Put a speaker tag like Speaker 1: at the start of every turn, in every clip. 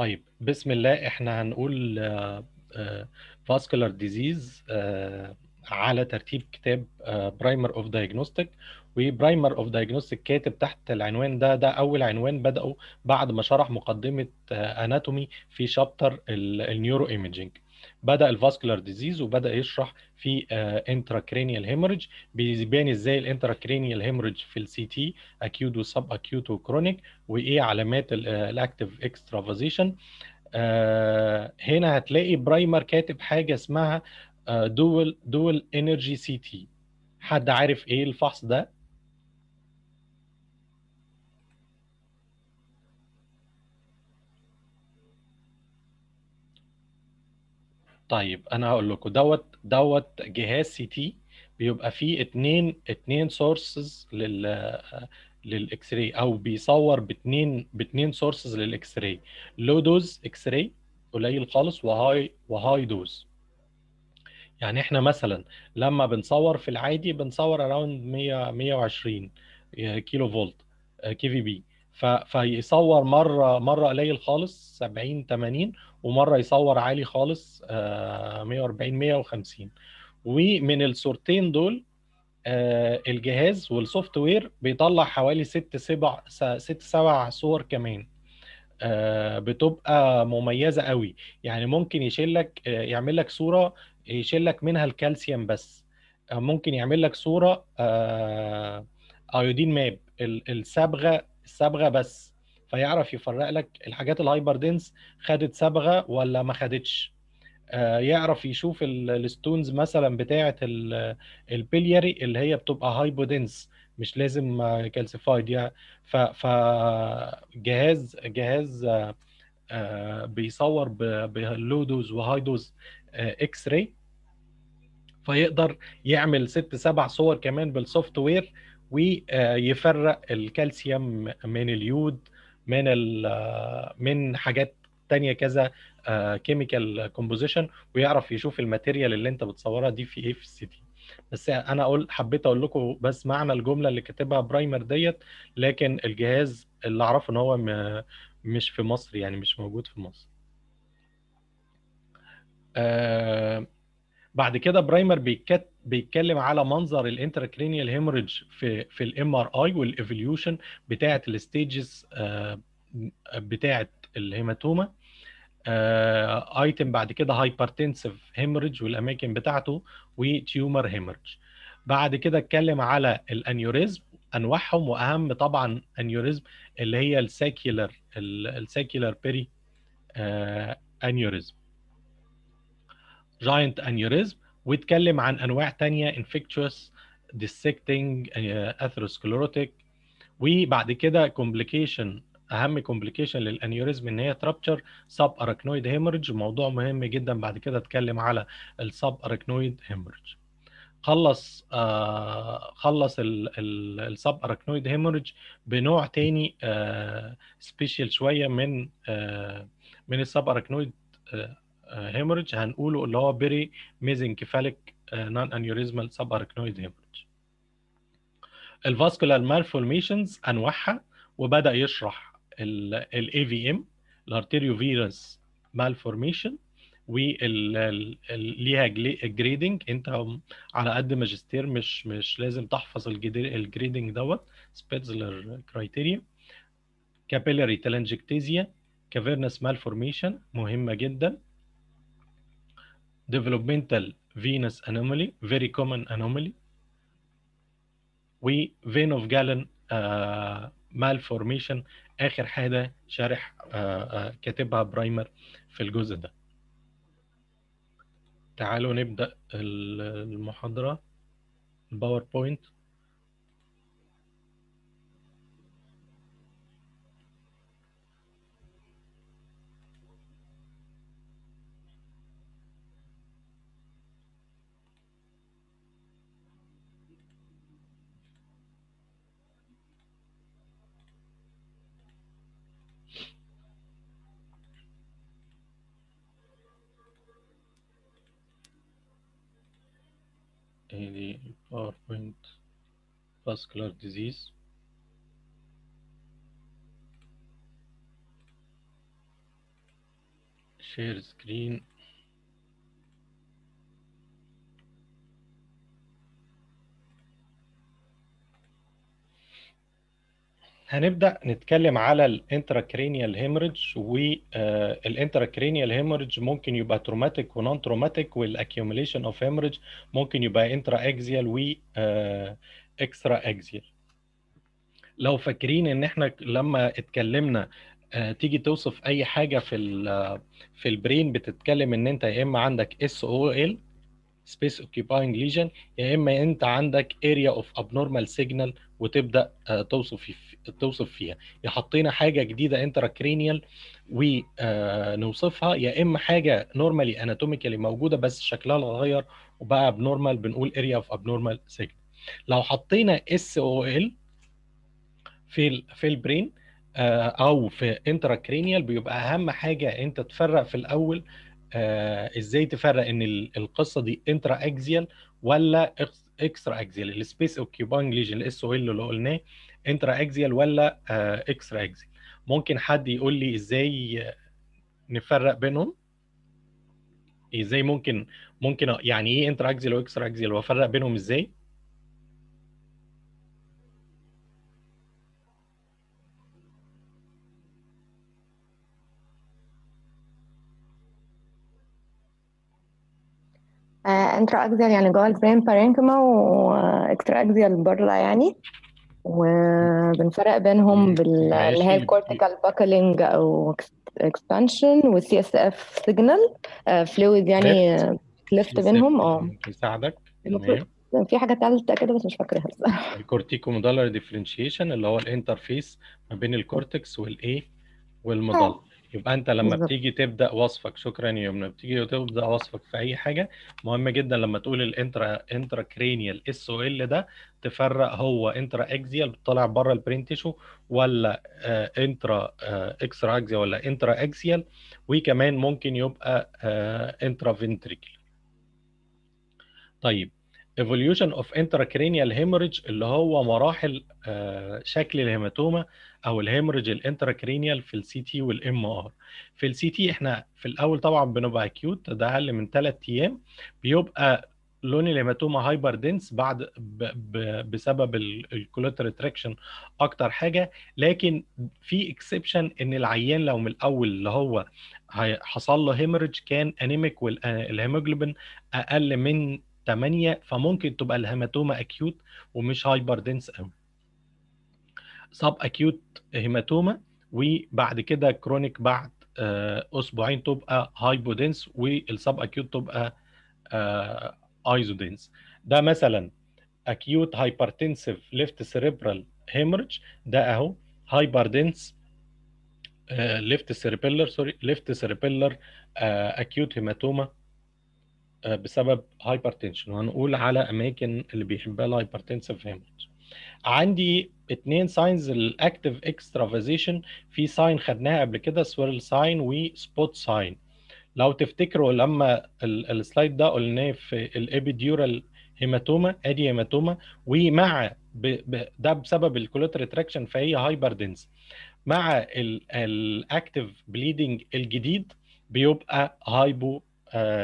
Speaker 1: طيب بسم الله احنا هنقول فاسكولار آه، آه، ديزيز آه، على ترتيب كتاب برايمر اوف دايجنوستيك وبرايمر اوف دايجنوستيك كاتب تحت العنوان ده ده اول عنوان بدأه بعد ما شرح مقدمه اناتومي في شابتر النيورو ايمجينج بدا الفاسكولار ديزيز وبدا يشرح في انتراكرينيال آه، هيمرج بيبان ازاي الانتراكرينيال هيمرج في السي تي اكيوت وسب اكيوت وكرونيك وايه علامات الاكتف اكسترافازيشن آه، آه، هنا هتلاقي برايمر كاتب حاجه اسمها دول دول انرجي سي تي حد عارف ايه الفحص ده طيب انا هقول لكم دوت دوت جهاز سي تي بيبقى فيه اتنين اتنين سورسز لل للاكس راي او بيصور باتنين باتنين سورسز للاكس راي لو دوز اكس راي قليل خالص وهاي وهاي دوز يعني احنا مثلا لما بنصور في العادي بنصور اراوند 100 120 كيلو فولت آه، كي في بي فيصور مره مره قليل خالص 70 80 ومره يصور عالي خالص 140 آه، 150 ومن الصورتين دول آه، الجهاز والسوفت وير بيطلع حوالي ست سبع ست سبع صور كمان آه، بتبقى مميزه قوي يعني ممكن يشيل لك يعمل لك صوره يشيل لك منها الكالسيوم بس ممكن يعمل لك صوره ايودين ماب الصبغه الصبغه بس فيعرف يفرق لك الحاجات الهايبر دنس خدت صبغه ولا ما خدتش آه، يعرف يشوف الستونز مثلا بتاعه البلياري اللي هي بتبقى هايبودنس مش لازم كالسيفايد يعني فجهاز جهاز آه، آه، بيصور بلو دوز وهاي دوز اكس راي فيقدر يعمل ست سبع صور كمان بالسوفت وير ويفرق الكالسيوم من اليود من من حاجات تانية كذا كيميكال آه، كومبوزيشن ويعرف يشوف الماتيريال اللي انت بتصورها دي في ايه في السي بس انا اقول حبيت اقول لكم بس معنى الجمله اللي كاتبها برايمر ديت لكن الجهاز اللي اعرفه ان هو مش في مصر يعني مش موجود في مصر آه بعد كده برايمر بيكت بيتكلم على منظر الانتراكرينيال هيمورج في في الام ار اي والايفوليوشن بتاعه الستيجز آه، بتاعه الهيماتوما ايتم آه، بعد كده هايبرتنسيف هيمورج والاماكن بتاعته وتيومر هيمورج بعد كده اتكلم على الانيوريزم انواعهم واهم طبعا انيوريزم اللي هي الساكيولر الساكيولر بيري انيوريزم جاينت انيوريزم واتكلم عن انواع تانية انفكتشوس ديسكتنج اثروسكلروتيك وبعد كده كومبليكيشن اهم كومبليكيشن للانيوريزم ان هي ترابتشر سب اراكنويد هيمرج موضوع مهم جدا بعد كده اتكلم على السب اراكنويد هيمرج خلص آه خلص السب اراكنويد هيمرج بنوع تاني آه شويه من آه من السب اراكنويد آه آه، هيمورج هنقوله اللي هو بيري كفالك نان انيوريزمال سب اركنويد هيمورج الفاسكولار مالفورميشنز انواعها وبدا يشرح الاي في ام الارتيريو فيروس مالفورميشن وليها جريدنج انت على قد ماجستير مش مش لازم تحفظ الجريدنج دوت سبيتزلر كرايتيريا كابيلاري تلانجكتيزيا كافيرنس مالفورميشن مهمه جدا developmental venous anomaly, very common anomaly, وفين اوف جالن مال فورميشن اخر حاجه شارح آه، آه، كاتبها برايمر في الجزء ده تعالوا نبدا المحاضره الباوربوينت vascular disease. Share screen. هنبدأ نتكلم على الانتراكرينيال هيمرج والانتراكرينيال آه، هيمرج ممكن يبقى تروماتيك ونون تروماتيك والاكيوميليشن اوف هيمرج ممكن يبقى انترا اكزيال و آه، اكسترا اكزيال لو فاكرين ان احنا لما اتكلمنا آه، تيجي توصف اي حاجه في في البرين بتتكلم ان انت يا اما عندك اس او ال سبيس اوكيباينج ليجن يا اما انت عندك اريا اوف ابنورمال سيجنال وتبدا آه، توصف توصف فيها يا حطينا حاجه جديده انتراكرينيال ونوصفها آه، يا اما حاجه نورمالي اناتوميكالي موجوده بس شكلها اتغير وبقى ابنورمال بنقول اريا اوف ابنورمال سيجنال لو حطينا اس او ال في في البرين آه، او في انتراكرينيال بيبقى اهم حاجه انت تفرق في الاول آه، ازاي تفرق ان القصه دي انترا اكزيال ولا اكسترا اكزيال السبيس اوكيبانج ليجن الاس او ال اللي قلناه انترا اكزيال ولا اكسترا آه، اكزيال ممكن حد يقول لي ازاي نفرق بينهم ازاي ممكن ممكن يعني ايه انترا اكزيال واكسترا اكزيال وافرق بينهم ازاي انترا اكزيال يعني جوه البرين بارينكما واكسترا اكزيال بره يعني وبنفرق بينهم بال... اللي هي الكورتيكال باكلينج او اكسبانشن والسي اس اف سيجنال فلويد يعني لفت بينهم اه يساعدك في حاجه ثالثه كده بس مش فاكرها الكورتيكو مودالر ديفرنشيشن اللي هو الانترفيس ما بين الكورتكس والايه والمظله آه. يبقى انت لما بالزبط. بتيجي تبدا وصفك شكرا يا لما بتيجي تبدا وصفك في اي حاجه مهم جدا لما تقول الانترا انترا كرينيال اس او ال ده تفرق هو انترا اكزيال طالع بره البرين تيشو ولا آه انترا آه اكسترا اكزيال ولا انترا اكزيال وكمان ممكن يبقى آه انترا فينتريكل طيب evolution of intracranial hemorrhage اللي هو مراحل آه شكل الهيماتوما او الهيمرج الانتراكرينيال في السي تي والام ار في السي تي احنا في الاول طبعا بنبقى اكيوت ده اقل من 3 ايام بيبقى لون الهيماتوما هايبر دنس بعد ب ب بسبب الكولتر تراكشن اكتر حاجه لكن في اكسبشن ان العيان لو من الاول اللي هو حصل له هيمرج كان انيميك والهيموجلوبين اقل من 8 فممكن تبقى الهيماتوما اكيوت ومش هايبر دنس قوي سب اكيوت هيماتوما وبعد كده كرونيك بعد آه، اسبوعين تبقى هايبودنس والسب اكيوت تبقى ايزودنس آه، ده مثلا اكيوت هايبرتنسيف ليفت سيريبرال هيمرج ده اهو هايبردنس ليفت سيريبيلر سوري ليفت سيريبيلر اكيوت هيماتوما بسبب هايبرتنشن وهنقول على اماكن اللي بيحبها الهايبرتنسيف هيمرج عندي اتنين ساينز الاكتف اكسترافيزيشن في ساين خدناها قبل كده سويرل ساين وسبوت ساين لو تفتكروا لما السلايد ده قلناه في الابيديورال هيماتوما ادي هيماتوما ومع ب... ب... ده بسبب الكولتر تراكشن فهي هايبر دنس مع الاكتف بليدنج الجديد بيبقى هايبو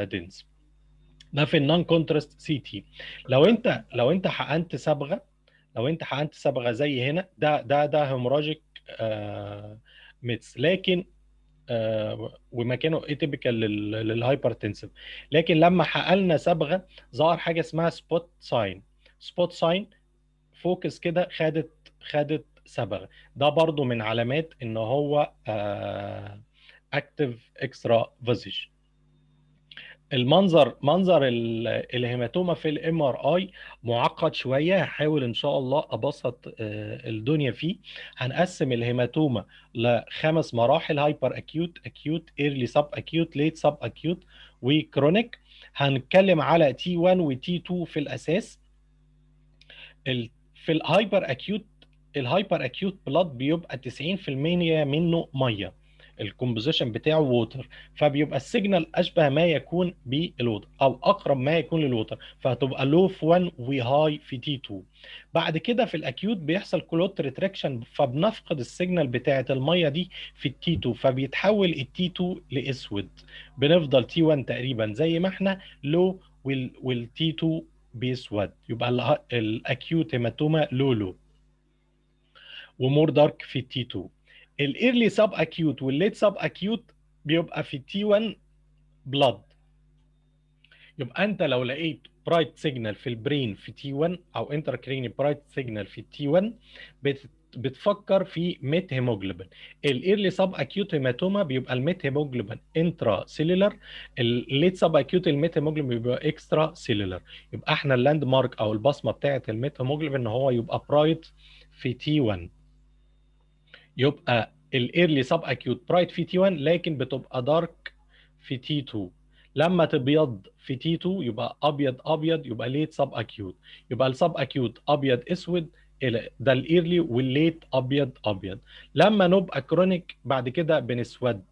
Speaker 1: دنس ده في النون كونتراست سي تي لو انت لو انت حقنت صبغه لو انت حقنت صبغه زي هنا ده ده ده هيموراجيك آه ميتس لكن آه ومكانه اتيبيكال للهايبرتنسيف لكن لما حقلنا صبغه ظهر حاجه اسمها سبوت ساين سبوت ساين فوكس كده خدت خدت صبغه ده برضو من علامات ان هو اكتف اكسترا فيزيشن المنظر منظر الهيماتوما في الام ار اي معقد شويه هحاول ان شاء الله ابسط آه، الدنيا فيه هنقسم الهيماتوما لخمس مراحل هايبر اكيوت اكيوت ايرلي سب اكيوت ليت سب اكيوت وكرونيك هنتكلم على تي 1 وتي 2 في الاساس في الهايبر اكيوت الهايبر اكيوت بلاد بيبقى 90% منه ميه الكومبوزيشن بتاعه ووتر فبيبقى السيجنال اشبه ما يكون بالووتر او اقرب ما يكون للووتر فهتبقى لو في 1 وهاي في تي 2 بعد كده في الاكيوت بيحصل كلوت ريتراكشن فبنفقد السيجنال بتاعه الميه دي في التي 2 فبيتحول التي 2 لاسود بنفضل تي 1 تقريبا زي ما احنا لو والتي 2 بيسود يبقى الاكيوت هيماتوما لولو ومور دارك في التي 2 الايرلي سب اكيوت والليت سب اكيوت بيبقى في تي 1 بلاد يبقى انت لو لقيت برايت سيجنال في البرين في تي 1 او انتر كريني برايت سيجنال في تي 1 بتفكر في ميت هيموجلوبين الايرلي سب اكيوت هيماتوما بيبقى الميت هيموجلوبين انترا سيلولر الليت سب اكيوت الميت هيموجلوبين بيبقى اكسترا سيلولر يبقى احنا اللاند مارك او البصمه بتاعه الميت هيموجلوبين ان هو يبقى برايت في تي 1 يبقى الايرلي سب اكيوت برايت في تي 1 لكن بتبقى دارك في تي 2 لما تبيض في تي 2 يبقى ابيض ابيض يبقى ليت سب اكيوت يبقى السب اكيوت ابيض اسود ده الايرلي والليت ابيض ابيض لما نبقى كرونيك بعد كده بنسود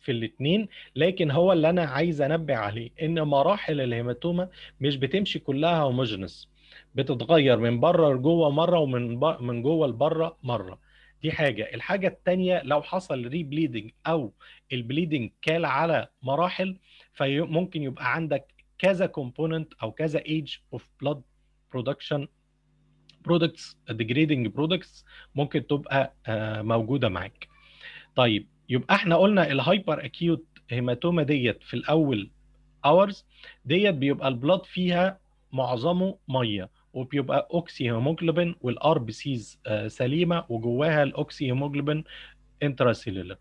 Speaker 1: في الاثنين لكن هو اللي انا عايز انبه عليه ان مراحل الهيماتوما مش بتمشي كلها هوموجينس بتتغير من بره لجوه مره ومن من جوه لبره مره دي حاجه الحاجه الثانيه لو حصل ري بليدنج او البليدنج كال على مراحل فممكن يبقى عندك كذا كومبوننت او كذا ايج اوف بلاد برودكشن برودكتس ديجريدنج برودكتس ممكن تبقى آه، موجوده معاك طيب يبقى احنا قلنا الهايبر اكيوت هيماتوما ديت في الاول اورز ديت بيبقى البلاد فيها معظمه ميه وبيبقى اوكسي هيموجلوبين والار بي سيز آه، سليمه وجواها الاوكسي هيموجلوبين سيلولار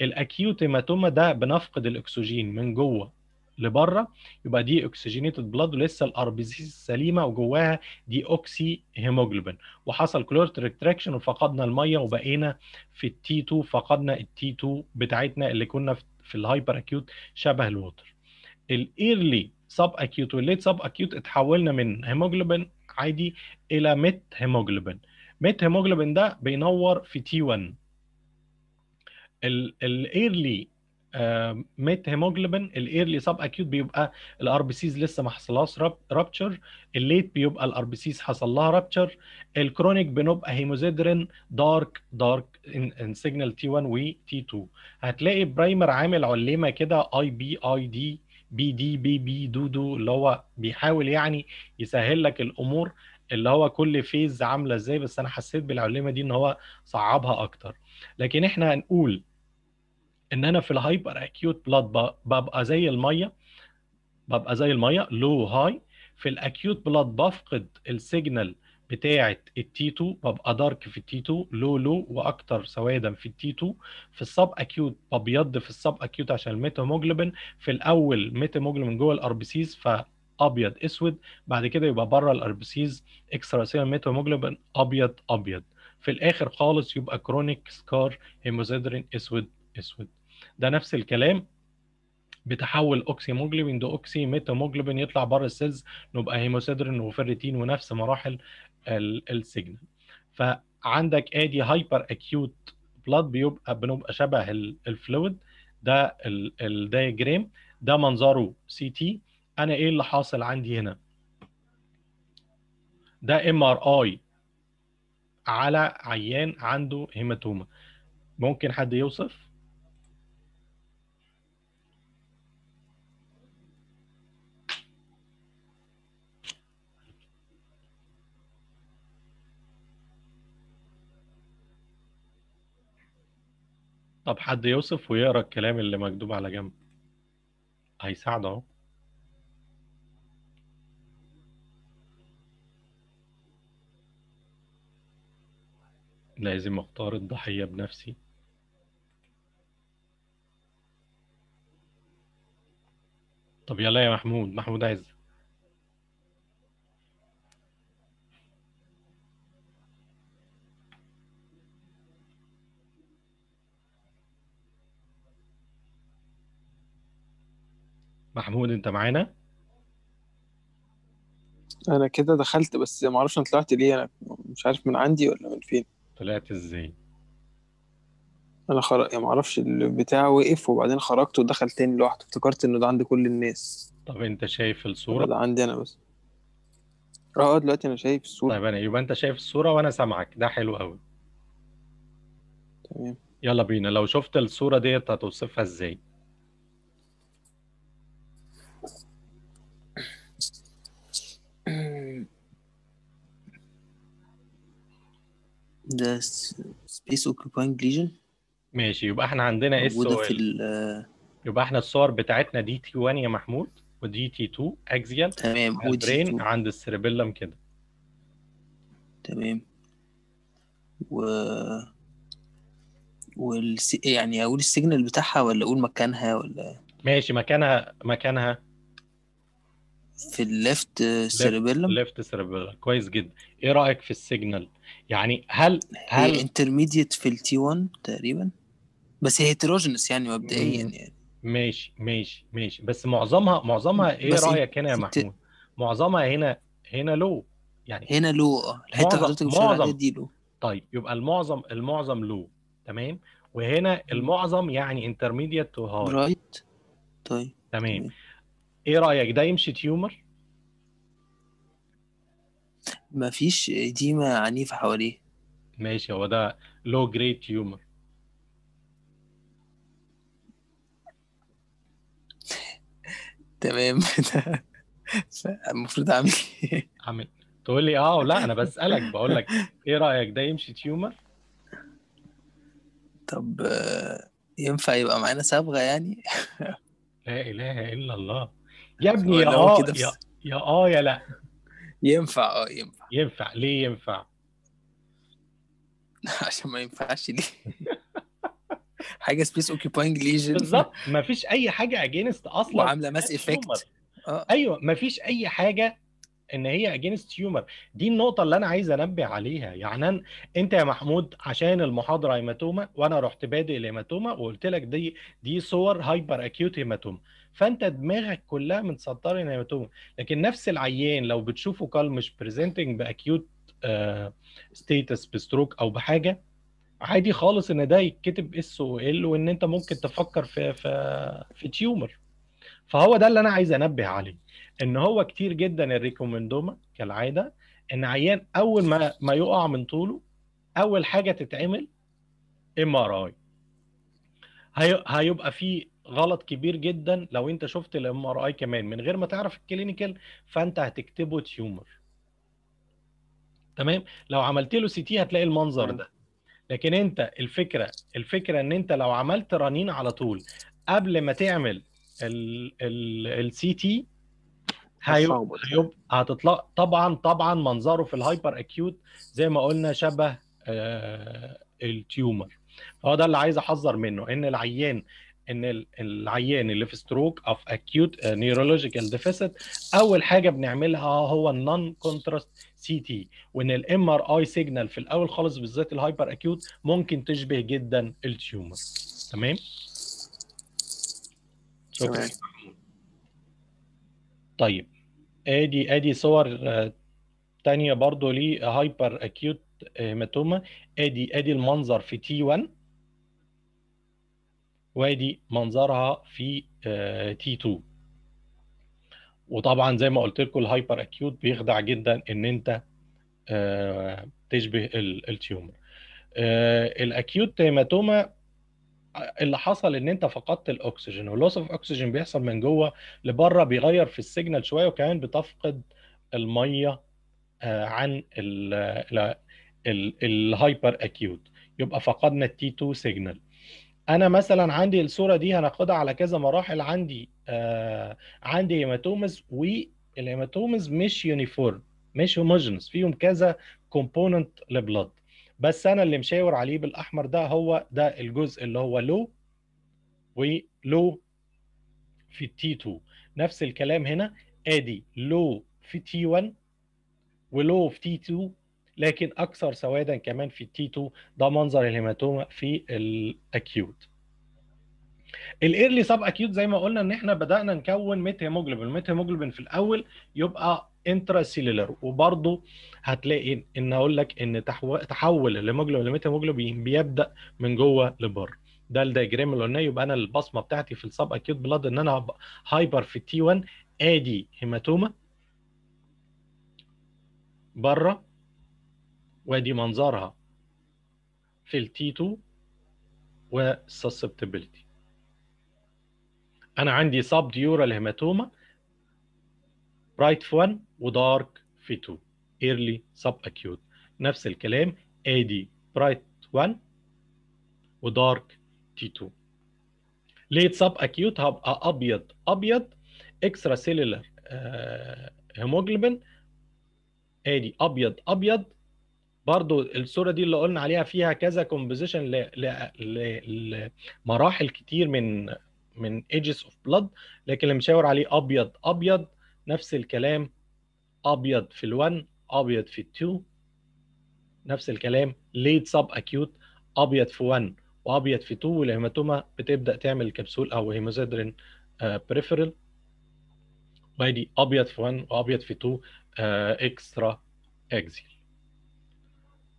Speaker 1: الاكيوت هيماتوما ده بنفقد الاكسجين من جوه لبره يبقى دي اكسجينيتد بلاد ولسه الار بي سي سليمه وجواها دي اوكسي هيموجلوبين وحصل كلورت ريتراكشن وفقدنا الميه وبقينا في التي 2 فقدنا التي 2 بتاعتنا اللي كنا في الهايبر اكيوت شبه الووتر الايرلي سب اكيوت والليت سب اكيوت اتحولنا من هيموجلوبين عادي الى ميت هيموجلوبين ميت هيموجلوبين ده بينور في تي 1 الايرلي ميت هيموجلوبين الايرلي سب اكيوت بيبقى الار بي سيز لسه ما حصلهاش رابتشر الليت بيبقى الار بي سيز حصل لها رابتشر الكرونيك بنبقى هيموزيدرين دارك دارك ان سيجنال تي 1 و تي 2 هتلاقي برايمر عامل علامه كده اي بي اي دي بي دي بي بي دودو اللي هو بيحاول يعني يسهل لك الامور اللي هو كل فيز عامله ازاي بس انا حسيت بالعلمه دي ان هو صعبها اكتر لكن احنا هنقول ان انا في الهايبر اكيوت بلاد ببقى زي الميه ببقى زي الميه لو هاي في الاكيوت بلاد بفقد السيجنال بتاعه التيتو ببقى دارك في التيتو لو لو واكتر سوادا في التيتو في السب اكيوت ابيض في السب اكيوت عشان الميتاموجلوبين في الاول ميتاموجلوبين جوه الاربسيز سيز فابيض اسود بعد كده يبقى بره الاربسيز اكسترا سيلر ميتاموجلوبين ابيض ابيض في الاخر خالص يبقى كرونيك سكار هيموزيدرين اسود اسود ده نفس الكلام بتحول اوكسيموجلوبين دو اوكسي ميتاموجلوبين يطلع بره السيلز نبقى هيموسيدرين وفيريتين ونفس مراحل السيجنال فعندك ادي هايبر اكيوت بلاد بيبقى بنبقى شبه الفلويد ده الدايجرام ده منظره سي تي انا ايه اللي حاصل عندي هنا ده ام ار اي على عيان عنده هيماتوما ممكن حد يوصف طب حد يوصف ويقرا الكلام اللي مكتوب على جنب هيساعده اهو لازم اختار الضحية بنفسي طب يلا يا محمود محمود عز محمود انت معانا انا كده دخلت بس ما اعرفش انا طلعت ليه انا مش عارف من عندي ولا من فين طلعت ازاي انا خر... يعني ما اعرفش البتاع وقف وبعدين خرجت ودخلت تاني لوحده افتكرت انه ده عند كل الناس طب انت شايف الصوره ده عندي انا بس اه دلوقتي انا شايف الصوره طيب انا يبقى انت شايف الصوره وانا سامعك ده حلو قوي تمام يلا بينا لو شفت الصوره ديت هتوصفها ازاي ده سبيس اوكيباينج ليجن ماشي يبقى احنا عندنا اس او ال يبقى احنا الصور بتاعتنا دي تي 1 يا محمود ودي تي 2 اكزيال تمام ودي عند السيربيلم كده تمام و والس... يعني اقول السيجنال بتاعها ولا اقول مكانها ولا ماشي مكانها مكانها في الليفت سيربيلم ليفت سيربيلم كويس جدا ايه رايك في السيجنال يعني هل هل انترميديت في التي 1 تقريبا بس هي هيتروجينس يعني مبدئيا يعني ماشي ماشي ماشي بس معظمها معظمها ايه رايك هنا يا محمود معظمها هنا هنا لو يعني هنا لو اه الحته اللي حضرتك معظم دي لو طيب يبقى المعظم المعظم لو تمام وهنا المعظم يعني انترميديت تو هاي رايت طيب تمام ايه رايك ده يمشي تيومر مفيش ديما عنيفة حواليه ماشي هو ده لو جريد تيومر تمام المفروض اعمل ايه عامل تقول لي اه لا انا بسالك بقول لك ايه رايك ده يمشي تيومر طب ينفع يبقى معانا صبغة يعني لا اله الا الله يا ابني يا اه يا, يا اه يا لا ينفع اه ينفع ينفع ليه ينفع؟ عشان ما ينفعش ليه حاجه سبيس اوكيباينج ليجن بالظبط ما فيش اي حاجه اجينست اصلا وعامله ماس افكت آه. ايوه ما فيش اي حاجه ان هي اجينست هيومر دي النقطه اللي انا عايز انبه عليها يعني أنا انت يا محمود عشان المحاضره هيماتوما وانا رحت بادئ الهيماتوما وقلت لك دي دي صور هايبر اكيوت هيماتوما فانت دماغك كلها متسطره نيماتوما لكن نفس العيان لو بتشوفه قال مش بريزنتنج باكيوت ستيتس بستروك او بحاجه عادي خالص ان ده يتكتب اس او ال وان انت ممكن تفكر في في في تيومر فهو ده اللي انا عايز انبه عليه ان هو كتير جدا الريكومندوما كالعاده ان عيان اول ما ما يقع من طوله اول حاجه تتعمل ام ار اي هيبقى في غلط كبير جدا لو انت شفت الام ار اي كمان من غير ما تعرف الكلينيكال فانت هتكتبه تيومر تمام لو عملت له سي تي هتلاقي المنظر ده لكن انت الفكره الفكره ان انت لو عملت رنين على طول قبل ما تعمل السي تي هيبقى هتطلع طبعا طبعا منظره في الهايبر اكيوت زي ما قلنا شبه آه، التيومر هو ده اللي عايز احذر منه ان العيان ان العيان اللي في ستروك اوف اكيوت نيورولوجيكال ديفيسيت اول حاجه بنعملها هو النون كونتراست سي تي وان الام ار اي سيجنال في الاول خالص بالذات الهايبر اكيوت ممكن تشبه جدا التيومر تمام شكرا طيب ادي ادي صور آه، تانية برضو لهايبر اكيوت هيماتوما ادي ادي المنظر في تي 1 وادي منظرها في تي آه، 2 وطبعا زي ما قلت لكم الهايبر اكيوت بيخدع جدا ان انت آه، تشبه التيومر الاكيوت هيماتوما اللي حصل ان انت فقدت الاكسجين واللوس اوف اكسجين بيحصل من جوه لبره بيغير في السيجنال شويه وكمان بتفقد الميه آه، عن الهايبر اكيوت يبقى فقدنا التي 2 سيجنال انا مثلا عندي الصوره دي هناخدها على كذا مراحل عندي آه عندي هيماتومز والهيماتومز مش يونيفورم مش هوموجينس فيهم كذا كومبوننت لبلد بس انا اللي مشاور عليه بالاحمر ده هو ده الجزء اللي هو لو ولو في تي 2 نفس الكلام هنا ادي لو في تي 1 ولو في تي 2 لكن اكثر سوادا كمان في التي 2 ده منظر الهيماتوما في الاكيوت الايرلي سب اكيوت زي ما قلنا ان احنا بدانا نكون ميت هيموجلوبين الميت هيموجلوبين في الاول يبقى انترا سيلولر وبرضه هتلاقي ان اقول لك ان تحول الهيموجلوبين لميت هيموجلوبين بيبدا من جوه لبره ده الدايجرام اللي قلناه يبقى انا البصمه بتاعتي في السب اكيوت بلاد ان انا هايبر في تي 1 ادي هيماتوما بره وادي منظرها في 2 والسسبتبلتي انا عندي سب ديورال هيماتوما برايت في 1 ودارك في 2 ايرلي سب اكيوت نفس الكلام ادي برايت 1 ودارك تي 2 ليت سب اكيوت هبقى ابيض ابيض اكسترا سيلولار هيموجلوبين ادي ابيض ابيض برضو الصوره دي اللي قلنا عليها فيها كذا كومبوزيشن لمراحل كتير من من ايجز اوف بلاد لكن اللي مشاور عليه ابيض ابيض نفس الكلام ابيض في ال1 ابيض في ال2 نفس الكلام ليت سب اكيوت ابيض في 1 وابيض في 2 والهيماتوما بتبدا تعمل كبسول او هيموزيدرين آه، بريفرال وادي ابيض في 1 وابيض في 2 اكسترا اكزيل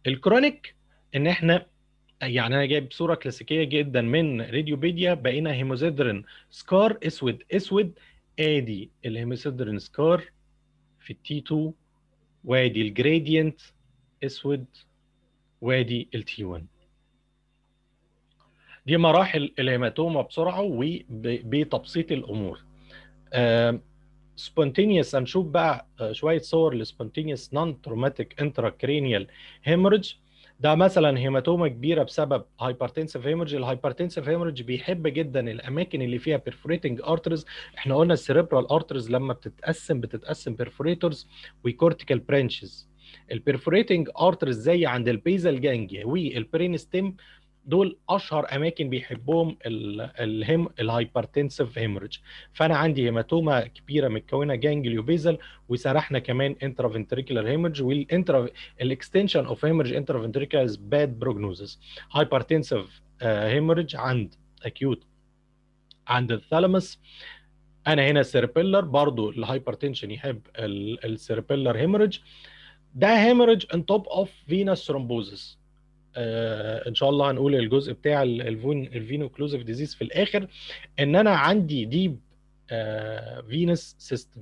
Speaker 1: الكرونيك ان احنا يعني انا جايب صوره كلاسيكيه جدا من راديوبيديا بقينا هيموزيدرين سكار اسود اسود ادي الهيموسيدرين سكار في التي 2 وادي الجريدينت اسود وادي التي 1 دي مراحل الهيماتوما بسرعه وبتبسيط الامور آه سبونتينيوس هنشوف بقى شويه صور لسبونتينيوس نون تروماتيك انتراكرينيال هيموريدج ده مثلا هيماتوما كبيره بسبب هايبرتنسيف هيموريدج الهايبرتنسيف هيموريدج بيحب جدا الاماكن اللي فيها بيرفوريتنج ارترز احنا قلنا السيريبرال ارترز لما بتتقسم بتتقسم بيرفوريتورز وكورتيكال برانشز البرفوريتنج ارترز زي عند البيزال جانجيا والبرين ستيم دول اشهر اماكن بيحبهم الهيم الهايبرتنسف هيموريج فانا عندي هيماتوما كبيره متكونه جانجليو بيزل وسرحنا كمان انترافنتريكولار هيموريج والانترا الاكستنشن اوف هيموريج انترافنتريكولار باد بروجنوزس هايبرتنسف هيموريج عند اكيوت عند الثالامس انا هنا سيربيلر برضو الهايبرتنشن يحب السيربيلر هيموريج ده هيموريج ان توب اوف فينس ثرومبوزس آه، ان شاء الله هنقول الجزء بتاع الفينو كلوزف ديزيز في الاخر ان انا عندي ديب فينس سيستم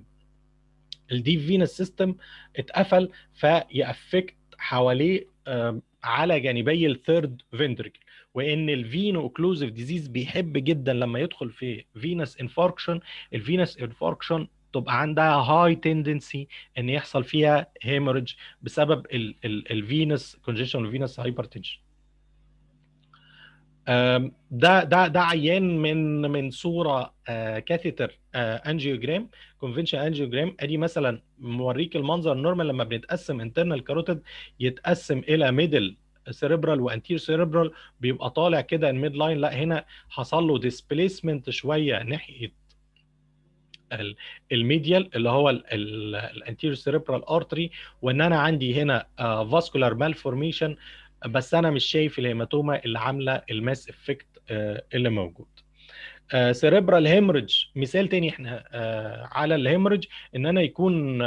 Speaker 1: الديب فينس سيستم اتقفل فيأفكت حواليه على جانبي الثيرد فينتركل وان الفينو اوكلوزيف ديزيز بيحب جدا لما يدخل في فينس انفاركشن الفينس انفاركشن تبقى عندها هاي تندنسي ان يحصل فيها هيمرج بسبب الفينس كونجيشن الفينس هايبرتنشن ده ده ده عيان من من صوره كاثيتر انجيوجرام كونفنشن انجيوجرام ادي مثلا موريك المنظر نورمال لما بنتقسم انترنال كاروتيد يتقسم الى ميدل سيريبرال وانتير سيريبرال بيبقى طالع كده الميد لاين لا هنا حصل له ديسبليسمنت شويه ناحيه الميديال اللي هو الانتيريو سيريبرال ارتري وان انا عندي هنا فاسكولار آه، فورميشن بس انا مش شايف الهيماتوما اللي عامله الماس افكت آه، اللي موجود سيريبرال آه، هيمرج مثال تاني احنا على الهيمرج ان انا يكون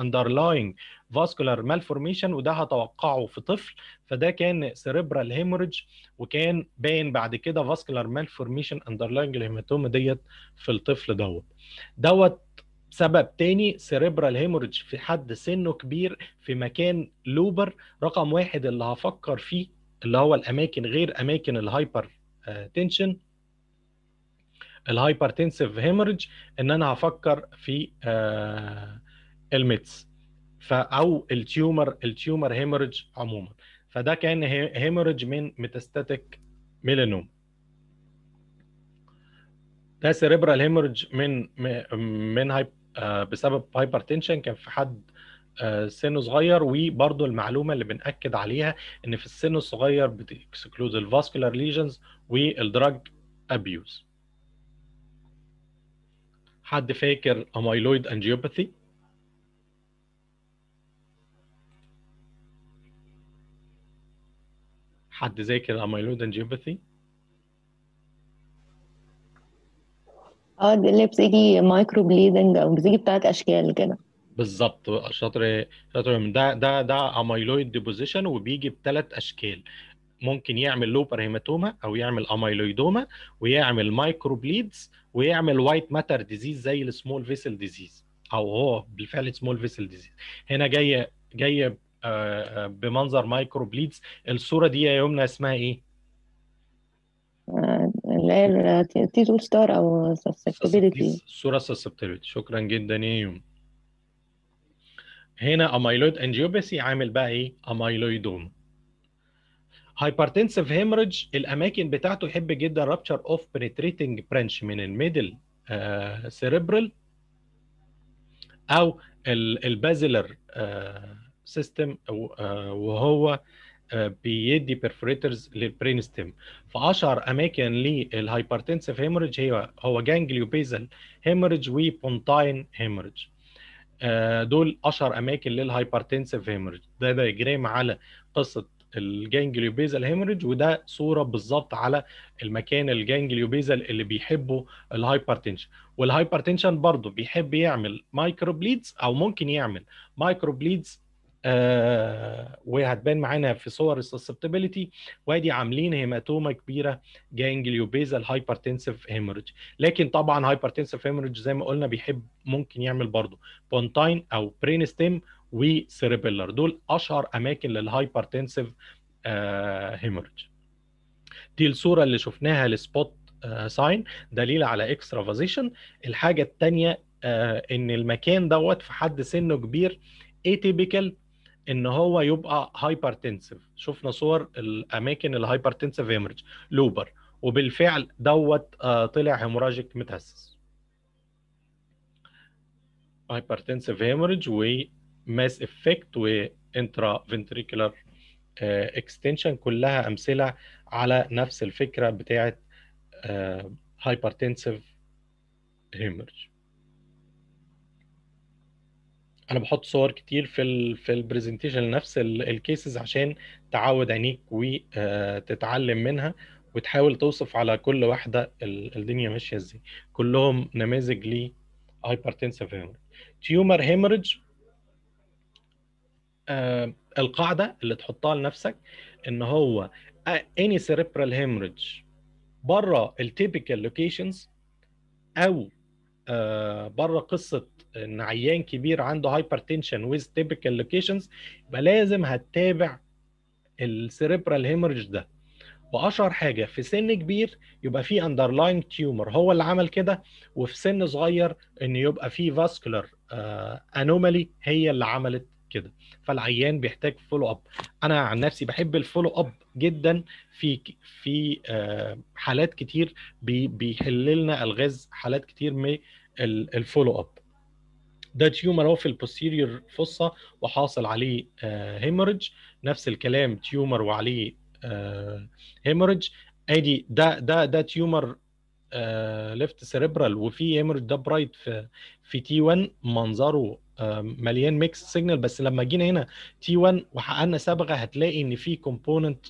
Speaker 1: اندرلاينج فاسكولار مالفورميشن وده هتوقعه في طفل فده كان سيريبرال هيموريدج وكان باين بعد كده فاسكولار مالفورميشن اندرلاينج الهيماتوما ديت في الطفل دوت دوت سبب تاني سيريبرال هيموريدج في حد سنه كبير في مكان لوبر رقم واحد اللي هفكر فيه اللي هو الاماكن غير اماكن الهايبر تنشن الهايبرتنسيف هيموريدج ان انا هفكر في آه، الميتس او التيومر التيومر هيمورج عموما فده كان هيمورج من ميتاستاتيك ميلانوم ده سيريبرال هيمورج من من هاي آه، بسبب هايبرتنشن كان في حد آه، سنه صغير وبرضه المعلومه اللي بناكد عليها ان في السن الصغير بتكسكلود الفاسكولار ليجنز والدراج ابيوز حد فاكر اميلويد انجيوباثي حد زي كده الاميلود انجيوباثي؟ اه دي اللي بتيجي مايكرو بليدنج او بتيجي بتاعت اشكال كده بالظبط شاطر شاطر ده ده ده اميلويد ديبوزيشن وبيجي بثلاث اشكال ممكن يعمل لوبر هيماتوما او يعمل اميلويدوما ويعمل مايكرو بليدز ويعمل وايت ماتر ديزيز زي السمول فيسل ديزيز او هو بالفعل سمول فيسل ديزيز هنا جايه جايه آه، آه، بمنظر مايكرو بليدز الصوره دي يا يمنى اسمها ايه؟ اللي آه، هي ستار او سسبتبيليتي الصوره سسبتبيليتي شكرا جدا يا يوم هنا اميلويد انجيوباسي عامل بقى ايه؟ اميلويدوم هايبرتنسيف هيمرج الاماكن بتاعته يحب جدا رابتشر اوف بنتريتنج برانش من الميدل سيريبرال او البازلر آه سيستم آه، وهو آه، بيدي بيرفوريترز للبرين ستيم فاشهر اماكن للهايبرتنسيف هيمورج هي هو جانجليو بيزل هيمورج وبونتاين هيمورج دول اشهر اماكن للهايبرتنسيف هيمورج ده دايجرام على قصه الجانجليو بيزل هيمورج وده صوره بالظبط على المكان الجانجليو بيزل اللي بيحبه الهايبرتنشن والهايبرتنشن برضه بيحب يعمل مايكرو بليدز او ممكن يعمل مايكرو بليدز آه، وهتبان معانا في صور السسبتبيليتي وادي عاملين هيماتوما كبيره بيزال هايبرتنسيف هيموريج لكن طبعا هايبرتنسف هيموريج زي ما قلنا بيحب ممكن يعمل برضه بونتاين او برين ستيم وسيربيلر دول اشهر اماكن للهايبرتنسف آه دي الصوره اللي شفناها لسبوت ساين آه، دليل على اكسترافازيشن الحاجه الثانيه آه، ان المكان دوت في حد سنه كبير اتيبيكال ان هو يبقى هايبرتنسيف شفنا صور الاماكن الهايبرتنسيف هيمرج لوبر وبالفعل دوت آه، طلع هيموراجيك متهسس هايبرتنسيف هيموريج وماس افكت وانترا فنتريكولار اكستنشن كلها امثله على نفس الفكره بتاعه هايبرتنسيف هيمرج انا بحط صور كتير في الـ في البرزنتيشن لنفس الكيسز عشان تعود عينيك وتتعلم آه، منها وتحاول توصف على كل واحده الدنيا ماشيه ازاي كلهم نماذج لي هايبرتنسيف هيمرج تيومر هيمرج القاعده اللي تحطها لنفسك ان هو اني سيريبرال هيمرج بره التيبيكال لوكيشنز او آه، بره قصه ان عيان كبير عنده هايبر تنشن ويز تيبيكال لوكيشنز يبقى لازم هتتابع السيريبرال هيمرج ده واشهر حاجه في سن كبير يبقى في اندرلاين تيومر هو اللي عمل كده وفي سن صغير ان يبقى في فاسكولار انومالي هي اللي عملت كده فالعيان بيحتاج فولو اب انا عن نفسي بحب الفولو اب جدا في في آه، حالات كتير بيحل لنا الغاز حالات كتير من الفولو اب ده تيومر اهو في البوستيريور فصه وحاصل عليه هيمورج آه، نفس الكلام تيومر وعليه هيمورج آه، ادي ده ده ده تيومر ليفت سيريبرال وفي هيمورج ده برايت في في تي 1 منظره آه، مليان ميكس سيجنال بس لما جينا هنا تي 1 وحققنا صبغه هتلاقي ان في كومبوننت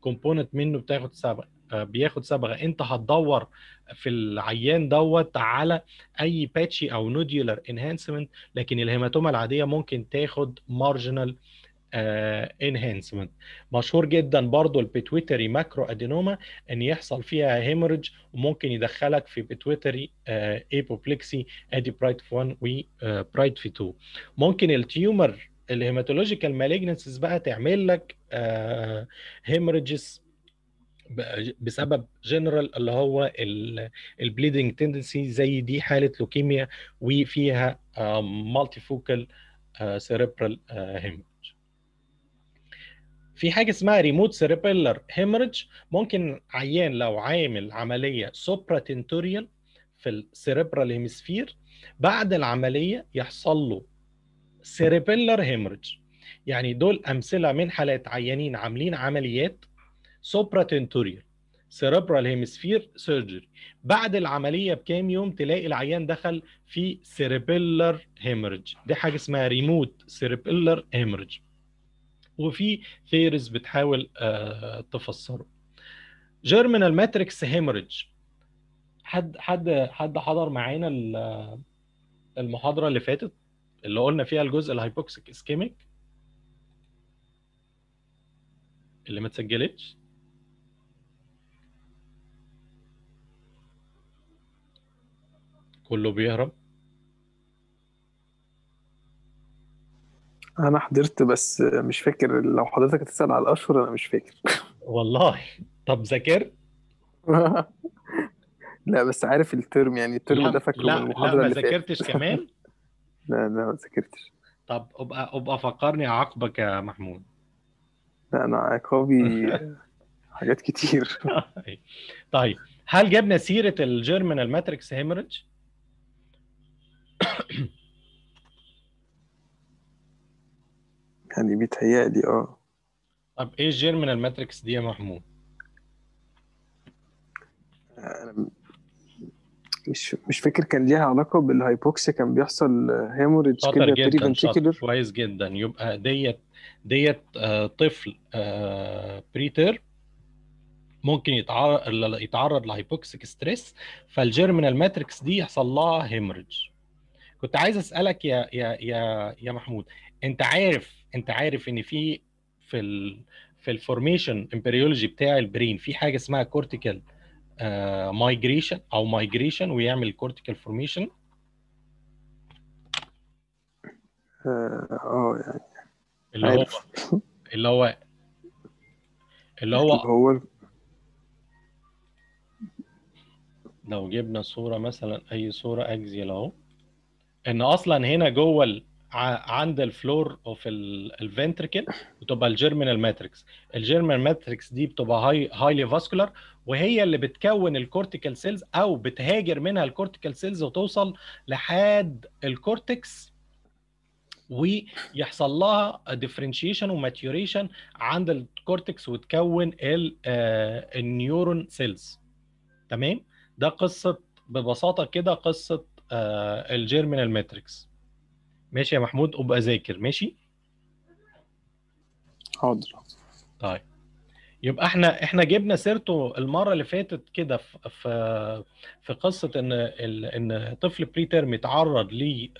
Speaker 1: كومبوننت منه بتاخد صبغه آه، بياخد صبغه انت هتدور في العيان دوت على اي باتشي او نودولر انهانسمنت لكن الهيماتوما العاديه ممكن تاخد مارجنال انهانسمنت مشهور جدا برضو البيتويتري ماكرو ادينوما ان يحصل فيها هيمرج وممكن يدخلك في بيتويتري ايبوبليكسي ادي برايت 1 وبرايت في 2 آه، ممكن التيومر الهيماتولوجيكال مالجنسز بقى تعمل لك هيمرجز آه، بسبب جنرال اللي هو البليدنج تندنسي زي دي حاله لوكيميا وفيها مالتي فوكال سيريبرال هيمج في حاجه اسمها ريموت سيريبيلر هيمرج ممكن عيان لو عامل عمليه سوبرا تنتوريال في السيريبرال هيمسفير بعد العمليه يحصل له سيريبيلر هيمرج يعني دول امثله من حالات عيانين عاملين عمليات تنتوريال سيربرال هيمسفير سيرجري بعد العمليه بكام يوم تلاقي العيان دخل في سيربيلر هيمرج دي حاجه اسمها ريموت سيربيلر هيمرج وفي ثيرز بتحاول آه، تفسره جيرمينال ماتريكس هيمرج حد حد حد حضر معانا آه، المحاضره اللي فاتت اللي قلنا فيها الجزء الهايبوكسيك اسكيميك اللي ما اتسجلتش كله بيهرب انا حضرت بس مش فاكر لو حضرتك هتسال على الاشهر انا مش فاكر والله طب ذاكرت لا بس عارف الترم يعني الترم ده فاكره لا ما ذاكرتش كمان لا لا ما ذاكرتش طب ابقى ابقى فكرني اعاقبك يا محمود لا انا عقابي حاجات كتير طيب هل جبنا سيره الجيرمينال ماتريكس هيمرج؟ يعني بيتهيألي اه طب ايه من ماتريكس دي يا محمود؟ مش مش فاكر كان ليها علاقه بالهايبوكسيا كان بيحصل هيموريدج كده جدا شاطر كويس جدا يبقى ديت ديت آه، طفل بريتر آه، ممكن يتعرض يتعرض لهايبوكسيك ستريس فالجيرمينال ماتريكس دي يحصل لها هيموريدج كنت عايز اسالك يا يا يا يا محمود انت عارف انت عارف ان في في ال في الفورميشن امبريولوجي بتاع البرين في حاجه اسمها كورتيكال آه، مايجريشن او مايجريشن ويعمل كورتيكال آه، فورميشن اه يعني اللي هو اللي هو اللي هو هو لو جبنا صورة مثلا أي صورة أكزيال أهو ان اصلا هنا جوه عند الفلور اوف الفنتركل بتبقى الجيرمينال ماتريكس الجيرمينال ماتريكس دي بتبقى هاي هايلي فاسكولار وهي اللي بتكون الكورتيكال سيلز او بتهاجر منها الكورتيكال سيلز وتوصل لحد الكورتكس ويحصل لها ديفرنشيشن وماتيوريشن عند الكورتكس وتكون النيورون سيلز آه، تمام ده قصه ببساطه كده قصه آه، الجيرمينال ماتريكس ماشي يا محمود ابقى ذاكر ماشي حاضر طيب يبقى احنا احنا جبنا سيرته المره اللي فاتت كده في في قصه ان ان طفل بري تيرم يتعرض ل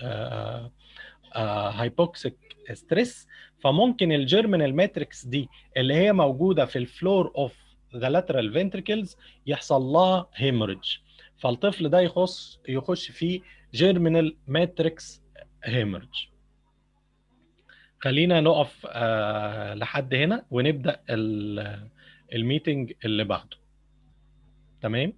Speaker 1: هايبوكسيك آه، آه، ستريس فممكن الجيرمينال ماتريكس دي اللي هي موجوده في الفلور اوف ذا لاترال فينتريكلز يحصل لها هيموريدج فالطفل ده يخص يخش في جيرمينال ماتريكس هيمرج خلينا نقف آه لحد هنا ونبدا الميتنج اللي بعده تمام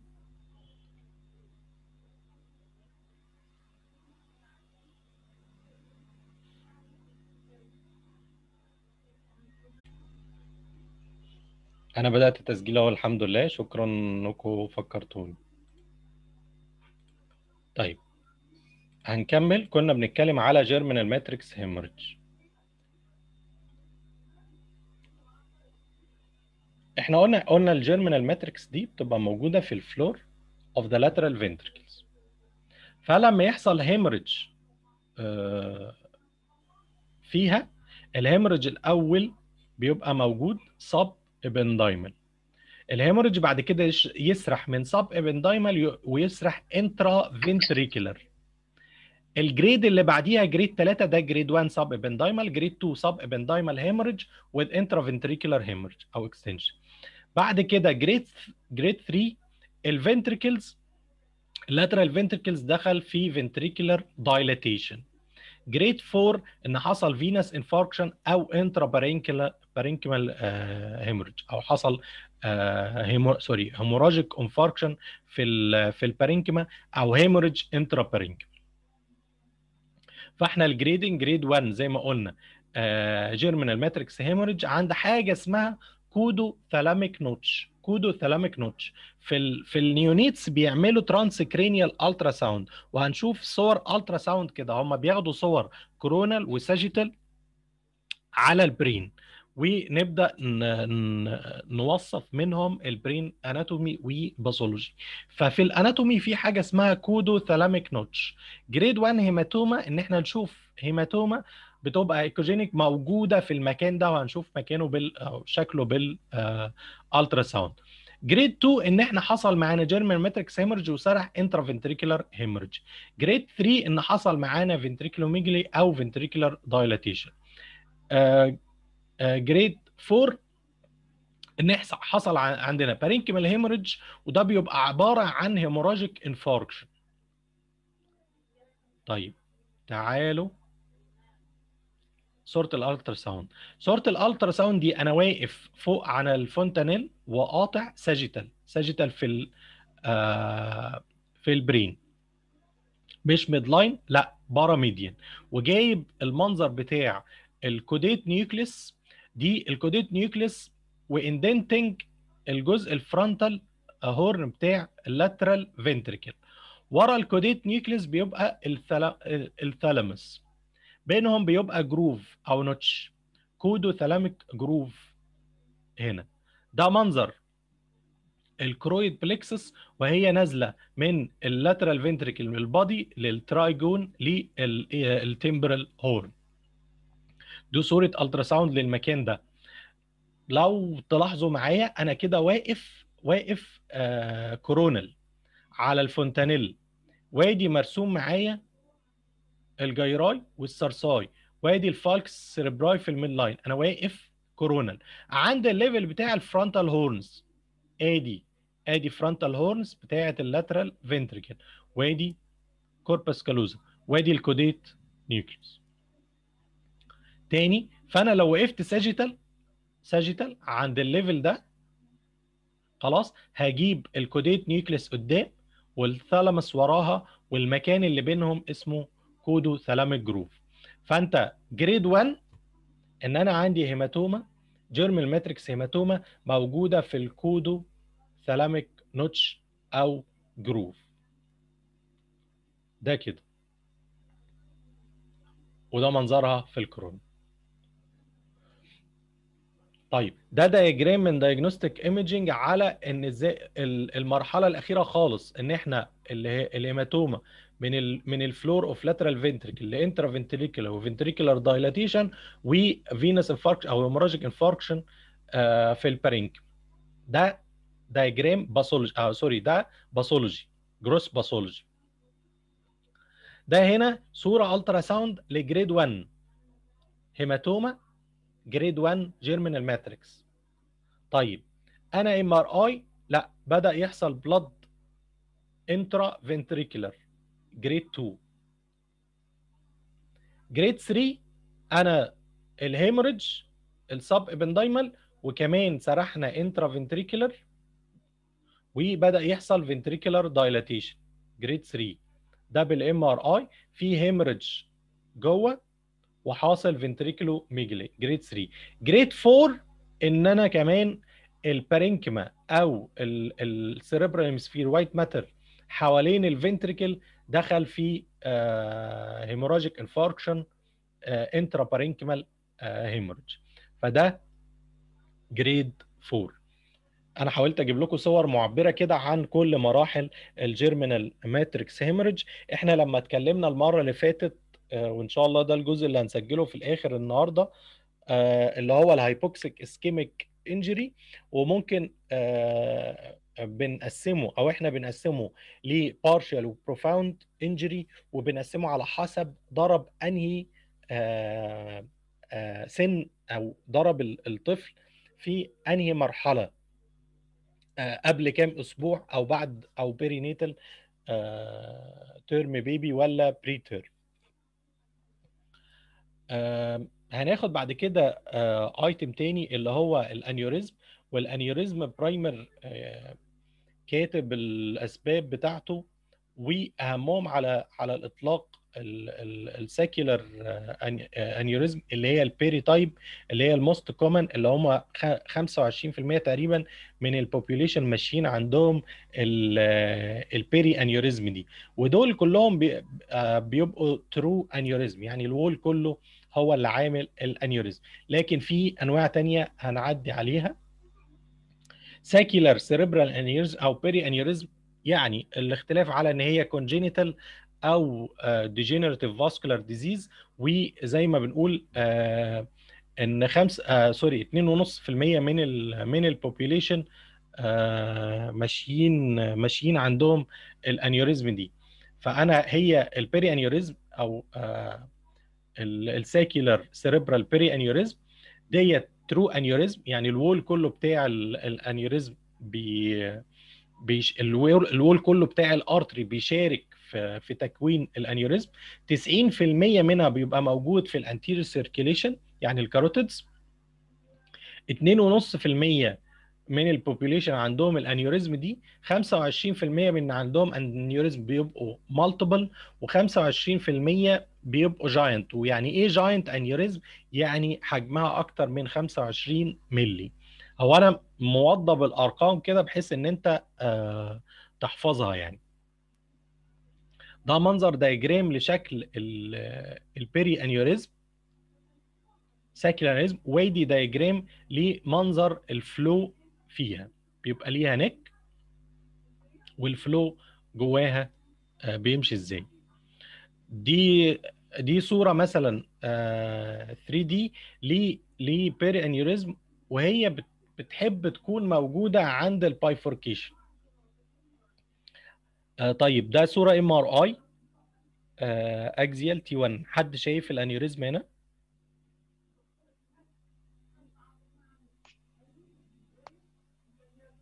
Speaker 1: انا بدات التسجيل اهو الحمد لله شكرا انكم فكرتوني طيب هنكمل كنا بنتكلم على جيرمنال ماتريكس هيموريدج احنا قلنا قلنا الجيرمنال ماتريكس دي بتبقى موجوده في الفلور اوف ذا لاترال فينتركلز فلما يحصل هيمرج آه، فيها الهيموريدج الاول بيبقى موجود سب ابندايمال الهيموريدج بعد كده يسرح من سب ابندايمال ويسرح انترا فنتريكولر الجريد اللي بعديها جريد 3 ده جريد 1 سب ابندايمال جريد 2 سب ابندايمال هيموريدج وذ انترا فنتريكولر هيموريدج او اكستنشن بعد كده جريد جريد 3 الفنتريكلز اللاترال فنتريكلز دخل في فنتريكولر دايليتيشن جريد 4 ان حصل فينس انفاركشن او انترا بارينكيمال هيموريدج او حصل آه، سوري هيموراجيك انفاركشن في الـ في البارينكما او هيموريج انترا بارينكما فاحنا الجريدنج جريد 1 زي ما قلنا جيرمينال ماتريكس هيموريج عند حاجه اسمها كودو ثلاميك نوتش كودو ثلاميك نوتش في الـ في النيونيتس بيعملوا ترانس كرينيال الترا ساوند وهنشوف صور الترا ساوند كده هم بياخدوا صور كورونال وساجيتال على البرين ونبدا نوصف منهم البرين اناتومي وباثولوجي ففي الاناتومي في حاجه اسمها كودو ثلاميك نوتش جريد 1 هيماتوما ان احنا نشوف هيماتوما بتبقى ايكوجينيك موجوده في المكان ده وهنشوف مكانه بال او شكله بالالترا ساوند جريد 2 ان احنا حصل معانا جيرمن ماتريكس هيمرج وسرح انترا فنتريكولار هيمرج جريد 3 ان حصل معانا فنتريكولوميجلي او فنتريكولار آه، دايلاتيشن جريد آه، 4 ان حصل عندنا بارينكيمال هيموريدج وده بيبقى عباره عن هيموراجيك انفاركشن طيب تعالوا صوره الالترا ساوند صوره الالترا ساوند دي انا واقف فوق على الفونتانيل وقاطع ساجيتال ساجيتال في آه في البرين مش ميد لاين لا بارا ميديان وجايب المنظر بتاع الكوديت نيوكليس دي الكوديت نيوكليس واندنتنج الجزء الفرونتال هورن بتاع اللاترال فنتريكل ورا الكوديت نيوكليس بيبقى الثالامس بينهم بيبقى جروف او نوتش كودو ثلامك جروف هنا ده منظر الكرويد بليكسس وهي نازله من اللاترال فنتريكل من البادي للترايجون للتمبرال هورن دي صوره التراساوند للمكان ده لو تلاحظوا معايا انا كده واقف واقف آه كورونال على الفونتانيل وادي مرسوم معايا الجيراي والسرساي وادي الفالكس سيربراي في الميد لاين انا واقف كورونال عند الليفل بتاع الفرونتال هورنز ادي ادي فرونتال هورنز بتاعه اللاترال فينتريكل وادي كوربس كالوزا وادي الكوديت نيوكليوس تاني فانا لو وقفت ساجيتال ساجيتال عند الليفل ده خلاص هجيب الكوديت نيوكليس قدام والثالامس وراها والمكان اللي بينهم اسمه كودو ثلاميك جروف فانت جريد 1 ان انا عندي هيماتوما جيرمال ماتريكس هيماتوما موجوده في الكودو ثلاميك نوتش او جروف ده كده وده منظرها في الكورونا طيب ده دايجرام من دايجنوستيك ايمجينج على ان ازاي المرحله الاخيره خالص ان احنا اللي هي الهيماتوما من ال من الفلور اوف لاترال فنتريكل لانترا فينتريكولار وفينتريكولار دايلاتيشن وفينس انفاركشن او هيموراجيك انفاركشن آه، في البارينك ده دايجرام باثولوجي اه سوري ده باثولوجي جروس باثولوجي ده هنا صوره الترا ساوند لجريد 1 هيماتوما جريد 1 جيرمينال ماتريكس طيب انا ام ار اي لا بدا يحصل بلاد انترا فنتريكولار جريد 2 جريد 3 انا الهيموريدج السب ابندايمال وكمان سرحنا انترا فنتريكولار وبدا يحصل فنتريكولار دايلاتيشن جريد 3 ده بالام ار اي في هيموريدج جوه وحاصل فنتريكولو ميجلي جريد 3 جريد 4 ان انا كمان البارينكما او السيربرال هيمسفير وايت ماتر حوالين الفنتريكل دخل في هيموراجيك انفاركشن انترا بارينكمال هيموراج فده جريد 4 انا حاولت اجيب لكم صور معبره كده عن كل مراحل الجيرمينال ماتريكس هيمورج احنا لما اتكلمنا المره اللي فاتت آه، وان شاء الله ده الجزء اللي هنسجله في الاخر النهارده آه، اللي هو الهايبوكسيك اسكيميك انجري وممكن آه، بنقسمه او احنا بنقسمه لبارشال وبروفاوند انجري وبنقسمه على حسب ضرب انهي سن او ضرب الطفل في انهي مرحله قبل كام اسبوع او بعد او بيرينيتال تيرم بيبي ولا بري تيرم هناخد بعد كده ايتم آه، تاني اللي هو الانيوريزم والانيوريزم برايمر آه، كاتب الاسباب بتاعته واهمهم على على الاطلاق السيكولار انيوريزم آه، اللي هي البيري تايب اللي هي الموست كومن اللي هم 25% تقريبا من البوبيوليشن ماشيين عندهم البيري انيوريزم دي ودول كلهم بيبقوا ترو انيوريزم يعني الوول كله هو اللي عامل الانيوريزم لكن في انواع تانية هنعدي عليها ساكيلر سيريبرال انيوريزم او بيري انيوريزم يعني الاختلاف على ان هي كونجينيتال او ديجينيراتيف فاسكولار ديزيز وزي ما بنقول آه، ان خمس سوري آه، 2.5% من الـ من البوبيليشن آه، ماشيين ماشيين عندهم الانيوريزم دي فانا هي البيري انيوريزم او السيكيلر سيريبرال بيري انيوريزم ديت ترو انيوريزم يعني الوول كله بتاع الانيوريزم بي بيش الوول, الوول كله بتاع الارتري بيشارك في, في تكوين الانيوريزم 90% منها بيبقى موجود في الانتيريو سيركيليشن يعني الكاروتيدز 2.5% من البوبوليشن عندهم الانيوريزم دي 25% من عندهم انيوريزم بيبقوا مالتيبل و25% بيبقوا جاينت ويعني ايه جاينت انيوريزم يعني حجمها اكتر من 25 مللي هو انا موضب الارقام كده بحيث ان انت آه، تحفظها يعني ده منظر دايجرام لشكل البيري انيوريزم ساكيلاريزم ويدي دايجرام لمنظر الفلو فيها بيبقى ليها نك والفلو جواها آه، بيمشي ازاي دي دي صوره مثلا 3 دي لبيري انيوريزم وهي بتحب تكون موجوده عند البايفوركيشن آه، طيب ده صوره ام ار اي اكزيال تي 1 حد شايف الانيوريزم هنا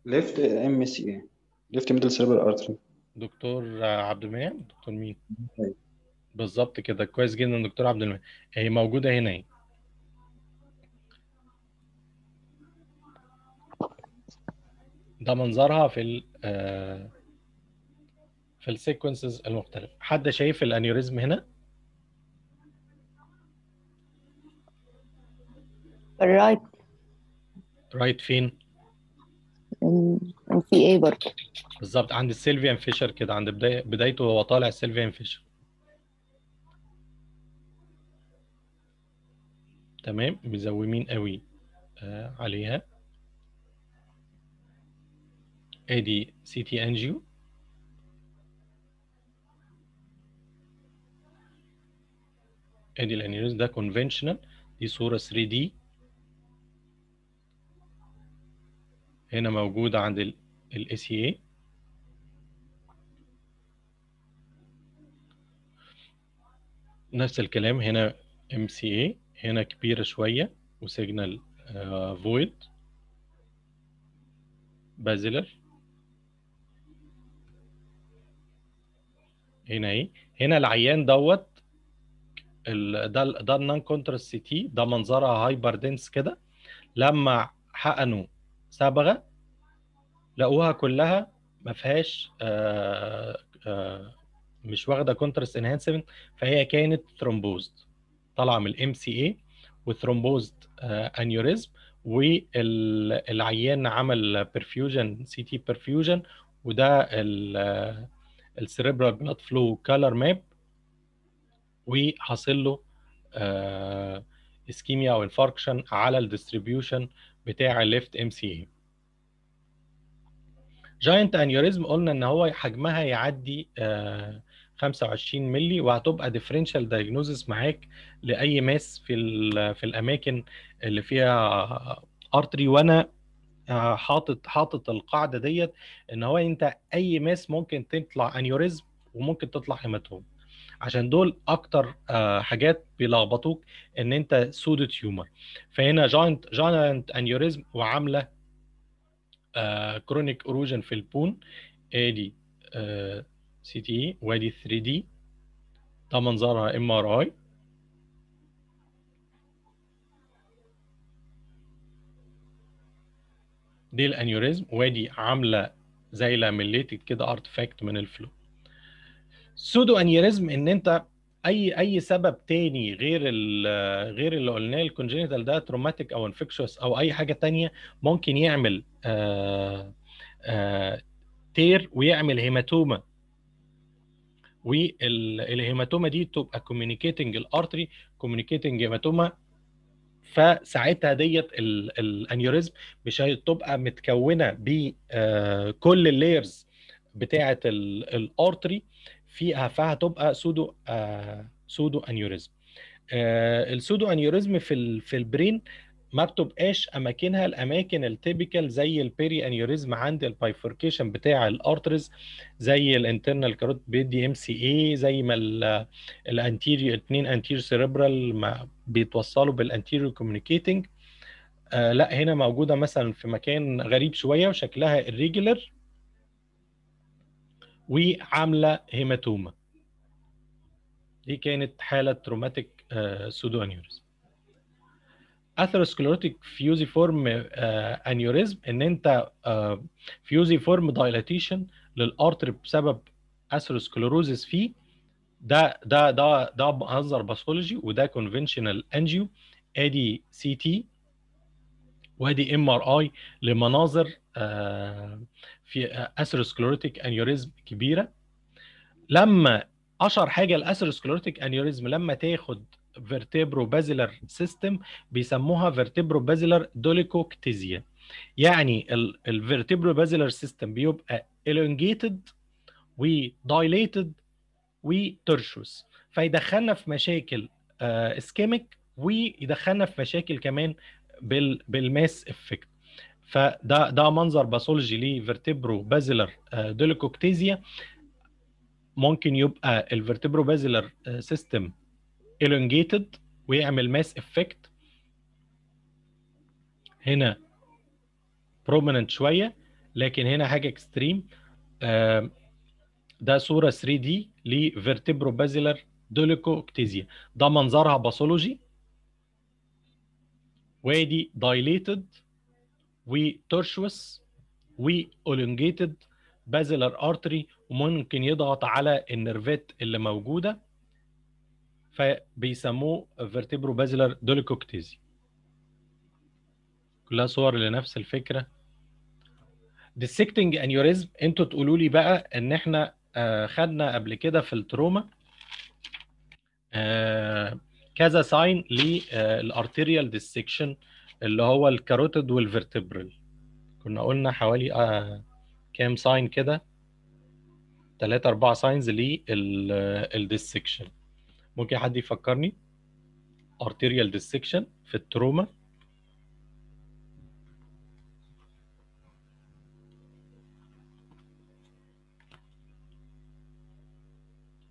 Speaker 1: ليفت ام سي اي ليفت ميدل سيربر ارتري دكتور عبد المنعم دكتور مين؟ أيوه. بالظبط كده كويس جدا دكتور عبد المنعم هي موجوده هنا اهي ده منظرها في ال آه، في السيكونسز المختلفه حد شايف الانيوريزم هنا الرايت رايت فين في ايه برضه بالظبط عند سيلفيان فيشر كده عند بدايته هو طالع سيلفيان فيشر تمام مزومين قوي آه عليها ادي سي تي انجيو ادي الانيوريزم ده كونفنشنال دي صوره 3 دي هنا موجودة عند الـ SEA نفس الكلام هنا MCA هنا كبيرة شوية وسيجنال فويد بازلر هنا ايه هنا العيان دوت ده ده النون كونتراست سي تي ده منظرها هايبر دنس كده لما حقنوا صبغه لقوها كلها ما فيهاش آه، آه، مش واخده كونترست انهانسمنت فهي كانت ثرومبوزد طالعه من الام سي اي وثرومبوزد انيوريزم والعيان عمل برفيوجن سي تي برفيوجن وده السريبرال بلاد فلو كالر ماب وحاصل له اسكيميا آه، او انفاركشن على الديستريبيوشن بتاع الليفت ام سي اي جاينت انيوريزم قلنا ان هو حجمها يعدي 25 آه، مللي وهتبقى ديفرنشال دايجنوزس معاك لاي ماس في في الاماكن اللي فيها ارتري وانا آه، حاطط حاطط القاعده ديت ان هو انت اي ماس ممكن تطلع انيوريزم وممكن تطلع هيماتوم عشان دول اكتر آه، حاجات بيلخبطوك ان انت سودو تيومر فهنا جاينت جاينت انيوريزم وعامله كرونيك آه، اروجن في البون ادي سي تي وادي 3 دي ده منظرها ام ار اي دي الانيوريزم وادي عامله زي لاميليتد كده ارتفاكت من الفلو سودو انيريزم ان انت اي اي سبب تاني غير غير اللي قلناه الكونجنتال ده تروماتيك او انفكشوس او اي حاجه تانية ممكن يعمل آآ آآ تير ويعمل هيماتوما والهيماتوما دي تبقى كوميونيكيتنج الارتري كوميونيكيتنج هيماتوما فساعتها ديت الانيوريزم مش هتبقى متكونه بكل آه، اللييرز بتاعه الارتري فيها فهتبقى سودو سودو انيوريزم السودو انيوريزم في ال في البرين ما بتبقاش اماكنها الاماكن التيبيكال زي البيري انيوريزم عند البايفوركيشن بتاع الارترز زي الانترنال كاروت بي دي ام سي اي زي ما الانتيريور اثنين انتيريور سيريبرال بيتوصلوا بالانتيريور كوميونيكيتنج آه لا هنا موجوده مثلا في مكان غريب شويه وشكلها الريجولر وعامله هيماتوما دي كانت حاله تروماتيك سودو انيوريزم فيوزي فيوزيفورم انيوريزم ان انت فيوزيفورم آه، دايلاتيشن للارتر بسبب اثروسكلوروزيس فيه ده ده ده ده منظر باثولوجي وده كونفنشنال انجيو ادي سي تي وادي ام ار اي لمناظر في اثيروسكلوروتيك انيوريزم كبيره لما اشهر حاجه الاثيروسكلوروتيك انيوريزم لما تاخد فيرتيبرو بازيلر سيستم بيسموها فيرتيبرو بازيلر دوليكوكتيزيا يعني الفيرتيبرو بازيلر سيستم بيبقى elongated ودايليتد وترشوس فيدخلنا في مشاكل اسكيميك آه، ويدخلنا في مشاكل كمان بالماس افكت فده ده منظر باثولوجي لفيرتبرو بازلر آه، ديليكوكتيزيا ممكن يبقى الفيرتبرو بازلر سيستم آه، elongated ويعمل ماس افكت هنا بروميننت شويه لكن هنا حاجه اكستريم آه، ده صوره 3 دي لفيرتبرو بازلر دوليكوكتيزيا ده منظرها باثولوجي وادي دايليتد وترشوس واولونجيتد بازلر ارتري وممكن يضغط على النرفات اللي موجوده فبيسموه فيرتبرو بازلر دوليكوكتيزي كلها صور لنفس الفكره ديسكتنج انيوريزم انتوا تقولوا لي بقى ان احنا آه، خدنا قبل كده في التروما آه، كذا ساين للارتيريال ديسكشن اللي هو الكاروتيد والفرتبرال كنا قلنا حوالي آه كام ساين كده تلاتة أربعة ساينز للديسكشن ممكن حد يفكرني arterial ديسكشن في التروما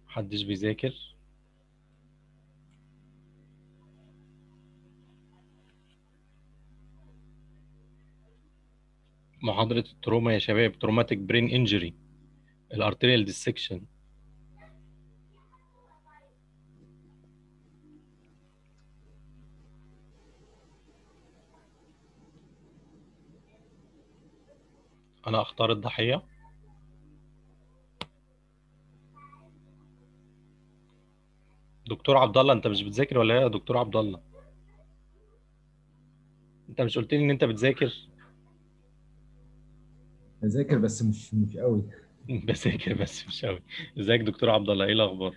Speaker 1: محدش بيذاكر محاضرة التروما يا شباب تروماتيك برين انجري الارتريال ديسكشن انا اختار الضحية دكتور عبد الله انت مش بتذاكر ولا إيه يا دكتور عبد الله انت مش قلت لي ان انت بتذاكر بذاكر بس مش مش قوي بذاكر بس مش قوي ازيك دكتور عبد الله ايه الاخبار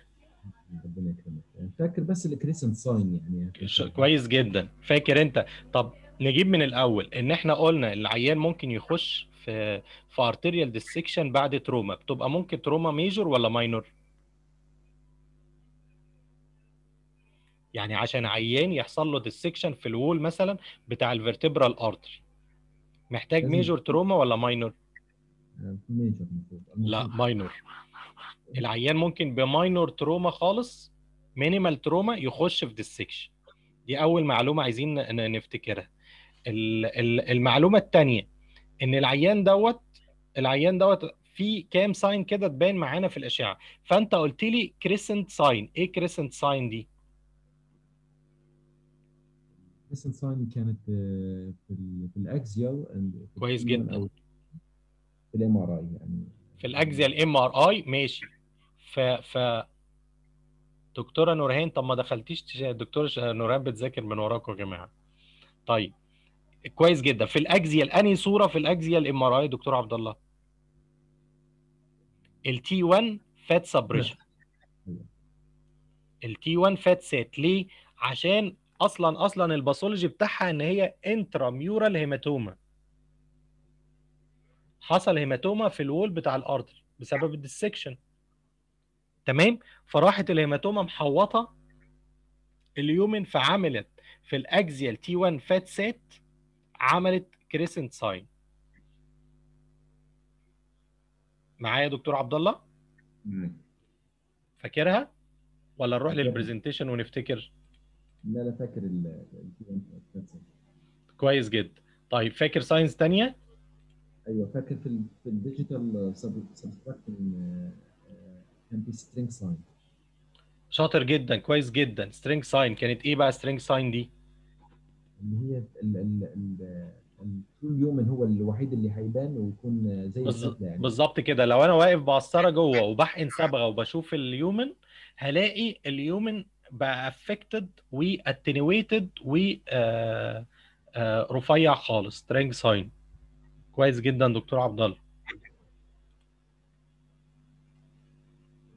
Speaker 1: ربنا يكرمك فاكر بس الكريسنت ساين يعني كويس جدا فاكر انت طب نجيب من الاول ان احنا قلنا العيان ممكن يخش في في ارتيريال ديسكشن بعد تروما بتبقى ممكن تروما ميجور ولا ماينور يعني عشان عيان يحصل له ديسكشن في الوول مثلا بتاع الفيرتبرال ارتري محتاج ميجور تروما ولا ماينور ميجر المفروض لا ماينور العيان ممكن بماينور تروما خالص مينيمال تروما يخش في ديسكشن دي اول معلومه عايزين نفتكرها المعلومه الثانيه ان العيان دوت العيان دوت في كام ساين كده تبان معانا في الاشعه فانت قلت لي كريسنت ساين ايه كريسنت ساين دي كريسنت ساين كانت آه، في الاكزيال كويس جدا في الام ار اي يعني في الاجزاء الام ار اي ماشي ف ف دكتوره نورهان طب ما دخلتيش دكتوره نورهان بتذاكر من وراكم يا جماعه طيب كويس جدا في الاجزيال انهي صوره في الاجزيال الام ار اي دكتور عبد الله التي 1 فات سبريشن التي 1 فات سات ليه عشان اصلا اصلا الباثولوجي بتاعها ان هي انترا ميورال هيماتوما حصل هيماتوما في الول بتاع الارتر بسبب الديسكشن تمام فراحت الهيماتوما محوطه اليومن فعملت في الاكزيال تي 1 فات سيت عملت كريسنت ساين معايا دكتور عبد الله فاكرها ولا نروح للبرزنتيشن ونفتكر لا لا فاكر ال كويس جدا طيب فاكر ساينز تانية ايوه فاكر في في الديجيتال سبستراكشن آه، كان في سترينج ساين شاطر جدا كويس جدا سترينج ساين كانت ايه بقى سترينج ساين دي؟ اللي هي ال ال الترو يوم هو الوحيد اللي هيبان ويكون زي بالظبط يعني. بالظبط كده لو انا واقف بعصاره جوه وبحقن صبغه وبشوف اليومن هلاقي اليومن بقى افكتد واتنويتد و آه، آه، رفيع خالص سترينج ساين كويس جدا دكتور عبد الله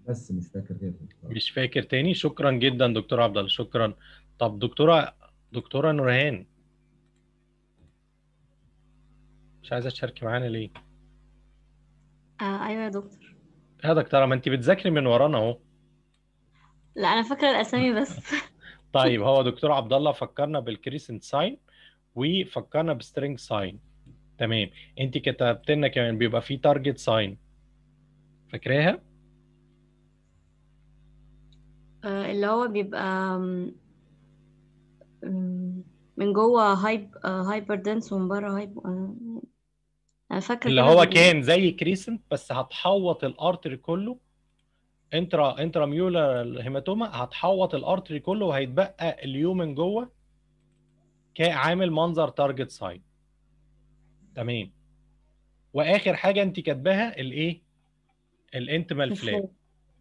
Speaker 1: بس مش فاكر غير مش فاكر تاني شكرا جدا دكتور عبد الله شكرا طب دكتوره دكتوره نورهان مش عايزه تشاركي معانا ليه؟ آه ايوه يا دكتور يا دكتوره ما انت بتذاكري من ورانا اهو لا انا فاكره الاسامي بس طيب هو دكتور عبد الله فكرنا بالكريسنت ساين وفكرنا بسترينج ساين تمام انت كتبت لنا كمان بيبقى في تارجت ساين فاكراها آه، اللي هو بيبقى من جوه هايب هايبر دنس ومن بره هايب آه، انا فاكره اللي هو كان زي كريسنت بس هتحوط الارتري كله انترا انترا ميولر هيماتوما هتحوط الارتري كله وهيتبقى اليومن جوه كعامل منظر تارجت سايت تمام واخر حاجه انت كاتباها الايه الانتمال فلاب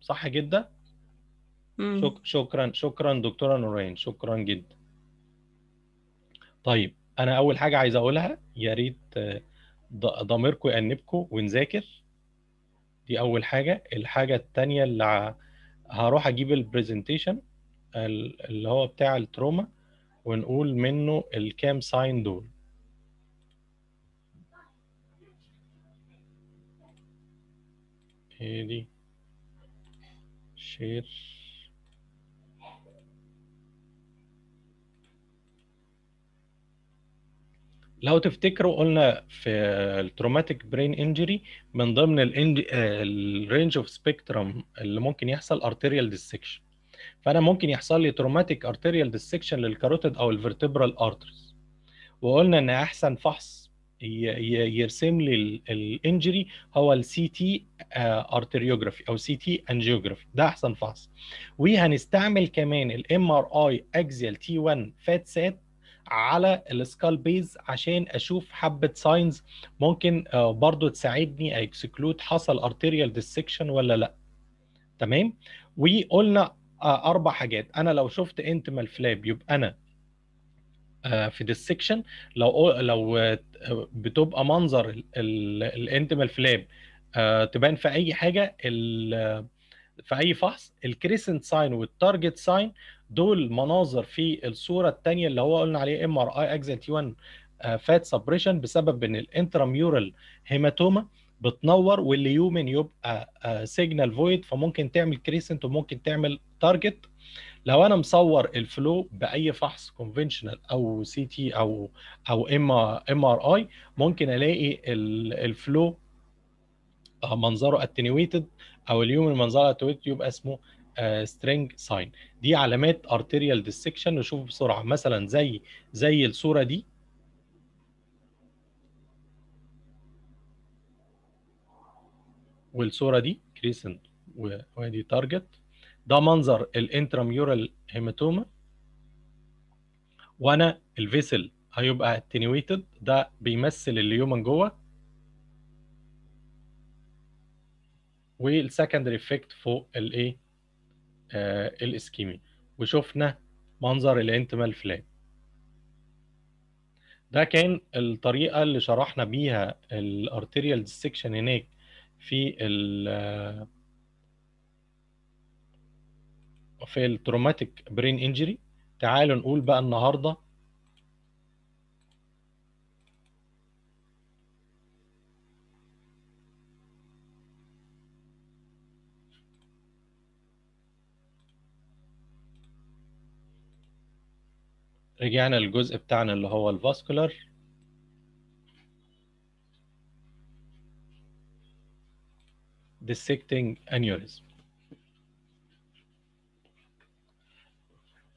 Speaker 1: صح جدا شك... شكرا شكرا دكتوره نورين شكرا جدا طيب انا اول حاجه عايز اقولها يا ريت ضميركم يأنبكم ونذاكر دي اول حاجه الحاجه الثانيه اللي هروح اجيب البرزنتيشن اللي هو بتاع التروما ونقول منه الكام ساين دول ادي ايه شير لو تفتكروا قلنا في التروماتيك برين انجري من ضمن الرينج اوف سبيكترم اللي ممكن يحصل ارتيريال ديسكشن فانا ممكن يحصل لي تروماتيك ارتيريال ديسكشن للكاروتيد او الفرتبرال ارترز وقلنا ان احسن فحص يرسم لي الانجري هو السي تي ارتريوجرافي او سي تي انجيوجرافي ده احسن فحص وهنستعمل كمان الام ار اي اكزيال تي 1 فات سات على السكال بيز عشان اشوف حبه ساينز ممكن آه، برضو تساعدني اكسكلود حصل ارتيريال ديسكشن ولا لا تمام وقلنا آه، اربع حاجات انا لو شفت انتمال فلاب يبقى انا آه، في ديسكشن لو لو آه، بتبقى منظر الانتمال فلاب آه، تبان في اي حاجه في اي فحص الكريسنت ساين والتارجت ساين دول مناظر في الصوره الثانيه اللي هو قلنا عليه ام ار اي اكزل تي 1 فات سبريشن بسبب ان الانتراميورال هيماتوما بتنور واللي يومن يبقى سيجنال فويد فممكن تعمل كريسنت وممكن تعمل تارجت لو انا مصور الفلو باي فحص كونفنشنال او سي تي او او ام ام ار اي ممكن الاقي الفلو آه، منظره اتنيويتد او اليوم منظره اتنيويتد يبقى اسمه سترينج uh, ساين دي علامات ارتيريال ديسكشن نشوف بسرعه مثلا زي زي الصوره دي والصوره دي كريسنت وادي تارجت ده منظر الانتراميورال هيماتوما وانا الفيسل هيبقى اتنيويتد ده بيمثل اليومن جوه والسكندري افكت فوق الايه آه الاسكيمي وشفنا منظر الانتمال فلاب ده كان الطريقه اللي شرحنا بيها الارتيريال ديسكشن هناك في آه، في التروماتيك برين انجري تعالوا نقول بقى النهارده رجعنا للجزء بتاعنا اللي هو الفاسكولار dissecting aneurysm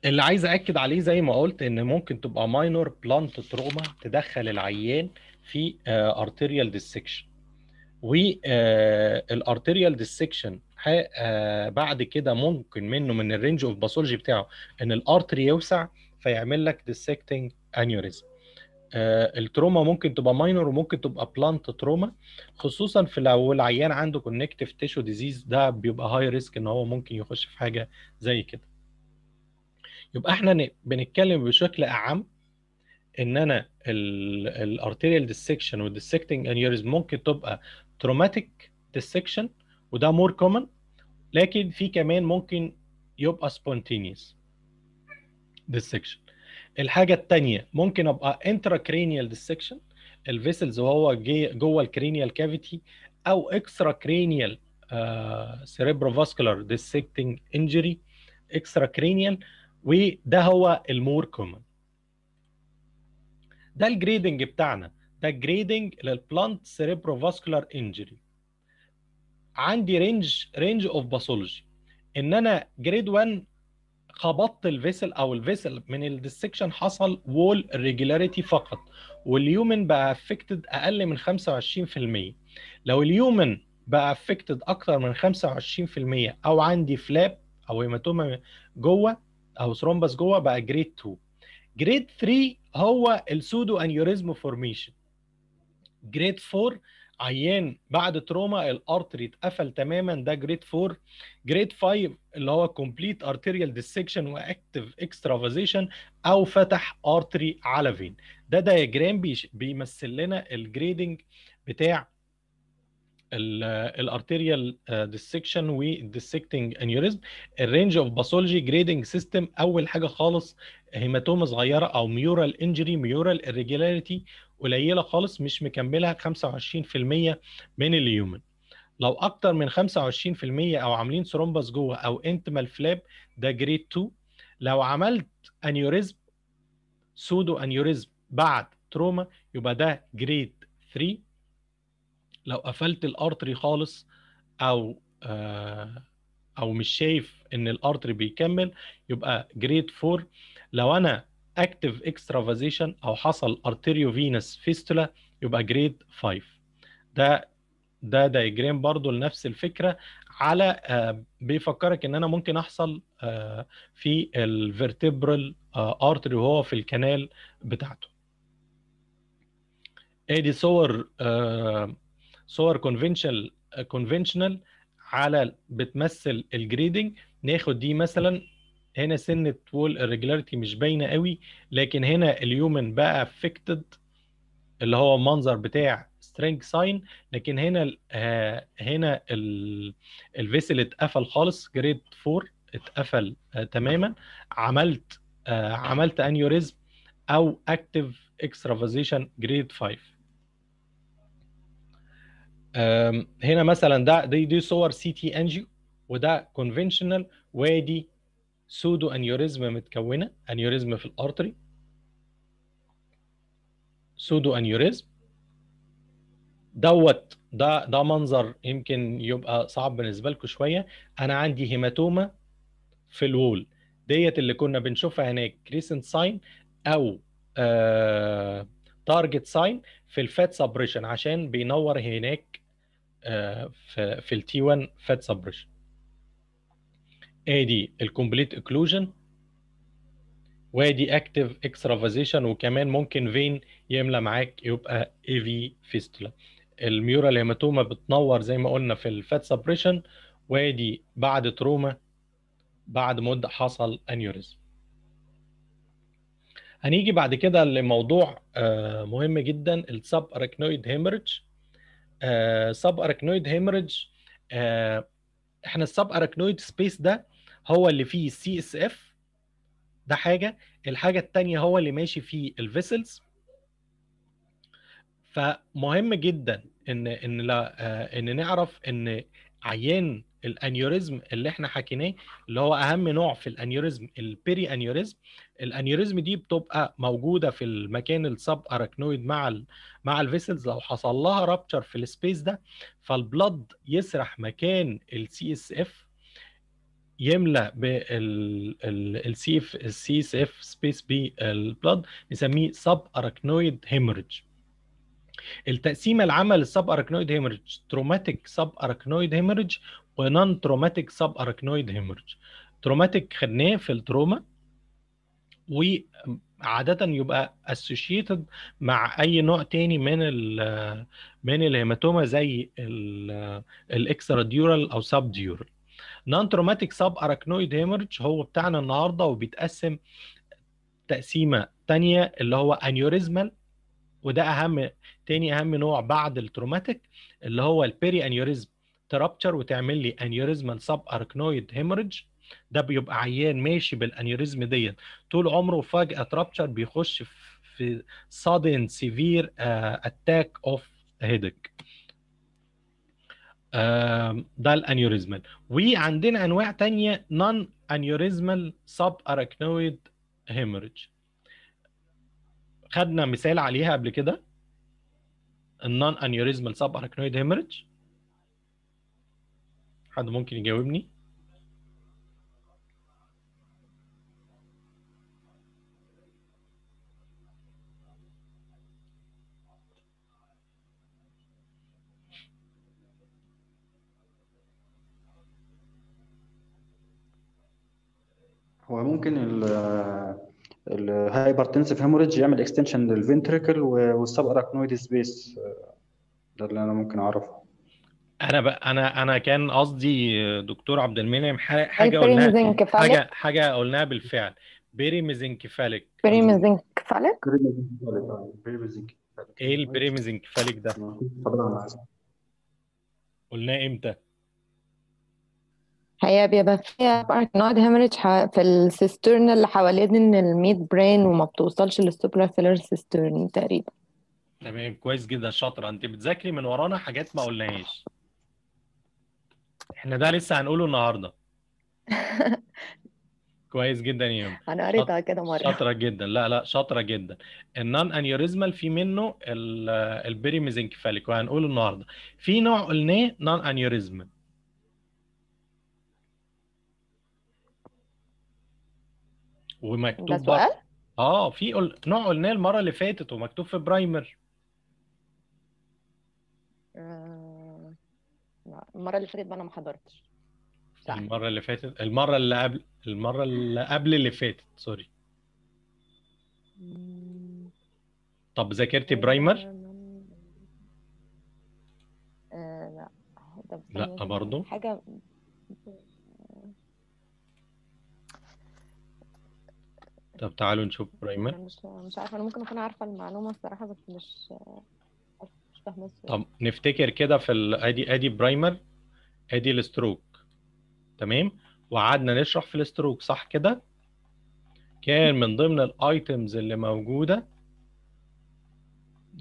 Speaker 1: اللي عايز اكد عليه زي ما قلت ان ممكن تبقى ماينور بلانت تروما تدخل العيان في ارتيريال ديسكشن والارتيريال ديسكشن بعد كده ممكن منه من الرينج اوف باثولوجي بتاعه ان الارتري يوسع فيعمل لك ديسكتنج انيوريزم التروما ممكن تبقى ماينور وممكن تبقى بلانت تروما خصوصا في لو العيان عنده كونكتيف تيشو ديزيز ده بيبقى هاي ريسك ان هو ممكن يخش في حاجه زي كده يبقى احنا بنتكلم بشكل اعم ان انا الارتيريال ديسكشن والديسكتنج انيوريز ممكن تبقى تروماتيك ديسكشن وده مور كومن لكن في كمان ممكن يبقى سبونتينيوس ديسكشن الحاجه الثانيه ممكن ابقى انترا كرينيال ديسكشن الفيسلز وهو جوه الكرينيال كافيتي او اكسترا كرينيال سيريبرو فاسكولار ديسكتنج انجري اكسترا كرينيال وده هو المور كومن ده الجريدنج بتاعنا ده الجريدنج للبلانت سيريبروفاسكولار انجري عندي رينج رينج اوف باثولوجي ان انا جريد 1 خبطت الفيسل او الفيسل من الديسكشن حصل وول ريجولاريتي فقط واليومن بقى افكتد اقل من 25% لو اليومن بقى افكتد اكتر من 25% او عندي فلاب او هيماتوما جوه او ثرومبس جوه بقى جريد 2 جريد 3 هو السودو انيوريزم فورميشن جريد 4 عيان بعد تروما الارتري اتقفل تماما ده جريد 4 جريد 5 اللي هو كومبليت ارتيريال ديسكشن واكتف اكسترافازيشن او فتح ارتري على فين ده دياجرام بيمثل لنا الجريدنج بتاع الارتيريال ديسكشن والديسكتنج انيوريزم الرينج اوف باثولوجي جريدنج سيستم اول حاجه خالص هيماتوما صغيره او ميورال انجري ميورال irregularity قليله خالص مش مكمله 25% من الهيومن لو اكتر من 25% او عاملين ثرومبس جوه او انتمال فلاب ده جريد 2 لو عملت انيوريزم سودو انيوريزم بعد تروما يبقى ده جريد 3 لو قفلت الارتري خالص او آه او مش شايف ان الارتري بيكمل يبقى جريد 4 لو انا اكتف اكسترا فازيشن او حصل ارتيريو فينس فيستولا يبقى جريد 5 ده ده دايجرام برضو لنفس الفكره على آه بيفكرك ان انا ممكن احصل آه في الفيرتبرال آه ارتري وهو في الكنال بتاعته ادي صور آه، صور كونفنشنال كونفنشنال على بتمثل الجريدنج ناخد دي مثلا هنا سنه وول irregularity مش باينه قوي لكن هنا اليومن بقى افكتد اللي هو منظر بتاع سترينج ساين لكن هنا آه هنا الفيسل اتقفل خالص جريد 4 اتقفل آه تماما عملت آه عملت انيوريزم او اكتف اكسترافازيشن جريد 5 هنا مثلا ده دي, دي صور سي تي انجيو وده كونفنشنال وادي سودو انيوريزم متكونه انيوريزم في الارتري سودو انيوريزم دوت ده ده منظر يمكن يبقى صعب بالنسبه لكم شويه انا عندي هيماتوما في الوول ديت اللي كنا بنشوفها هناك كريسنت ساين او تارجت آه، ساين في الفات سبريشن عشان بينور هناك في, في التي 1 فات suppression ادي الكومبليت occlusion وادي اكتف اكسترافازيشن وكمان ممكن فين يملى معاك يبقى اي في فيستولا الميورال هيماتوما بتنور زي ما قلنا في الفات سبريشن وادي بعد تروما بعد مده حصل انيوريزم هنيجي بعد كده لموضوع آه، مهم جدا السب اركنويد هيمرج سب اركنويد هيمرج احنا السب اركنويد سبيس ده هو اللي فيه سي اس اف ده حاجه الحاجه الثانيه هو اللي ماشي فيه الفيسلز فمهم جدا ان ان لا آه، ان نعرف ان عيان الانيوريزم اللي احنا حكيناه اللي هو اهم نوع في الانيوريزم البيري انيوريزم الانيوريزم دي بتبقى موجوده في المكان السب اراكنويد مع الـ مع الفيسلز لو حصل لها رابتشر في السبيس ده فالبلد يسرح مكان السي اس اف يملى بالسي اف السي اس اف سبيس بي البلد نسميه سب اراكنويد هيمرج التقسيمه العامه للسب اراكنويد هيمرج تروماتيك سب اراكنويد هيمرج ونون تروماتيك سب اراكنويد هيمرج تروماتيك خدناه في التروما وعادة يبقى associated مع أي نوع تاني من الـ من الهيماتوما زي الإكسترا ديورال أو سب ديورال. نون تروماتيك سب أراكنويد هيمرج هو بتاعنا النهارده وبيتقسم تقسيمة تانية اللي هو انيوريزمال وده أهم تاني أهم نوع بعد التروماتيك اللي هو البيري انيوريزم ترابتشر وتعمل لي انيوريزمال سب اركنويد هيمرج ده بيبقى عيان ماشي بالانيوريزم ديت طول عمره فجاه ترابتشر بيخش في سادن سيفير اتاك اوف هيدك ده الانيوريزمال وعندنا انواع تانية نون انيوريزمال سب اراكنويد هيمرج خدنا مثال عليها قبل كده النون انيوريزمال سب اراكنويد هيمرج حد ممكن يجاوبني هو ممكن الهايبرتنسف هيموريدج يعمل اكستنشن للفنتريكل والسب اراكنويد سبيس ده اللي انا ممكن اعرفه انا بقى انا انا كان قصدي دكتور عبد المنعم حاجه قلناها حاجه حاجه قلناها بالفعل بيريميزنكفاليك بيريميزنكفاليك بيريميزنكفاليك ايه البيريميزنكفاليك ده؟ قلناه امتى؟ هي بيبقى فيها اركانويد هيمرج في السيسترن اللي حوالين الميد برين وما بتوصلش للسوبرا فيلر سيسترن تقريبا تمام كويس جدا شاطره انت بتذاكري من ورانا حاجات ما قلناهاش احنا ده لسه هنقوله النهارده كويس جدا يا يوم انا قريتها كده مره شاطره جدا لا لا شاطره جدا النون انيوريزمال في منه البيريميز انكفاليك وهنقوله النهارده في نوع قلناه نون انيوريزمال ومكتوب ده سؤال؟ بقى... اه في قل... نوع قلناه المره اللي فاتت ومكتوب في برايمر آه، المره اللي فاتت بقى انا ما حضرتش المره اللي فاتت المره اللي قبل المره اللي قبل اللي فاتت سوري طب ذاكرتي برايمر آه،, آه لا لا برضه حاجه طب تعالوا نشوف برايمر مش مش عارفه انا ممكن اكون عارفه المعلومه الصراحه بس مش مش فاهمه طب نفتكر كده في ال... ادي ادي برايمر ادي الستروك تمام وقعدنا نشرح في الستروك صح كده كان من ضمن الايتمز اللي موجوده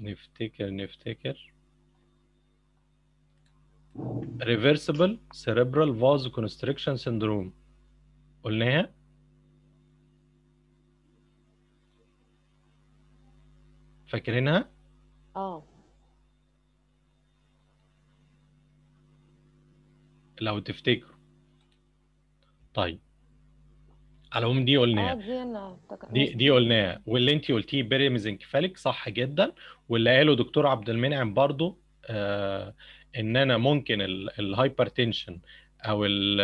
Speaker 1: نفتكر نفتكر reversible فازو كونستريكشن سيندروم قلناها فاكرينها؟ اه لو تفتكروا طيب على العموم دي قلناها آه، دي دي قلناها واللي انت قلتيه بيراميدز انكفاليك صح جدا واللي قاله دكتور عبد المنعم برضو آه ان انا ممكن الهايبرتنشن او ال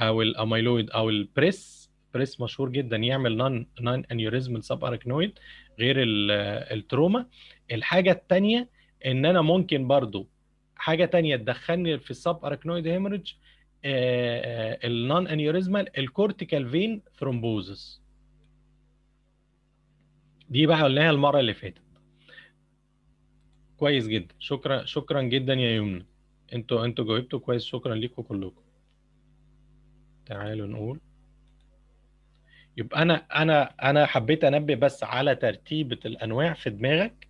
Speaker 1: او الاميلويد او البريس بريس مشهور جدا يعمل نان نان انيوريزم سب اركنويد غير آه، التروما الحاجه التانية ان انا ممكن برضو حاجه تانية تدخلني في السب اركنويد هيمورج النون انيوريزمال الكورتيكال فين ثرومبوزس دي بقى قلناها المره اللي فاتت كويس جدا شكرا شكرا جدا يا يمنى انتوا انتوا جاوبتوا كويس شكرا ليكم كلكم تعالوا نقول يبقى انا انا انا حبيت انبه بس على ترتيبه الانواع في دماغك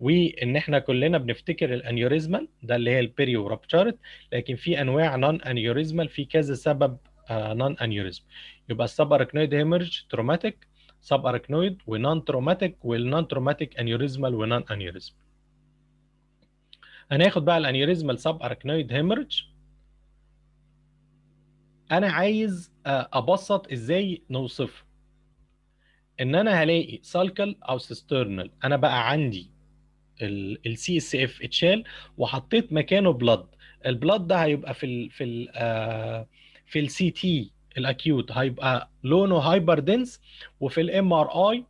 Speaker 1: وان احنا كلنا بنفتكر الانيوريزمال ده اللي هي البيريو رابتشارت لكن في انواع نون انيوريزمال في كذا سبب نون آه، انيوريزم يبقى السب اركنويد هيمرج تروماتيك سب اركنويد ونون تروماتيك والنون تروماتيك انيوريزمال ونون انيوريزم هناخد بقى الانيوريزمال سب اركنويد هيمرج انا عايز ابسط ازاي نوصفه ان انا هلاقي سالكل او سيسترنال انا بقى عندي السي اس اف اتشال وحطيت مكانه بلاد البلاد ده هيبقى في الـ في الـ آه في السي تي الاكيوت هيبقى لونه هايبر دنس وفي الام ار اي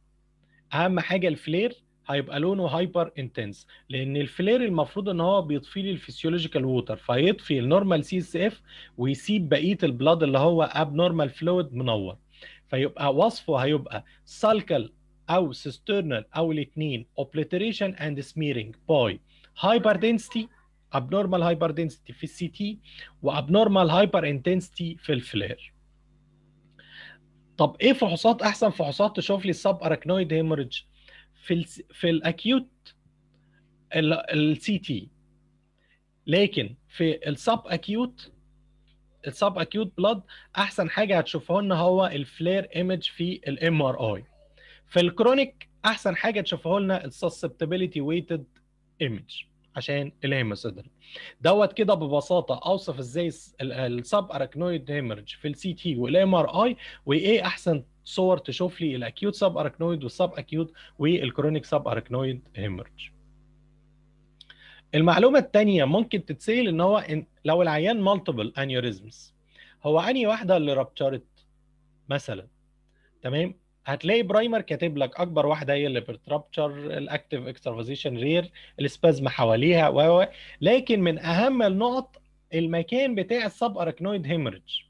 Speaker 1: اهم حاجه الفلير هيبقى لونه هايبر انتنس لان الفلير المفروض ان هو بيطفي لي الفسيولوجيكال ووتر فيطفي النورمال سي اس اف ويسيب بقيه البلاد اللي هو اب نورمال فلويد منور فيبقى وصفه هيبقى سالكال او سيسترنال او الاثنين اوبليتريشن اند سميرنج باي هايبر دنسيتي abnormal هايبر دنسيتي في السي تي وابنورمال هايبر انتنسيتي في الفلير طب ايه فحوصات احسن فحوصات تشوف لي السب اراكنويد هيموريدج في الـ في الاكيوت السي تي لكن في السب اكيوت السب اكيوت بلاد احسن حاجه هتشوفها لنا هو الفلير ايمج في الام ار اي في الكرونيك احسن حاجه تشوفها لنا السسبتبيليتي ويتد ايمج عشان الهيموسيدل دوت كده ببساطه اوصف ازاي السب اراكنويد هيمرج في السي تي والام ار اي وايه احسن صور تشوف لي الاكيوت سب اركنويد والسب اكيوت والكرونيك سب اركنويد هيمرج المعلومه الثانيه ممكن تتسال ان هو إن لو العيان مالتيبل انيوريزمز هو اني واحده اللي رابتشرت مثلا تمام هتلاقي برايمر كاتب لك اكبر واحده هي اللي بترابتشر الاكتيف اكسترافيزيشن رير السبازم حواليها و لكن من اهم النقط المكان بتاع السب اركنويد هيمرج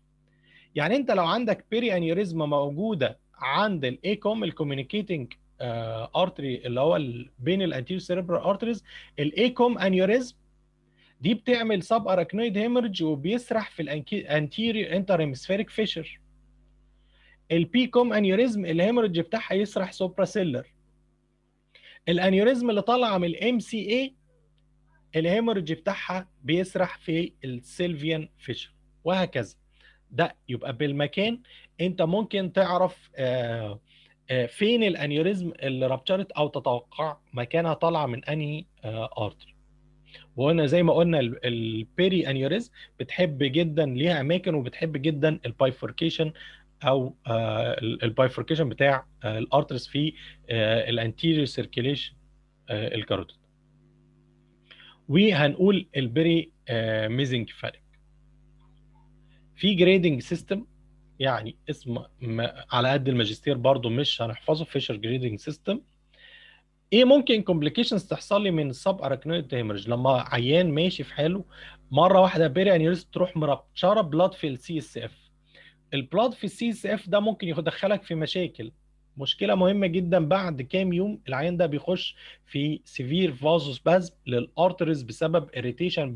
Speaker 1: يعني انت لو عندك بيري انيوريزما موجوده عند الايكوم الكوميونيكيتنج ارتري اللي هو بين الانتيريور سيربرال ارتريز الايكوم انيوريزم دي بتعمل سب اراكنويد هيمرج وبيسرح في الانتيريور انتر هيمسفيريك فيشر البي كوم انيوريزم الهيمرج بتاعها يسرح سوبرا سيلر الانيوريزم اللي طالعه من الام سي اي الهيمرج بتاعها بيسرح في السيلفيان فيشر وهكذا ده يبقى بالمكان انت ممكن تعرف آه, آه، فين الانيوريزم اللي ربطرت او تتوقع مكانها طالعه من انهي آه، ارتر وقلنا زي ما قلنا البيري انيوريزم بتحب جدا ليها اماكن وبتحب جدا البايفوركيشن او آه، البايفوركيشن بتاع الارترز في الانتيريور سيركيليشن الكاروتيد وهنقول البري ميزنكفاليك في جريدنج سيستم يعني اسم على قد الماجستير برضو مش هنحفظه فيشر جريدنج سيستم ايه ممكن كومبليكيشنز تحصل لي من سب اراكنويد هيمرج لما عيان ماشي في حاله مره واحده بيري انيوريزم تروح مربشره بلاد في السي اس اف البلاد في السي اس اف ده ممكن يدخلك في مشاكل مشكله مهمه جدا بعد كام يوم العيان ده بيخش في سيفير فازوس بازم للارترز بسبب اريتيشن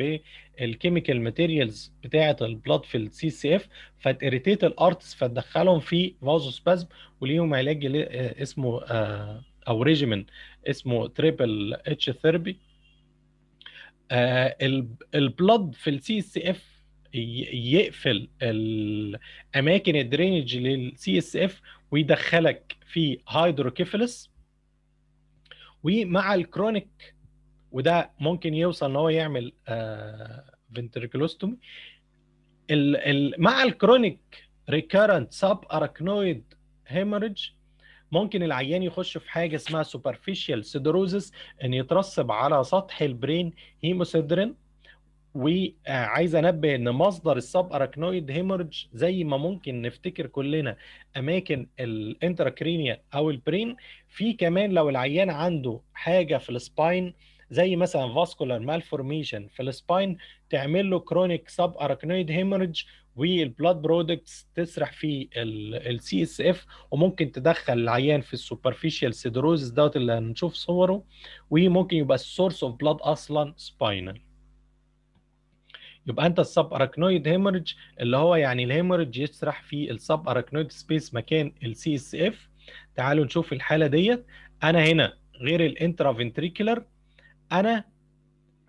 Speaker 1: بالكيميكال ماتيريالز بتاعه البلاد في السي سي اف فتريتيت الارتس فتدخلهم في فازوس بازم وليهم علاج آه، اسمه آه، او ريجيمن اسمه تريبل اتش ثيرابي البلاد في السي سي اف يقفل الاماكن الدرينج للسي اس اف ويدخلك في هايدروكيفلس ومع الكرونيك وده ممكن يوصل ان هو يعمل فنتريكولوستومي آه، مع الكرونيك ريكارنت سب اراكنويد هيمرج ممكن العيان يخش في حاجه اسمها سوبرفيشال سيدروزس ان يترسب على سطح البرين هيموسيدرين وعايز آه، انبه ان مصدر السب اراكنويد هيمورج زي ما ممكن نفتكر كلنا اماكن الانتراكرينيا او البرين في كمان لو العيان عنده حاجه في السباين زي مثلا فاسكولار مالفورميشن في السباين تعمل له كرونيك سب اراكنويد هيمورج والبلاد برودكتس تسرح في السي اس اف وممكن تدخل العيان في السوبرفيشال سيدروز دوت اللي هنشوف صوره وممكن يبقى السورس اوف بلاد اصلا سباينال يبقى انت السب اراكنويد هيموريدج اللي هو يعني الهيموريدج يسرح في السب اراكنويد سبيس مكان السي اس اف تعالوا نشوف الحاله ديت انا هنا غير الانترافنتريكولر انا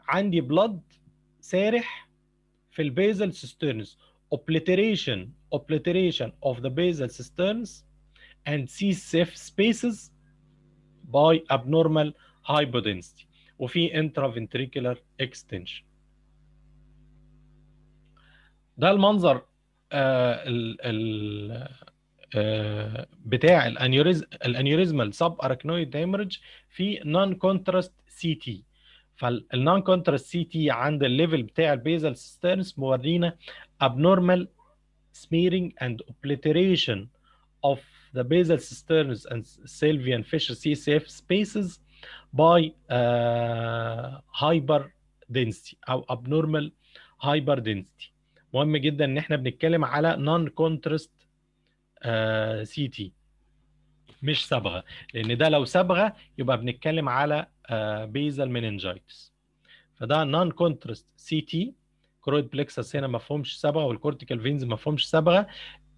Speaker 1: عندي بلد سارح في البيزل سيسترنز اوبليتريشن اوبليتريشن اوف ذا بيزل سيسترنز اند سي اس اف سبيسز باي ابنورمال hypodensity وفي intraventricular اكستنشن ده المنظر آه ال ال آه، بتاع الانيوريز الانيوريزمال سب اراكنويد هيمرج في نون كونتراست سي تي فالنون كونتراست سي تي عند الليفل بتاع البيزل سيسترنس مورينا abnormal smearing and obliteration of the basal cisterns and Sylvian fissure CCF spaces by uh, آه، hyper density أو abnormal hyper density مهم جدا ان احنا بنتكلم على نون كونترست سي تي مش صبغه لان ده لو صبغه يبقى بنتكلم على بيزل آه، مننجايتس فده نون كونترست سي تي كرويد بلكسس هنا ما فيهمش صبغه والكورتيكال فينز ما فيهمش صبغه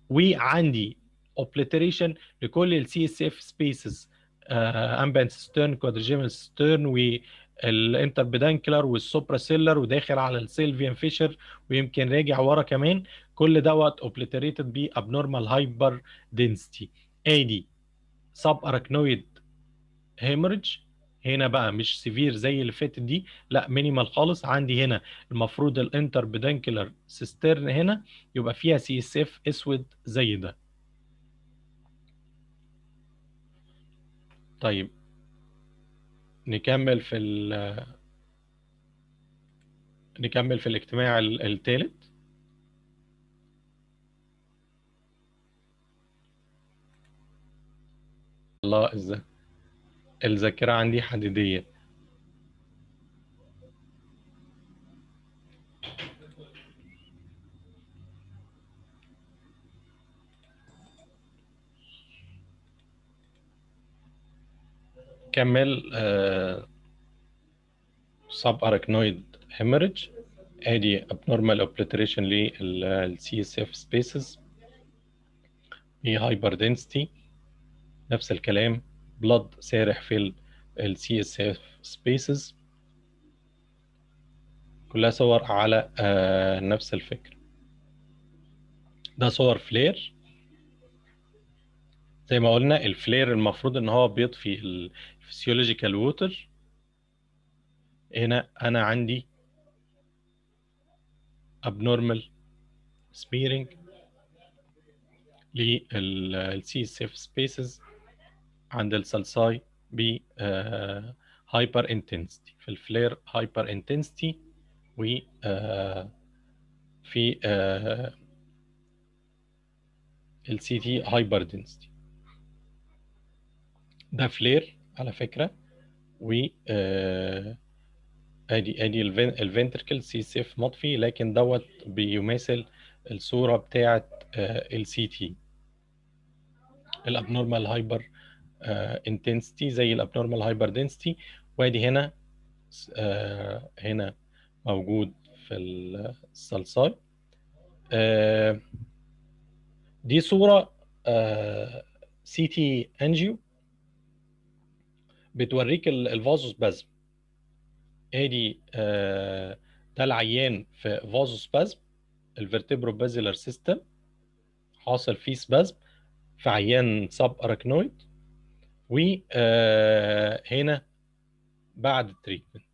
Speaker 1: وعندي اوبليتريشن لكل السي اس اف سبيسز امبانس ستيرن كوادرجيمال ستيرن الانتر بيدانكلر والسوبرا سيلر وداخل على السيلفيان فيشر ويمكن راجع ورا كمان كل دوت اوبليتريتد بي ابنورمال هايبر دينستي ادي سب اراكنويد هيمرج هنا بقى مش سيفير زي اللي فاتت دي لا مينيمال خالص عندي هنا المفروض الانتر بدانكلر سيسترن هنا يبقى فيها سي اس اف اسود زي ده طيب نكمل في ال نكمل في الاجتماع الثالث الله الذاكرة عندي حديدية كمل سب اركنويد هيمرج ادي ابنورمال obliteration للسي اس اف سبيسز هايبر دنسيتي نفس الكلام بلاد سارح في السي اس اف سبيسز كلها صور على آه نفس الفكر ده صور فلير زي ما قلنا الفلير المفروض ان هو بيطفي physiological water هنا أنا عندي abnormal smearing لل اس safe spaces عند الصلصاي ب hyper intensity في الفلير hyper intensity و في السي تي هايبر دنستي ده فلير على فكره و آه، ادي ادي الفنتركل سي سي اف مطفي لكن دوت بيماثل الصوره بتاعه آه، السي تي الابنورمال هايبر انتنسيتي آه، زي الابنورمال هايبر دنسيتي وادي هنا هنا موجود في الصلصال دي صوره سي تي انجيو بتوريك الفازوس بازم ادي آه، ده العيان في فازوس بازم الفرتبرو بازيلر سيستم حاصل فيه سبازم في عيان سب اراكنويد وهنا آه، بعد التريتمنت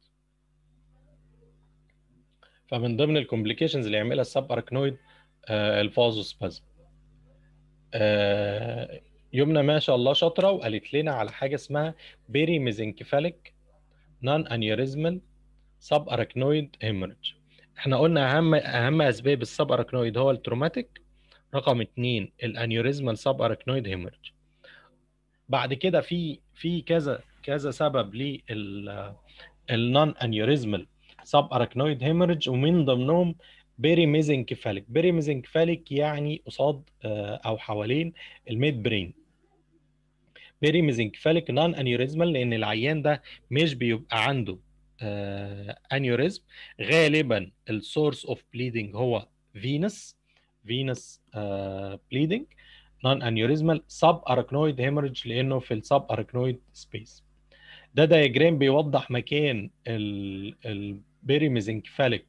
Speaker 1: فمن ضمن الكومبليكيشنز اللي يعملها السب اركنويد آه، الفازوس بازم يمنى ما شاء الله شاطره وقالت لنا على حاجه اسمها بيري ميزنكفاليك نون انيوريزمال سب اراكنويد هيموريج احنا قلنا اهم اهم اسباب السب اراكنويد هو التروماتيك رقم اتنين الانيوريزمال سب اراكنويد هيموريج بعد كده في في كذا كذا سبب لل النون انيوريزمال سب اراكنويد هيموريج ومن ضمنهم بيري ميزنكفاليك بيري ميزنكفاليك يعني قصاد آه، او حوالين الميد برين بيري ميزنكفاليك نان انيوريزمال لان العيان ده مش بيبقى عنده انيوريزم آه، غالبا السورس اوف بليدنج هو فينس فينس بليدنج نان انيوريزمال سب اركنويد هيمرج لانه في السب اركنويد سبيس ده دايجرام بيوضح مكان البيري ميزنكفاليك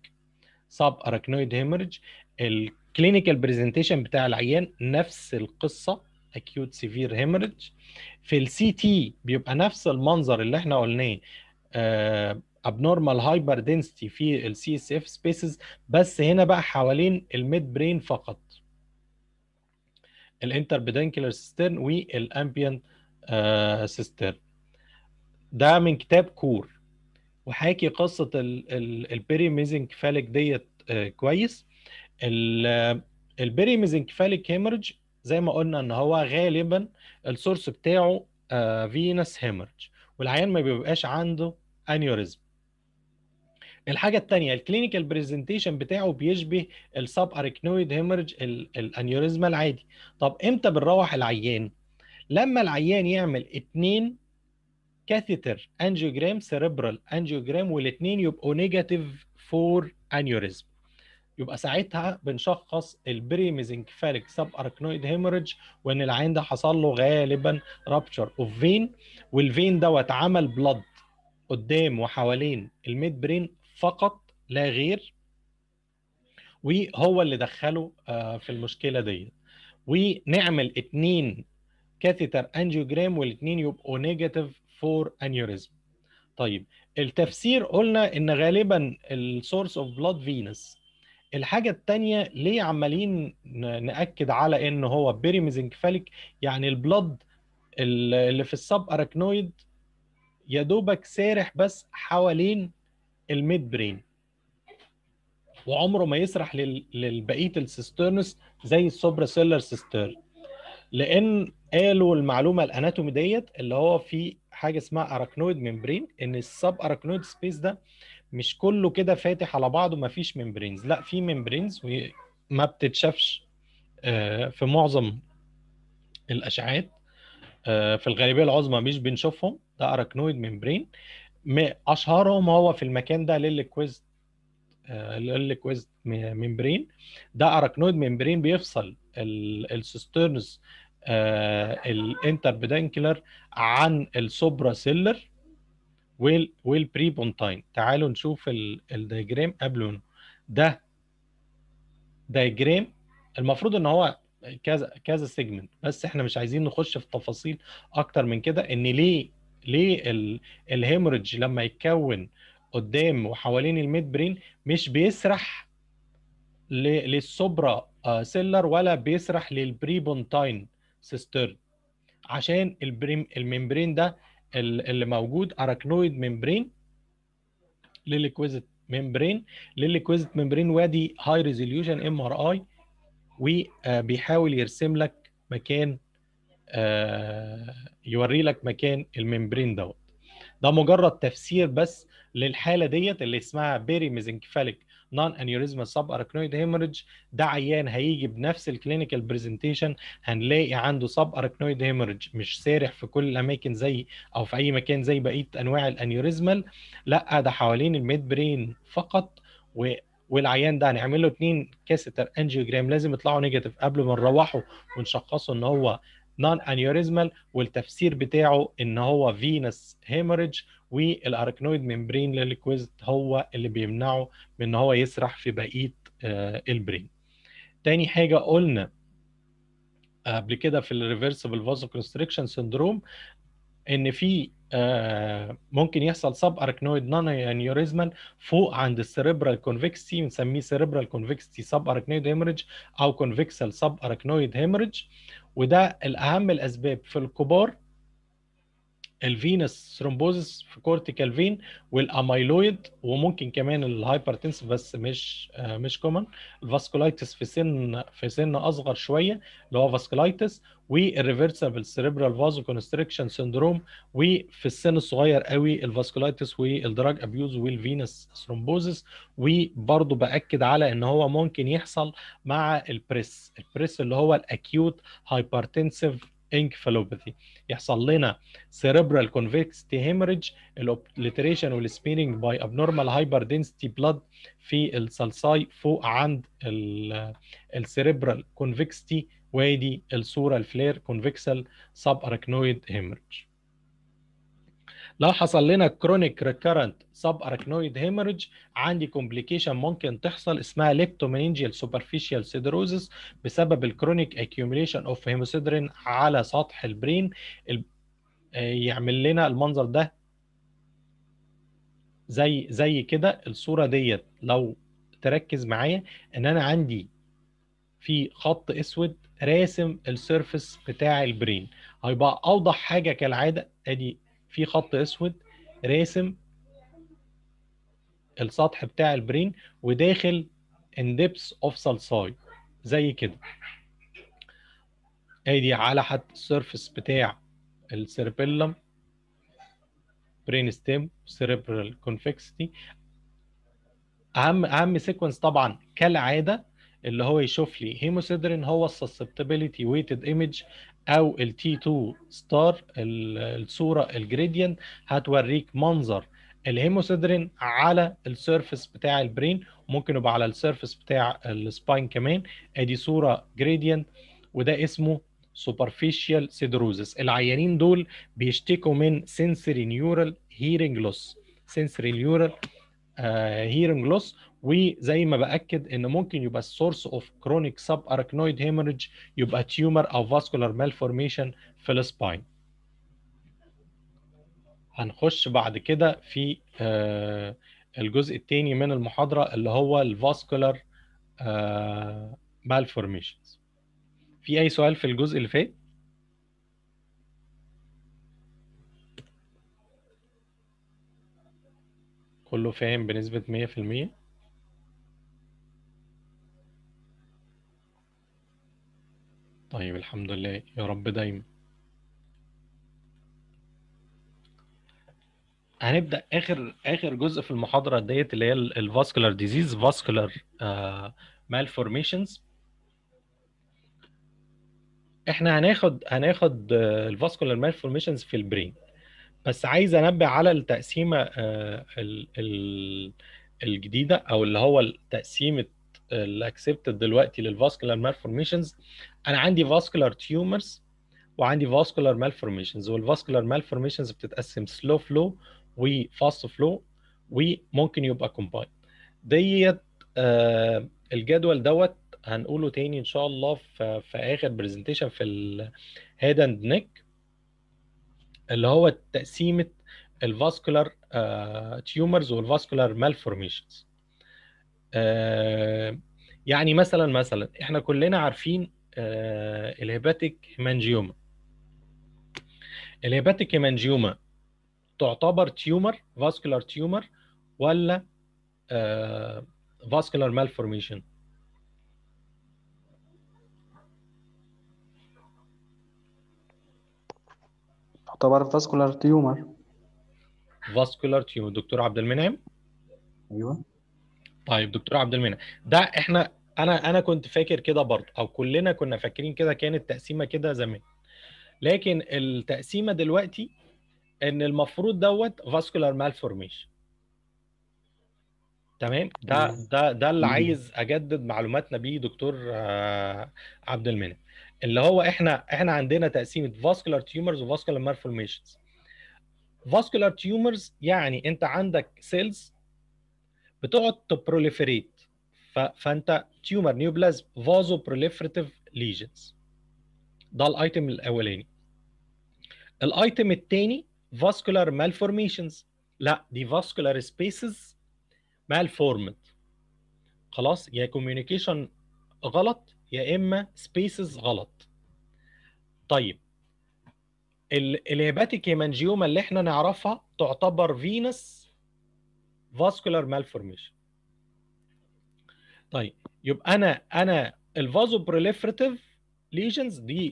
Speaker 1: سب اركنويد هيمرج الكلينيكال برزنتيشن بتاع العيان نفس القصه acute severe hemorrhage في السي تي بيبقى نفس المنظر اللي احنا قلناه ابنورمال هايبر دنسيتي في السي اس اف سبيسز بس هنا بقى حوالين الميد برين فقط الانتر الانتربيدنكلر سيستيرن والامبيان سيستيرن ده من كتاب كور وحاكي قصه البيري فالك ديت آه، كويس البيري فالك هيمرج زي ما قلنا ان هو غالبا السورس بتاعه آه، فينس هيمرج والعيان ما بيبقاش عنده انيوريزم الحاجه الثانيه الكلينيكال بريزنتيشن بتاعه بيشبه السب اركنويد هيمرج الانيوريزما العادي طب امتى بنروح العيان لما العيان يعمل اتنين كاثيتر انجيوجرام سيريبرال انجيوجرام والاثنين يبقوا نيجاتيف فور انيوريزم يبقى ساعتها بنشخص البري ميزنكفاليك سب اركنويد هيموريدج وان العين ده حصل له غالبا رابتشر اوف فين والفين دوت عمل بلد قدام وحوالين الميد برين فقط لا غير وهو اللي دخله آه، في المشكله دي ونعمل اتنين كاثيتر انجيوجرام والاتنين يبقوا نيجاتيف فور انيوريزم طيب التفسير قلنا ان غالبا السورس اوف بلاد فينس الحاجه الثانيه ليه عمالين ناكد على ان هو بيريميزنكفاليك يعني البلد اللي في السب اراكنويد يا دوبك سارح بس حوالين الميد برين وعمره ما يسرح للبقية السيسترنس زي السوبرا سيلر سيستر لان قالوا المعلومه الاناتومي ديت اللي هو في حاجه اسمها اراكنويد ميمبرين ان السب اراكنويد سبيس ده مش كله كده فاتح على بعضه مفيش ممبرينز لا في ممبرينز وما بتتشافش آه، في معظم الاشعاعات آه، في الغالبيه العظمى مش بنشوفهم ده اراكنويد ممبرين اشهرهم هو في المكان ده للكويست للكويست ممبرين ده اراكنويد ممبرين بيفصل السيسترنز الانتربدانكلر آه، عن السوبرا سيلر وال والبريبونتاين تعالوا نشوف الدايجرام قبل منه ده دايجرام المفروض ان هو كذا كذا سيجمنت بس احنا مش عايزين نخش في تفاصيل اكتر من كده ان ليه ليه الهيموريدج لما يتكون قدام وحوالين الميد برين مش بيسرح للسوبرا سيلر ولا بيسرح للبريبونتاين سيسترن عشان البريم الممبرين ده اللي موجود اراكنويد ممبرين للكويزت ممبرين للكويزت ممبرين وادي هاي ريزوليوشن ام ار اي وبيحاول يرسم لك مكان آه، يوري لك مكان الممبرين دوت ده مجرد تفسير بس للحاله ديت اللي اسمها بيري ميزنكفاليك نون انيوريزما سب اركنويد هيموريدج ده عيان هيجي بنفس الكلينيكال برزنتيشن هنلاقي عنده سب اركنويد هيموريدج مش سارح في كل الاماكن زي او في اي مكان زي بقيه انواع الانيوريزمال لا ده حوالين الميد برين فقط و والعيان ده هنعمل له اثنين كاسيتر انجيوجرام لازم يطلعوا نيجاتيف قبل ما نروحه ونشخصه ان هو نون انيوريزمال والتفسير بتاعه ان هو فينس هيموريدج والاركنويد ميمبرين للكويست هو اللي بيمنعه من ان هو يسرح في بقيه آه، البرين تاني حاجه قلنا قبل كده في الريفرسبل فازو كونستريكشن سندروم ان في آه، ممكن يحصل سب اركنويد نان انيوريزمال فوق عند السيريبرال كونفكسي بنسميه سيريبرال كونفكسي سب اركنويد هيمرج او كونفكسال سب اركنويد هيمرج وده الاهم الاسباب في الكبار الفينس ثرومبوزس في كورتيكال فين والاميلويد وممكن كمان الهايبرتنس بس مش آه، مش كومن الفاسكولايتس في سن في سن اصغر شويه اللي هو فاسكولايتس والريفرسبل سيريبرال فازو كونستريكشن سندروم وفي السن الصغير قوي الفاسكولايتس والدراج ابيوز والفينس ثرومبوزس وبرضه باكد على ان هو ممكن يحصل مع البريس البريس اللي هو الاكيوت هايبرتنسيف انكفالوباثي يحصل لنا سيريبرال كونفكستي هيمرج الاوبليتريشن والسميرنج باي ابنورمال هايبر دنسيتي بلاد في الصلصاي فوق عند السيريبرال كونفكستي وادي الصوره الفلير كونفكسال سب اركنويد هيمرج لو حصل لنا كرونيك ريكارنت سب اركنويد هيمرج عندي كومبليكيشن ممكن تحصل اسمها ليبتومينجيال سوبرفيشال سيدروزس بسبب الكرونيك اكيوميليشن اوف هيموسيدرين على سطح البرين آه، يعمل لنا المنظر ده زي زي كده الصوره ديت لو تركز معايا ان انا عندي في خط اسود راسم السيرفس بتاع البرين هيبقى اوضح حاجه كالعاده ادي في خط اسود راسم السطح بتاع البرين وداخل ديبس اوف صلصاي زي كده ادي على حد السيرفس بتاع السيربيلم برين ستيم سيربرال كونفكسيتي اهم اهم سيكونس طبعا كالعاده اللي هو يشوف لي هيموسيدرين هو السسبتابيليتي ويتد ايمج او ال T2 ستار الصوره الجريديان هتوريك منظر الهيموسيدرين على السيرفس بتاع البرين ممكن يبقى على السيرفس بتاع السباين كمان ادي صوره جريديان وده اسمه سوبرفيشال سيدروزس العيانين دول بيشتكوا من سنسري نيورال هيرنج لوس سنسري نيورال هيرنج لوس وزي ما باكد ان ممكن يبقى السورس اوف كرونيك سب اراكنويد هيموريدج يبقى تيومر او فاسكولار مالفورميشن في السباين هنخش بعد كده في آه، الجزء الثاني من المحاضره اللي هو الفاسكولار آه، مالفورميشنز في اي سؤال في الجزء اللي فات كله فاهم بنسبة 100% طيب الحمد لله يا رب دايما هنبدأ آخر آخر جزء في المحاضرة ديت اللي هي الفاسكولار ديزيز فاسكولار آه، مالفورميشنز احنا هناخد هناخد آه، الفاسكولار مالفورميشنز في البرين بس عايز انبه على التقسيمه آه، الجديده او اللي هو تقسيمه الاكسبتد دلوقتي للفاسكولار مالفورميشنز انا عندي فاسكولار تيومرز وعندي فاسكولار مالفورميشنز والفاسكولار مالفورميشنز بتتقسم سلو فلو وفاست فلو وممكن يبقى كومباين ديت آه الجدول دوت هنقوله تاني ان شاء الله في, في اخر برزنتيشن في الهيد اند نيك اللي هو تقسيمه الفاسكولار تيومرز والفاسكولار مالفورميشنز يعني مثلا مثلا احنا كلنا عارفين آه، الهيباتيك هيمانجيوما الهيباتيك هيمانجيوما تعتبر تيومر فاسكولار تيومر ولا فاسكولار آه، مالفورميشن تعتبر فاسكولار تيومر فاسكولار تيومر دكتور عبد المنعم ايوه طيب دكتور عبد المنعم ده احنا انا انا كنت فاكر كده برضه او كلنا كنا فاكرين كده كانت تقسيمه كده زمان لكن التقسيمه دلوقتي ان المفروض دوت فاسكولار مالفورميشن تمام ده ده ده اللي عايز اجدد معلوماتنا بيه دكتور آه، عبد المنعم اللي هو احنا احنا عندنا تقسيمه فاسكولار تيومرز وفاسكولار مالفورميشنز فاسكولار تيومرز يعني انت عندك سيلز بتقعد تبروليفريت فانت تيومر نيوبلازم فازو بروليفريتيف ليجنز ده الايتم الاولاني الايتم الثاني فاسكولار مالفورميشنز لا دي فاسكولار سبيسز مالفورمد خلاص يا كوميونيكيشن غلط يا اما سبيسز غلط طيب الهيباتيك هيمانجيوما اللي احنا نعرفها تعتبر فينس فاسكولار مالفورميشن طيب يبقى انا انا الفازو بروليفريتيف ليجنز دي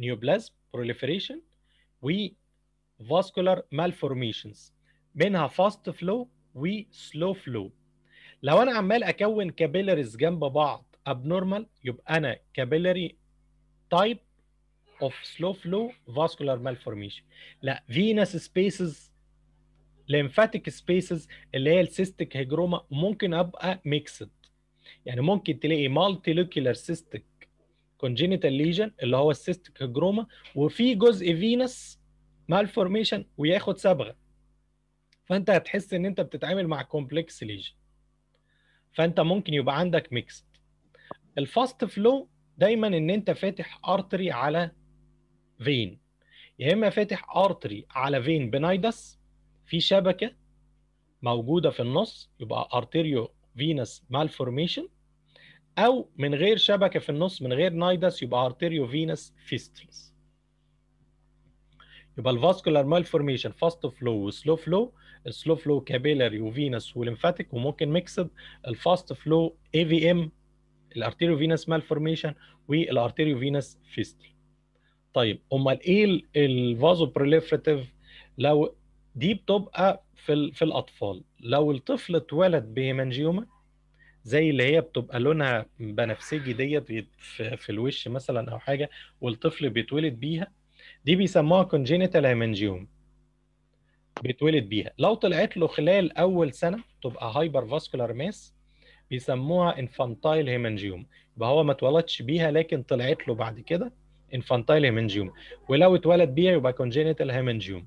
Speaker 1: نيوبلازم بروليفريشن و فاسكولار مالفورميشنز منها فاست فلو وسلو فلو لو انا عمال اكون كابيلاريز جنب بعض ابنورمال يبقى انا كابيلاري تايب اوف سلو فلو فاسكولار مالفورميشن لا فينس سبيسز لينفاتيك سبيسز اللي هي السيستيك هيجروما ممكن ابقى ميكسد يعني ممكن تلاقي مالتي لوكيولار سيستك كونجينيتال ليجن اللي هو السيستك هجروما وفي جزء فينس مالفورميشن وياخد صبغه فانت هتحس ان انت بتتعامل مع كومبلكس ليجن فانت ممكن يبقى عندك ميكس الفاست فلو دايما ان انت فاتح ارتري على فين يا اما فاتح ارتري على فين بنايدس في شبكه موجوده في النص يبقى ارتيريو فينس مالفورميشن او من غير شبكه في النص من غير نايدس يبقى ارتيريو فينس فيستلس يبقى الفاسكولار مالفورميشن فاست فلو وسلو فلو السلو فلو كابيلاري وفينس وليمفاتيك وممكن ميكسد الفاست فلو اي في ام الارتيريو فينس مالفورميشن والارتيريو فينس فيستل طيب امال ايه الفازو بروليفريتيف لو دي بتبقى في في الاطفال لو الطفل اتولد بهيمانجيوما زي اللي هي بتبقى لونها بنفسجي ديت في, الوش مثلا او حاجه والطفل بيتولد بيها دي بيسموها كونجينيتال هيمانجيوم بيتولد بيها لو طلعت له خلال اول سنه تبقى هايبر فاسكولار ماس بيسموها انفانتايل هيمانجيوم يبقى هو ما اتولدش بيها لكن طلعت له بعد كده انفانتايل هيمانجيوم ولو اتولد بيها يبقى كونجينيتال هيمانجيوم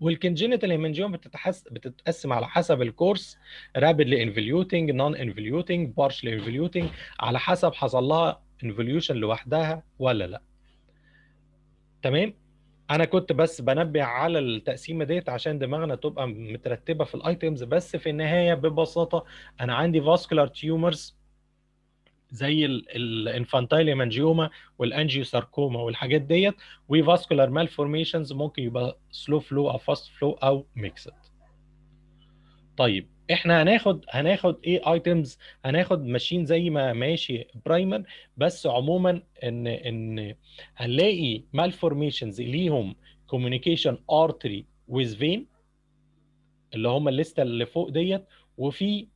Speaker 1: والكنجنتال هيمنجيوم بتتحس بتتقسم على حسب الكورس رابيدلي انفليوتنج نون انفليوتنج بارشلي انفليوتنج على حسب حصل لها انفليوشن لوحدها ولا لا تمام انا كنت بس بنبه على التقسيمه ديت عشان دماغنا تبقى مترتبه في الايتمز بس في النهايه ببساطه انا عندي فاسكولار تيومرز زي الانفانتايل هيمانجيوما والانجيوساركوما والحاجات ديت وفاسكولار فورميشنز ممكن يبقى سلو فلو او فاست فلو او ميكسد طيب احنا هناخد هناخد ايه ايتمز هناخد ماشين زي ما ماشي برايمر بس عموما ان ان هنلاقي فورميشنز ليهم كوميونيكيشن ارتري ويز فين اللي هم الليسته اللي فوق ديت وفي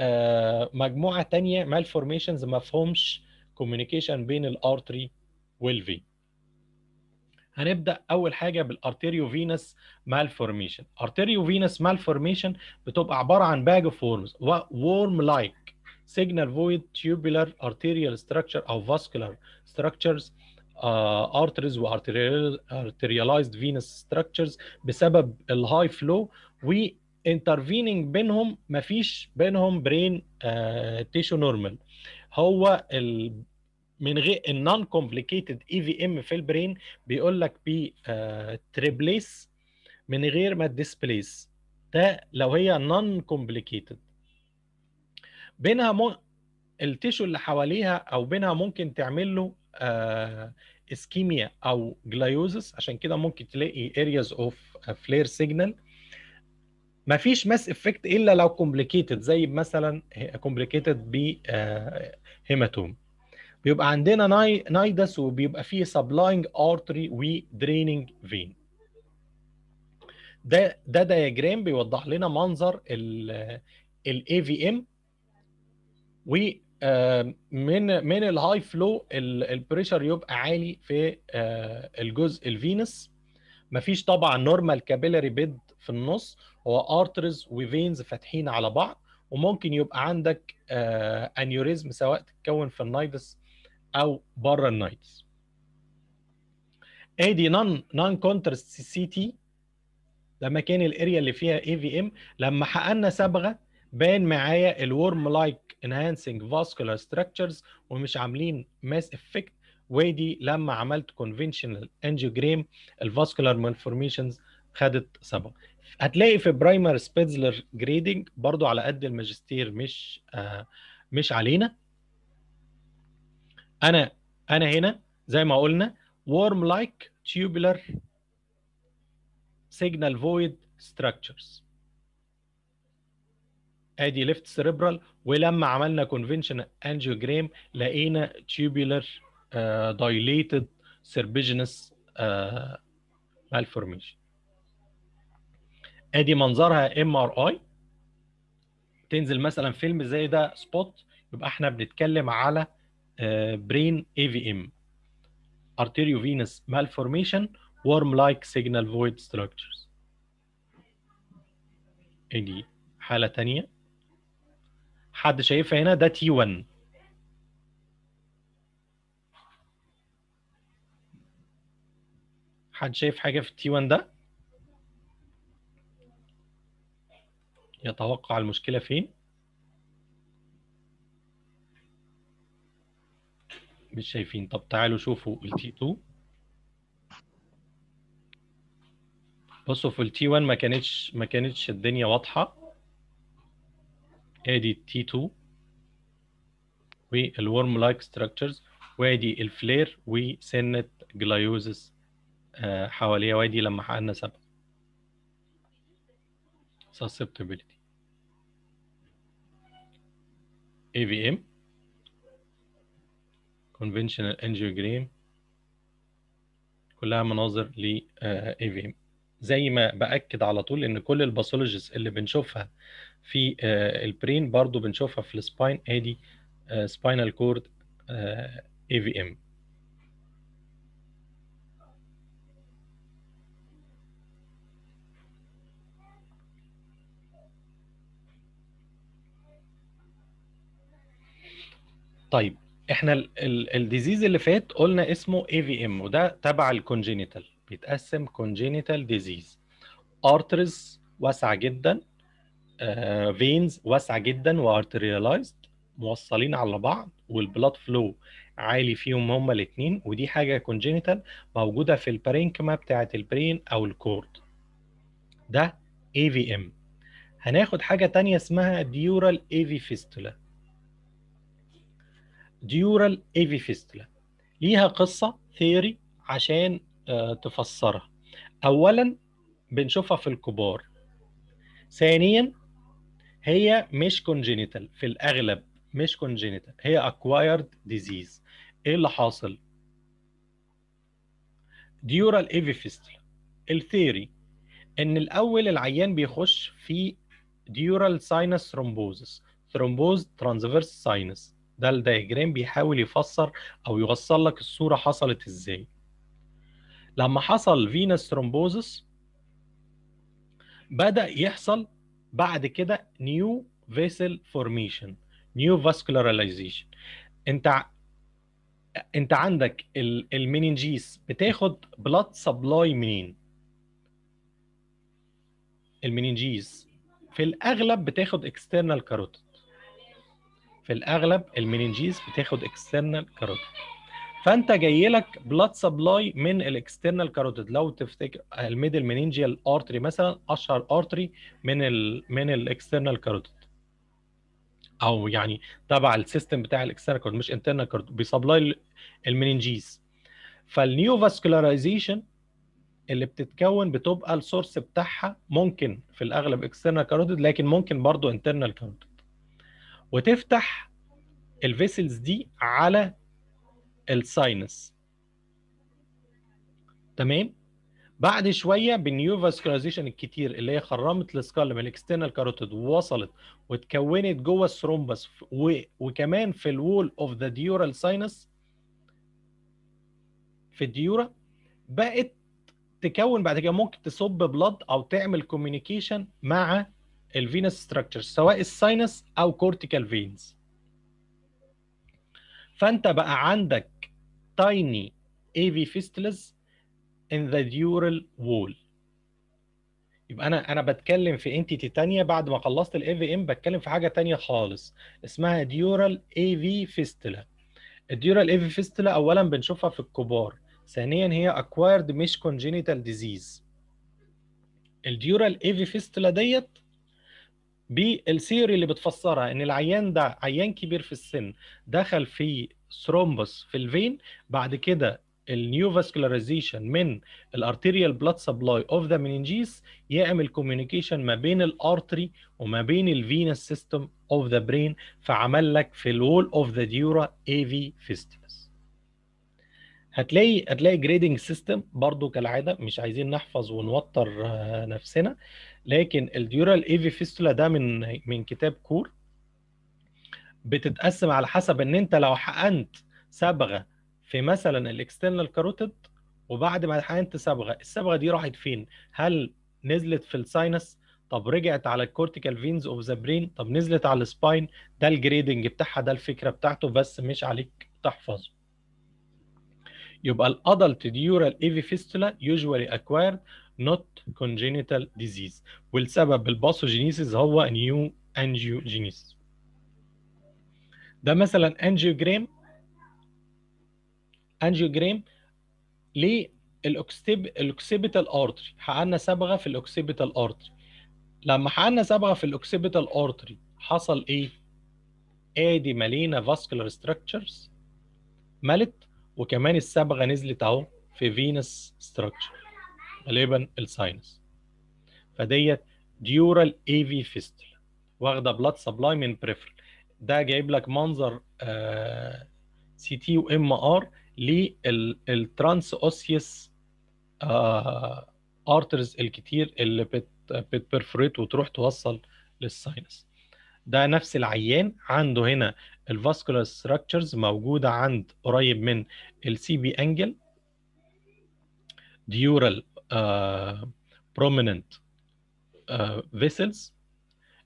Speaker 1: آه، مجموعه تانية malformations ما فهمش كوميونيكيشن بين الارتري والفي هنبدا اول حاجه بالارتيريو فينس مالفورميشن ارتيريو فينس مالفورميشن بتبقى عباره عن باج اوف وورمز وورم لايك سيجنال فويد تيوبولار ارتيريال ستراكشر او فاسكولار ستراكشرز ارتريز وارتيريالايزد فينس ستراكشرز بسبب الهاي فلو انترفيننج بينهم مفيش بينهم برين تيشو نورمال هو ال من غير النون كومبليكيتد اي في ام في البرين بيقول لك بي تريبليس آه، من غير ما تديسبليس ده لو هي نون كومبليكيتد بينها مو... التيشو اللي حواليها او بينها ممكن تعمل له اسكيميا آه، او جلايوزس عشان كده ممكن تلاقي ارياز اوف فلير سيجنال ما فيش ماس افكت الا لو كومبليكيتد زي مثلا كومبليكيتد ب هيماتوم آه، بيبقى عندنا ناي نايدس وبيبقى فيه سبلاينج ارتري ودريننج فين ده ده دياجرام بيوضح لنا منظر الاي في ام و آه، من من الهاي فلو البريشر يبقى عالي في آه، الجزء الفينس مفيش طبعا نورمال كابيلاري بيد في النص هو ارترز وفينز فاتحين على بعض وممكن يبقى عندك انيوريزم آه، سواء تتكون في النايفس او بره النايفس ادي نون نون كونترست سي تي ده مكان الاريا اللي فيها اي في ام لما حقنا صبغه بان معايا الورم لايك انهانسنج فاسكولار ستراكشرز ومش عاملين ماس افكت ودي لما عملت كونفنشنال انجيوجرام الفاسكولار مالفورميشنز خدت سبق هتلاقي في برايمر سبيتزلر جريدنج برضو على قد الماجستير مش آه مش علينا انا انا هنا زي ما قلنا ورم لايك tubular سيجنال فويد ستراكشرز ادي ليفت سيريبرال ولما عملنا كونفنشن انجيوجرام لقينا tubular دايليتد آه، dilated مالفورميشن آه، malformation ادي منظرها ام ار اي تنزل مثلا فيلم زي ده سبوت يبقى احنا بنتكلم على برين اي في ام ارتيريو فينس مالفورميشن ورم لايك سيجنال فويد ستراكشرز ادي حاله ثانيه حد شايفها هنا ده تي 1 حد شايف حاجه في تي 1 ده يتوقع المشكلة فين مش شايفين طب تعالوا شوفوا ال T2 بصوا في ال T1 ما كانتش ما كانتش الدنيا واضحة ادي ال T2 والورم لايك ستراكشرز وادي الفلير وسنة جلايوزس آه، حواليها وادي لما حققنا سبق susceptibility. AVM, conventional angiogram كلها مناظر ل آه، AVM. زي ما باكد على طول ان كل الباثولوجيز اللي بنشوفها في آه، البرين برضو بنشوفها في السباين ادي سباينال كورد اي في ام طيب احنا الديزيز اللي فات قلنا اسمه اي في ام وده تبع الكونجينيتال بيتقسم كونجينيتال ديزيز ارترز واسعه جدا فينز آه، uh, واسعه جدا وارتريالايزد موصلين على بعض والبلاد فلو عالي فيهم هما الاثنين ودي حاجه كونجينيتال موجوده في البارينكما بتاعه البرين او الكورد ده اي في ام هناخد حاجه تانية اسمها ديورال اي في فيستولا ديورال ايفي فيستلا ليها قصه ثيري عشان آه، تفسرها اولا بنشوفها في الكبار ثانيا هي مش كونجينيتال في الاغلب مش كونجينيتال هي اكوايرد ديزيز ايه اللي حاصل ديورال ايفي فيستلا الثيري ان الاول العيان بيخش في ديورال ساينس ثرومبوزس ثرومبوز ترانزفيرس ساينس ده الدايجرام بيحاول يفسر او يوصل لك الصوره حصلت ازاي لما حصل فينس ترومبوزس بدا يحصل بعد كده نيو فيسل فورميشن نيو فاسكولاريزيشن انت انت عندك المينينجيس بتاخد بلاد سبلاي منين المينينجيس في الاغلب بتاخد اكسترنال كاروتيد في الاغلب المننجيز بتاخد اكسترنال كاروتيد فانت جاي لك بلاد سبلاي من الاكسترنال كاروتيد لو تفتكر الميدل منينجيال ارتري مثلا اشهر ارتري من الـ من الاكسترنال كاروتيد او يعني تبع السيستم بتاع الاكسترنال كاروتيد مش انترنال كاروتيد بيسبلاي المننجيز فالنيو فاسكولاريزيشن اللي بتتكون بتبقى السورس بتاعها ممكن في الاغلب اكسترنال كاروتيد لكن ممكن برضه انترنال كاروتيد وتفتح الفيسلز دي على الساينس تمام بعد شويه بالنيو فاسكولاريزيشن الكتير اللي هي خرمت السكال من الاكسترنال كاروتيد ووصلت واتكونت جوه الثرومبس وكمان في الوول اوف ذا ديورال ساينس في الديورا بقت تكون بعد كده ممكن تصب بلاد او تعمل كوميونيكيشن مع الفينس ستراكشر سواء الساينس او كورتيكال فينز فانت بقى عندك تايني اي في فيستلز ان ذا ديورال وول يبقى انا انا بتكلم في انتيتي تانية بعد ما خلصت الاي في ام بتكلم في حاجه تانية خالص اسمها ديورال اي في فيستلا الديورال اي في فيستلا اولا بنشوفها في الكبار ثانيا هي اكوايرد مش كونجينيتال ديزيز الديورال اي في فيستلا ديت بالسيري اللي بتفسرها ان العيان ده عيان كبير في السن دخل في ثرومبوس في الفين بعد كده النيو فاسكولاريزيشن من الارتيريال بلاد سبلاي اوف ذا منينجيز يعمل كوميونيكيشن ما بين الارتري وما بين الفينس سيستم اوف ذا برين فعمل لك في الوول اوف ذا ديورا اي في فيستيفس هتلاقي هتلاقي جريدنج سيستم برضو كالعاده مش عايزين نحفظ ونوتر نفسنا لكن الديورال ايفي فيستولا ده من من كتاب كور بتتقسم على حسب ان انت لو حقنت صبغه في مثلا الاكسترنال كاروتيد وبعد ما حقنت صبغه الصبغه دي راحت فين هل نزلت في الساينس طب رجعت على الكورتيكال فينز اوف ذا برين طب نزلت على السباين ده الجريدنج بتاعها ده الفكره بتاعته بس مش عليك تحفظه يبقى الادلت ديورال ايفي فيستولا يوجوالي اكوايرد not congenital disease والسبب الباثوجينيسيس هو نيو انجيوجينيس ده مثلا انجيوجرام انجيوجرام للاوكسيبيتال ارتري حقنا صبغه في الاكسيبيتال ارتري لما حقنا صبغه في الاكسيبيتال ارتري حصل ايه ادي مالينا فاسكولار ستراكشرز ملت وكمان الصبغه نزلت اهو في فينس ستراكشر غالبا الساينس فديت ديورال اي في فيستل واخده بلاد سبلاي من بريفر ده جايب لك منظر سي آه، تي وام ار للترانس اوسيس ارترز آه، الكتير اللي بت بتبرفريت وتروح توصل للساينس ده نفس العيان عنده هنا الفاسكولار ستراكشرز موجوده عند قريب من السي بي انجل ديورال بروميننت فيسلز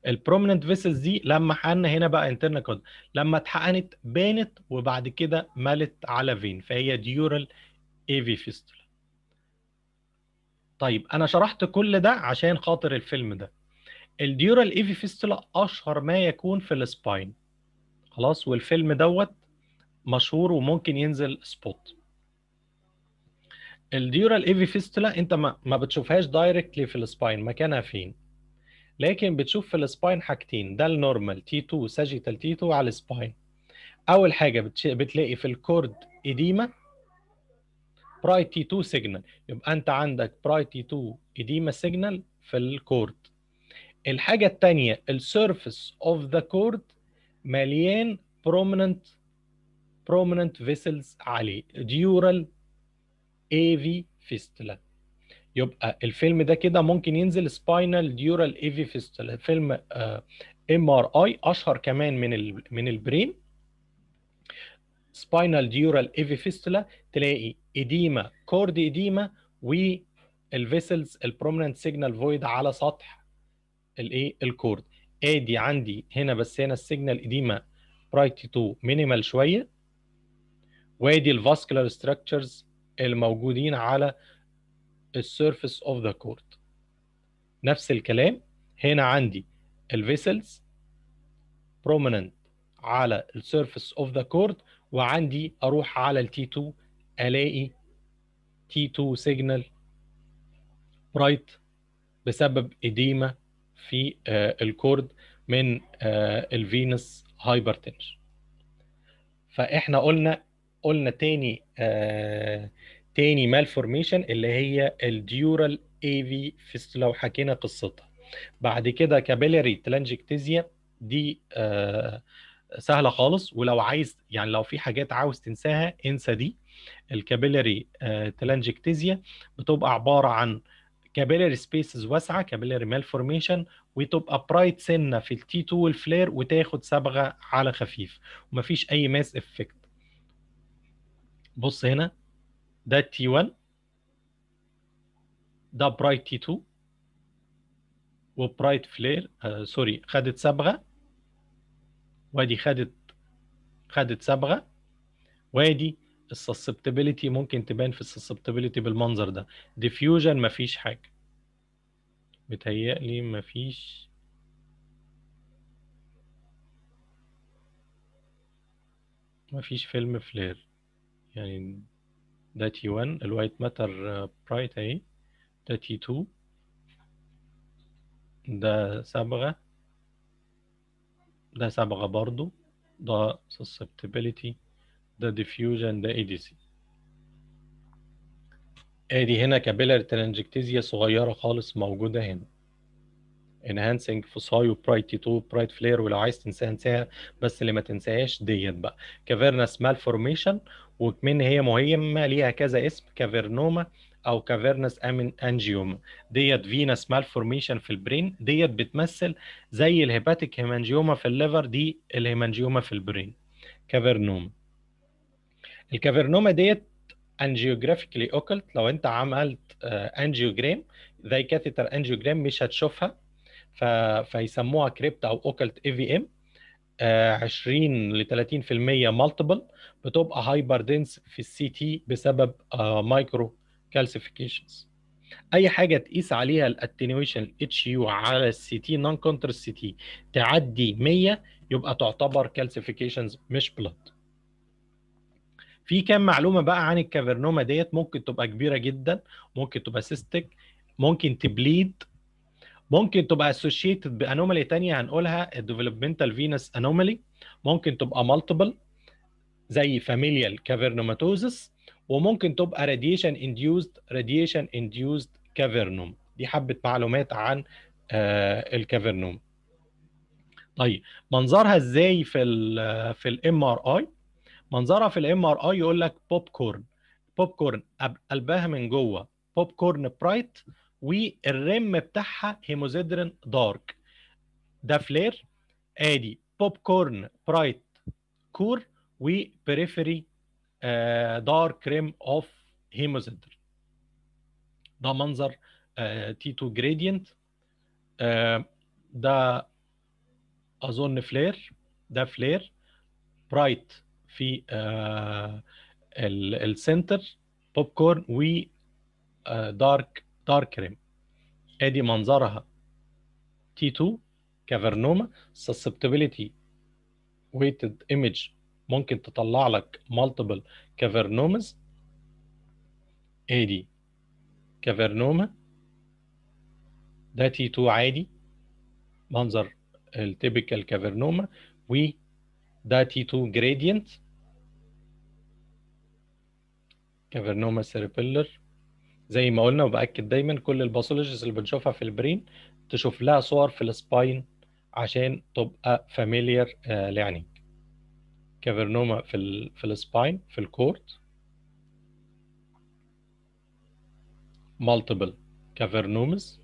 Speaker 1: البروميننت فيسلز دي لما حقنا هنا بقى انترنال كود لما اتحقنت بانت وبعد كده مالت على فين فهي ديورال اي في فيستولا طيب انا شرحت كل ده عشان خاطر الفيلم ده الديورال اي في فيستولا اشهر ما يكون في السباين خلاص والفيلم دوت مشهور وممكن ينزل سبوت الديورال ايفي فيستولا انت ما, ما بتشوفهاش دايركتلي في السباين مكانها فين لكن بتشوف في السباين حاجتين ده النورمال تي 2 ساجيتال تي 2 على السباين اول حاجه بتش... بتلاقي في الكورد اديما برايت تي 2 سيجنال يبقى انت عندك برايت تي 2 اديما سيجنال في الكورد الحاجه الثانيه السيرفيس اوف ذا كورد مليان بروميننت بروميننت فيسلز عليه ديورال اي في فيستلا يبقى الفيلم ده كده ممكن ينزل سباينال ديورال اي في فيستلا فيلم ام ار اي اشهر كمان من ال من البرين سباينال ديورال ايفي فيستولا تلاقي ايديما كورد ايديما والفيسلز البرومننت سيجنال فويد على سطح الايه الكورد ادي عندي هنا بس هنا السيجنال ايديما برايتي 2 مينيمال شويه وادي الفاسكولار ستراكشرز الموجودين على السيرفيس اوف ذا كورت نفس الكلام هنا عندي الفيسلز بروميننت على السيرفيس اوف ذا كورت وعندي اروح على التي 2 الاقي تي 2 سيجنال برايت بسبب اديمه في آه، الكورد من آه، الفينس هايبرتنشن فاحنا قلنا قلنا تاني آه تاني مالفورميشن اللي هي الديورال اي في فيستولا وحكينا قصتها بعد كده كابيلاري تلانجكتيزيا دي آه سهله خالص ولو عايز يعني لو في حاجات عاوز تنساها انسى دي الكابيلاري آه، تلانجكتيزيا بتبقى عباره عن كابيلاري سبيسز واسعه كابيلاري مالفورميشن وتبقى برايت سنه في التي 2 والفلير وتاخد صبغه على خفيف ومفيش اي ماس افكت بص هنا ده t 1 ده برايت t 2 وبرايت فلير آه سوري خدت صبغه وادي خدت خدت صبغه وادي السسبتبيلتي ممكن تبان في السسبتبيلتي بالمنظر ده ديفيوجن مفيش حاجه بتهيألي مفيش مفيش فيلم فلير يعني ده تي 1 الوايت ماتر آه، برايت اهي ده تي 2 ده صبغة ده صبغة برضو ده susceptibility ده diffusion ده ADC ادي هنا كابيلر ترانجكتيزيا صغيرة خالص موجودة هنا انهانسنج فوساي وبرايد تي 2 برايت فلير ولو عايز تنساها انساها بس اللي ما تنساهاش ديت بقى كافيرنس مال فورميشن وكمان هي مهمة ليها كذا اسم كافيرنوما أو كافيرنس أنجيوم ديت فينس فورميشن في البرين ديت بتمثل زي الهيباتيك هيمانجيوما في الليفر دي الهيمانجيوما في البرين كافيرنوما الكافيرنوما ديت انجيوجرافيكلي اوكلت لو انت عملت انجيوجرام زي كاتيتر انجيوجرام مش هتشوفها ف... فيسموها كريبت او اوكلت اي في ام 20 ل 30% مالتيبل بتبقى هايبر دنس في السي تي بسبب مايكرو آه، كالسيفيكيشنز اي حاجه تقيس عليها الاتنيويشن اتش يو على السي تي نون كونتر سي تي تعدي 100 يبقى تعتبر كالسيفيكيشنز مش بلاد في كام معلومه بقى عن الكافرنوما ديت ممكن تبقى كبيره جدا ممكن تبقى سيستك ممكن تبليد ممكن تبقى اسوشيتد بانومالي تانية هنقولها الديفلوبمنتال فينس انومالي ممكن تبقى مالتيبل زي فاميليال كافيرنوماتوزس وممكن تبقى راديشن انديوزد راديشن انديوزد كافيرنوم دي حبه معلومات عن آه الكافيرنوم طيب منظرها ازاي في الـ في الام ار اي منظرها في الام ار اي يقول لك بوب كورن بوب كورن قلبها من جوه بوب كورن برايت والريم بتاعها هيموزيدرين دارك ده فلير ادي بوب كورن برايت كور وبريفري دارك ريم اوف هيموزيدر ده منظر تي 2 جريدينت ده اظن فلير ده فلير برايت في السنتر بوب كورن و دارك آه، داركريم ادي منظرها T2 كافرنوما susceptibility weighted image ممكن تطلع لك multiple cavernomas ادي كافرنوما ده تي 2 عادي منظر التيبيكال كافرنوما وده تي 2 جريدينت كافرنوما سيربيلر زي ما قلنا وباكد دايما كل الباثولوجيز اللي بنشوفها في البرين تشوف لها صور في السباين عشان تبقى فاميليار لعينيك كافرنوما في الـ في السباين في الكورت مالتيبل كافرنومز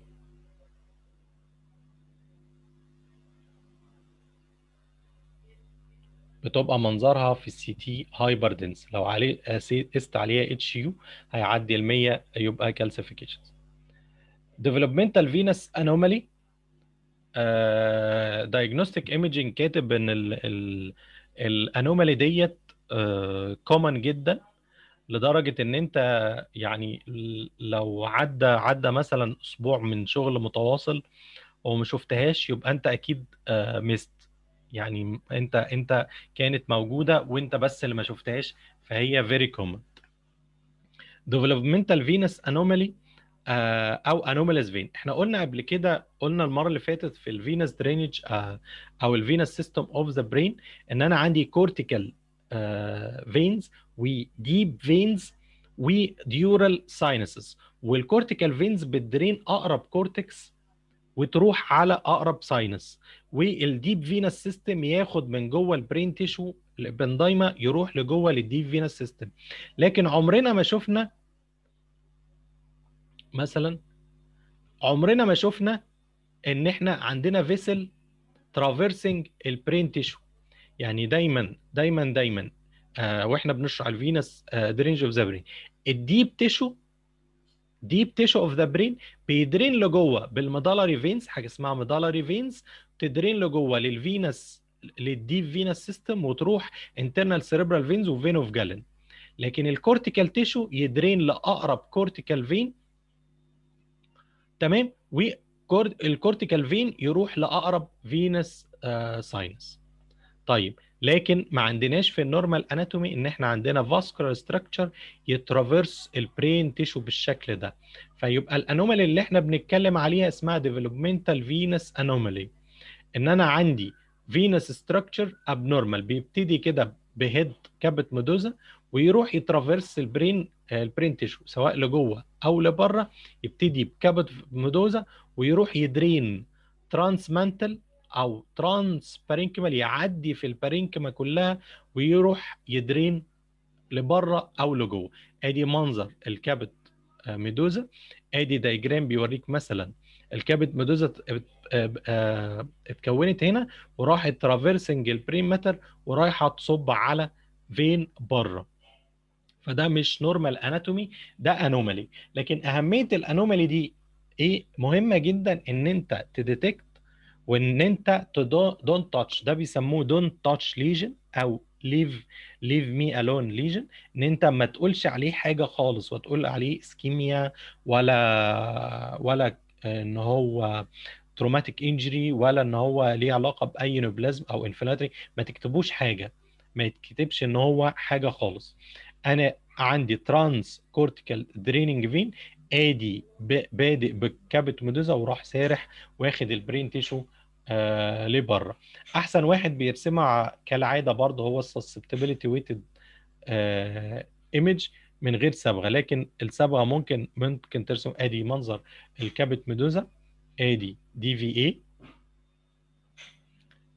Speaker 1: بتبقى منظرها في السي تي هايبر دنس لو عليه قست عليها اتش يو هيعدي ال 100 يبقى كالسيفيكيشن ديفلوبمنتال فينس انومالي دايجنوستيك ايمجينج كاتب ان الانومالي ديت كومن آه، جدا لدرجه ان انت يعني لو عدى عدى مثلا اسبوع من شغل متواصل وما شفتهاش يبقى انت اكيد ميست آه، يعني انت انت كانت موجوده وانت بس اللي ما شفتهاش فهي فيري كومن ديفلوبمنتال فينس انومالي او انوماليز فين احنا قلنا قبل كده قلنا المره اللي فاتت في الفينس درينج آه، او الفينس سيستم اوف ذا برين ان انا عندي كورتيكال فينز وديب فينز وديورال ساينسز والكورتيكال فينز بتدرين اقرب كورتكس وتروح على اقرب ساينس والديب فينس سيستم ياخد من جوه البرين تيشو الابندايما يروح لجوه للديب فينس سيستم لكن عمرنا ما شفنا مثلا عمرنا ما شفنا ان احنا عندنا فيسل ترافيرسنج البرين تيشو يعني دايما دايما دايما آه واحنا بنشرح الفينس درينج اوف ذا برين الديب تيشو ديب تيشو اوف ذا برين بيدرين لجوه بالمدالري فينز حاجه اسمها مدالري فينز بتدرين لجوه للفينس للديب فينس سيستم وتروح انترنال سيريبرال فينز وفين اوف جالن لكن الكورتيكال تيشو يدرين لاقرب كورتيكال فين تمام والكورتيكال فين يروح لاقرب فينس ساينس آه، طيب لكن ما عندناش في النورمال اناتومي ان احنا عندنا فاسكولار ستراكشر يترافيرس البرين تيشو بالشكل ده فيبقى الانومالي اللي احنا بنتكلم عليها اسمها ديفلوبمنتال فينس انومالي ان انا عندي فينس ستراكشر ابنورمال بيبتدي كده بهيد كابت ميدوزا ويروح يترافيرس البرين البرين تيشو سواء لجوه او لبره يبتدي بكابت ميدوزا ويروح يدرين ترانس مانتل او ترانس بارينكيمال يعدي في البارينكيما كلها ويروح يدرين لبره او لجوه ادي منظر الكبد آه، ميدوزا ادي دايجرام بيوريك مثلا الكبد ميدوزا آه، آه، اتكونت هنا وراحت ترافيرسنج البريمتر ورايحه تصب على فين بره فده مش نورمال اناتومي ده انومالي لكن اهميه الانومالي دي ايه مهمه جدا ان انت تديتكت وان انت دون تاتش ده بيسموه دون تاتش ليجن او ليف ليف مي الون ليجن ان انت ما تقولش عليه حاجه خالص وتقول عليه اسكيميا ولا ولا ان هو تروماتيك انجري ولا ان هو ليه علاقه باي نوبلازم او انفلاتري ما تكتبوش حاجه ما يتكتبش ان هو حاجه خالص انا عندي ترانس كورتيكال دريننج فين ادي بادئ بالكابت ميدوزا وراح سارح واخد البرين تيشو آه، لبره احسن واحد بيرسمها كالعاده برضه هو السبتبيليتي ويتد ايمج من غير صبغه لكن الصبغه ممكن ممكن ترسم ادي منظر الكابت ميدوزا ادي دي في اي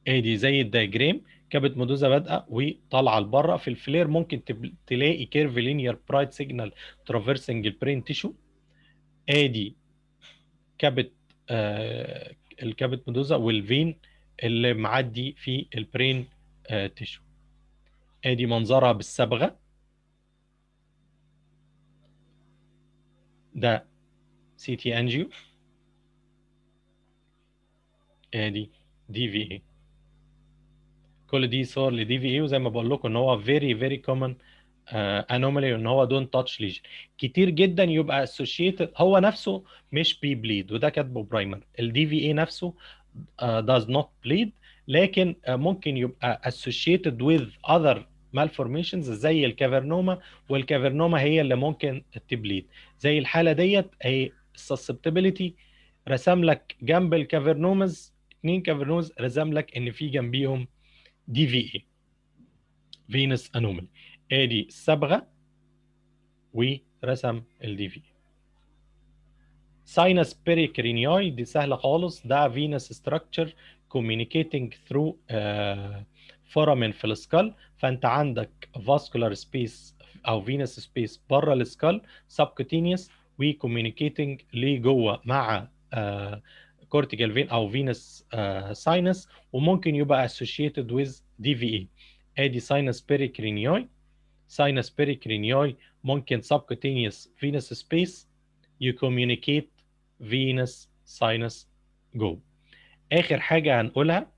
Speaker 1: ادي زي الدايجرام كابت ميدوزا بادئه وطالعه لبره في الفلير ممكن تلاقي كيرف لينير برايت سيجنال ترافيرسنج البرين تيشو ادي كابت آه، الكابت مدوزة والفين اللي معدي في البرين آه، تيشو ادي منظرها بالصبغه ده سي تي انجيو ادي دي في اي كل دي صور لدي في اي وزي ما بقول لكم ان هو فيري فيري كومن انومالي آه، ان هو دون تاتش ليجن كتير جدا يبقى اسوشيتد هو نفسه مش بي بليد وده كاتبه برايمر الدي في اي نفسه داز نوت بليد لكن آه، ممكن يبقى اسوشيتد وذ اذر مالفورميشنز زي الكافرنوما والكافرنوما هي اللي ممكن تبليد زي الحاله ديت هي السسبتبيليتي رسم لك جنب الكافرنومز اثنين كافرنومز رسم لك ان في جنبيهم دي في اي فينس انومالي ادي الصبغه ورسم ال دي في ساينس بيريكرينيوي دي سهله خالص ده فينس ستراكشر كوميونيكيتنج ثرو فورامين في السكال فانت عندك فاسكولار سبيس او فينس سبيس بره السكال سبكوتينيوس وي وكوميونيكيتنج لجوه مع كورتيكال فين او فينس ساينس وممكن يبقى associated with DVA ادي ساينس بيريكرينيوي sinus pericraniae ممكن subcutaneous venous space you communicate venous sinus go اخر حاجه هنقولها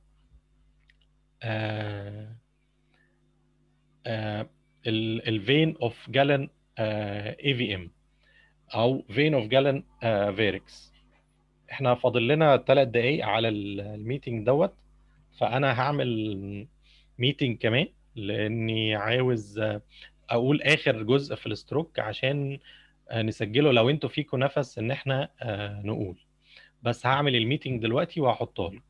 Speaker 1: آه، آه، ال vein of gallon جالن اي في ام او فين اوف جالن فيركس احنا فاضل لنا ثلاث دقائق على الميتنج دوت فانا هعمل ميتنج كمان لاني عاوز اقول اخر جزء في الاستروك عشان آه، نسجله لو انتوا فيكم نفس ان احنا آه، نقول بس هعمل الميتنج دلوقتي وهحطه لكم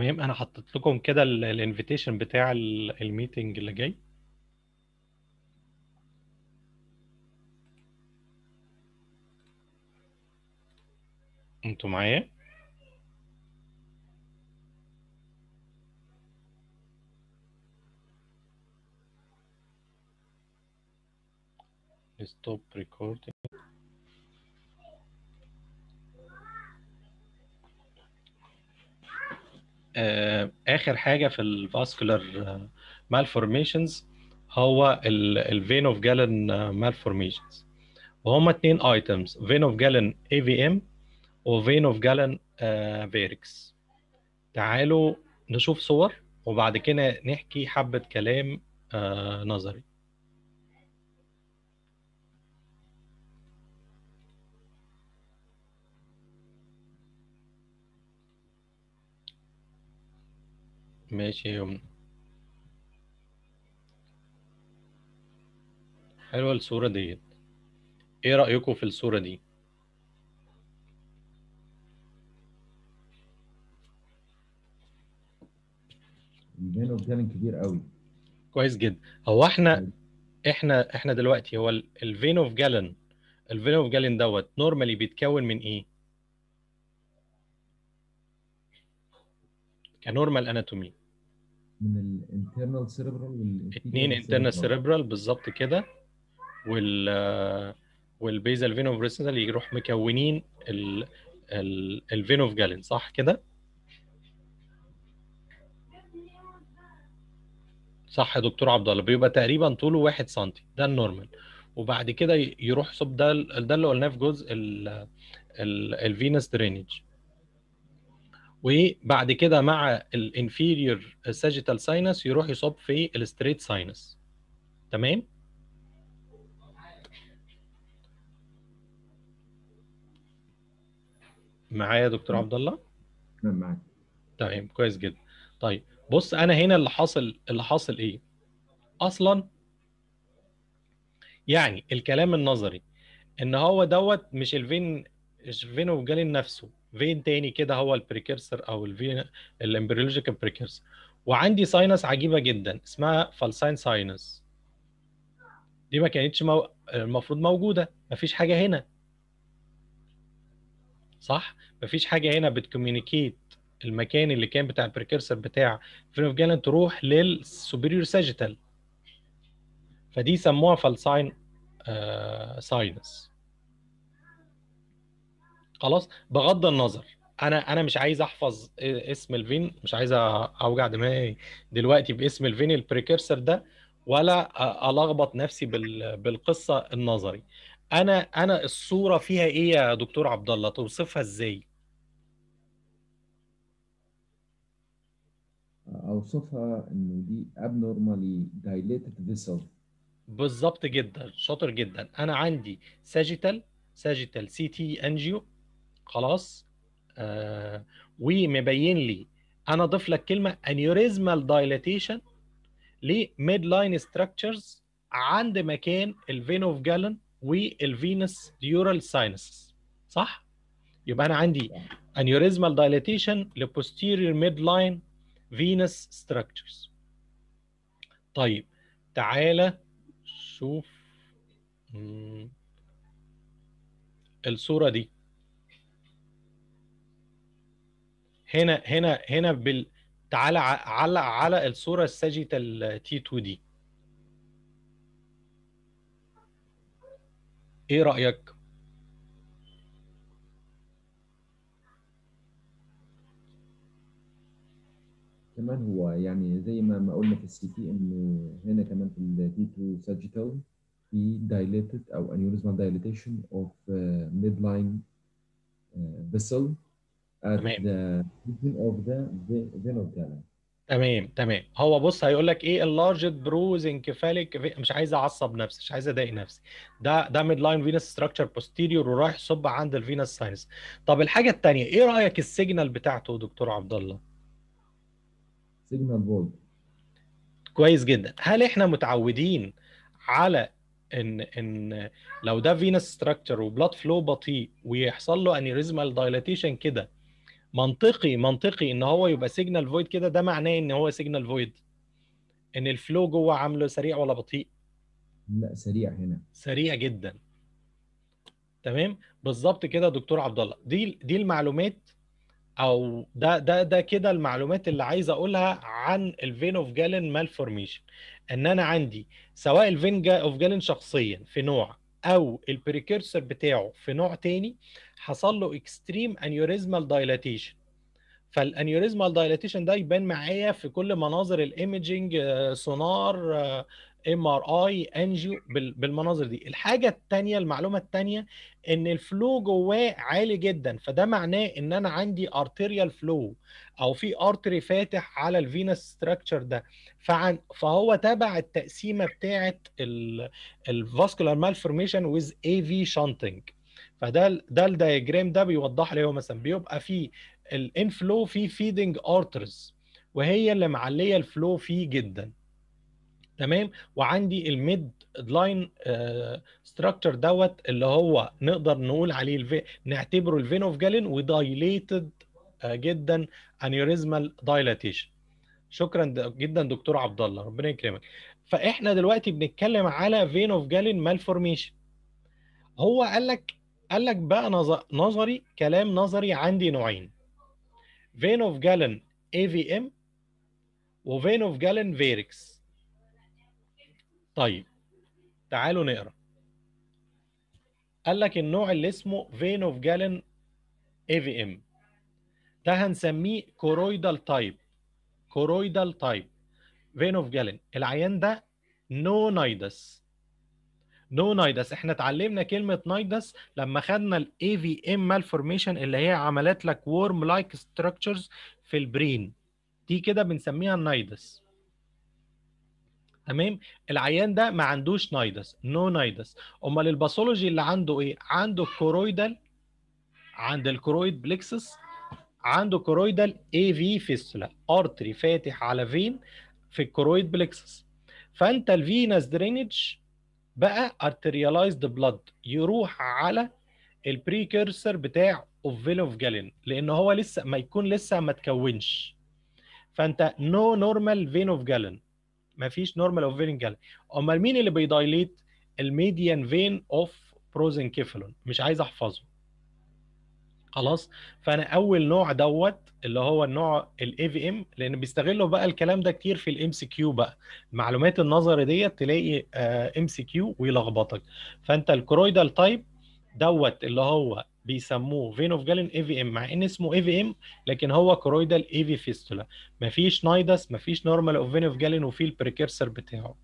Speaker 1: تمام انا حطيت لكم كده الانفيتيشن بتاع الميتنج اللي جاي انتوا معايا stop recording آه، اخر حاجه في الفاسكولار مالفورميشنز آه، هو الفين اوف جالن مالفورميشنز وهما اتنين ايتمز فين اوف جالن اي في ام وفين اوف جالن فيركس تعالوا نشوف صور وبعد كده نحكي حبه كلام آه، نظري ماشي يا يمنى حلوة الصورة ديت ايه رأيكم في الصورة دي منه فيتامين كبير قوي كويس جدا هو احنا احنا احنا دلوقتي هو الفين اوف جالن الفين اوف جالن دوت نورمالي بيتكون من ايه كنورمال اناتومي من الانترنال سيريبرال اثنين انترنال سيريبرال بالظبط كده وال والبيزال فينوف ريسنال يروح مكونين ال ال الفينوف جالين صح كده؟ صح يا دكتور عبد الله بيبقى تقريبا طوله 1 سم ده النورمال وبعد كده يروح صب ده ده اللي قلناه في جزء ال ال الفينس درينج وبعد كده مع الانفيريور ساجيتال ساينس يروح يصب في الستريت ساينس تمام معايا يا دكتور عبد الله تمام معاك تمام كويس جدا طيب بص انا هنا اللي حاصل اللي حاصل ايه اصلا يعني الكلام النظري ان هو دوت مش الفين جالين نفسه فين تاني كده هو البريكيرسر او الفين الامبريولوجيكال بريكيرسر وعندي ساينس عجيبه جدا اسمها فالساين ساينس دي ما كانتش مو... المفروض موجوده مفيش حاجه هنا صح مفيش حاجه هنا بتكوميونيكيت المكان اللي كان بتاع البريكيرسر بتاع جالين تروح للسوبيريور ساجيتال فدي سموها فالساين آه ساينس خلاص بغض النظر انا انا مش عايز احفظ آه، اسم الفين مش عايز اوجع دماغي دلوقتي باسم الفين البريكيرسر ده ولا الخبط نفسي بالقصه النظري انا انا الصوره فيها ايه يا دكتور عبد الله توصفها ازاي اوصفها ان دي abnormally dilated vessel بالظبط جدا شاطر جدا انا عندي ساجيتال ساجيتال سي تي انجيو خلاص آه ومبين لي انا اضيف لك كلمه انيوريزمال دايليتيشن لميد لاين ستراكشرز عند مكان الفين اوف جالن والفينس ديورال ساينس صح؟ يبقى انا عندي انيوريزمال دايليتيشن لبوستيريور ميد لاين فينس ستراكشرز طيب تعالى شوف الصوره دي هنا هنا هنا بال تعالى على على الصوره الساجيتال تي 2 دي ايه رايك كمان هو يعني زي ما ما قلنا في السي تي ان هنا كمان في التي 2 ساجيتال في دايليتد او انيوريزمال دايليتيشن اوف ميد لاين فيسل تمام آه، تمام تمام هو بص هيقول لك ايه اللارج بروز انكفاليك مش عايز اعصب نفسي مش عايز اضايق نفسي ده ده ميد لاين فينس ستراكشر بوستيريور ورايح صب عند الفينس ساينس طب الحاجه الثانيه ايه رايك السيجنال بتاعته دكتور عبد الله سيجنال بولد كويس جدا هل احنا متعودين على ان ان لو ده فينس ستراكشر وبلاد فلو بطيء ويحصل له انيريزمال دايلاتيشن كده منطقي منطقي ان هو يبقى سيجنال فويد كده ده معناه ان هو سيجنال فويد ان الفلو جوه عامله سريع ولا بطيء لا سريع هنا سريع جدا تمام بالظبط كده دكتور عبد الله دي دي المعلومات او ده ده ده كده المعلومات اللي عايز اقولها عن الفين اوف جالن مالفورميشن ان انا عندي سواء الفين اوف جالن شخصيا في نوع او البريكيرسر بتاعه في نوع تاني حصل له اكستريم انيوريزمال دايلاتيشن فالانيوريزمال دايلاتيشن ده يبان معايا في كل مناظر الايمجنج آه، سونار ام ار اي انجيو بالمناظر دي الحاجه الثانيه المعلومه الثانيه ان الفلو جواه عالي جدا فده معناه ان انا عندي ارتيريال فلو او في ارتري فاتح على الفينس ستراكشر ده فعن فهو تبع التقسيمه بتاعه الفاسكولار مالفورميشن ويز اي في شانتنج فده ده الدايجرام ده بيوضح لي هو مثلا بيبقى في الانفلو في فيدنج ارترز وهي اللي معليه الفلو فيه جدا تمام وعندي الميد لاين ستراكشر دوت اللي هو نقدر نقول عليه الفي... نعتبره الفين اوف جالين ودايليتد جدا انيوريزمال دايلاتيشن شكرا جدا دكتور عبد الله ربنا يكرمك فاحنا دلوقتي بنتكلم على فين اوف جالين مالفورميشن هو قال لك قال لك بقى نظري كلام نظري عندي نوعين فين اوف جالين اي في ام وفين اوف جالين فيركس طيب تعالوا نقرا قال لك النوع اللي اسمه فين اوف جالن اي في ام ده هنسميه كورويدال تايب كورويدال تايب فين اوف جالن العيان ده نو نايدس نو نايدس احنا اتعلمنا كلمه نايدس لما خدنا الاي في ام مالفورميشن اللي هي عملت لك ورم لايك ستراكشرز في البرين دي كده بنسميها النايدس تمام العيان ده ما عندوش نايدس نو نايدس امال الباثولوجي اللي عنده ايه عنده كورويدال عند الكورويد بليكسس عنده كورويدال اي في فيستولا ارتري فاتح على فين في الكورويد بليكسس فانت الفينس درينج بقى ارتريالايزد بلاد يروح على البريكيرسر بتاع اوف جالين لان هو لسه ما يكون لسه ما تكونش فانت نو نورمال فين اوف جالين مفيش نورمال اوف فين جالي امال مين اللي بيدايليت الميديان فين اوف كيفلون مش عايز احفظه خلاص فانا اول نوع دوت اللي هو النوع الاي في ام لان بيستغلوا بقى الكلام ده كتير في الام سي كيو بقى المعلومات النظري ديت تلاقي ام سي كيو ويلخبطك فانت الكرويدال تايب دوت اللي هو بيسموه فين اوف جالين اي في ام مع ان اسمه اي في ام لكن هو كرويدال اي في فيستولا مفيش نايدس مفيش نورمال اوف فين اوف جالين وفي البريكيرسر بتاعه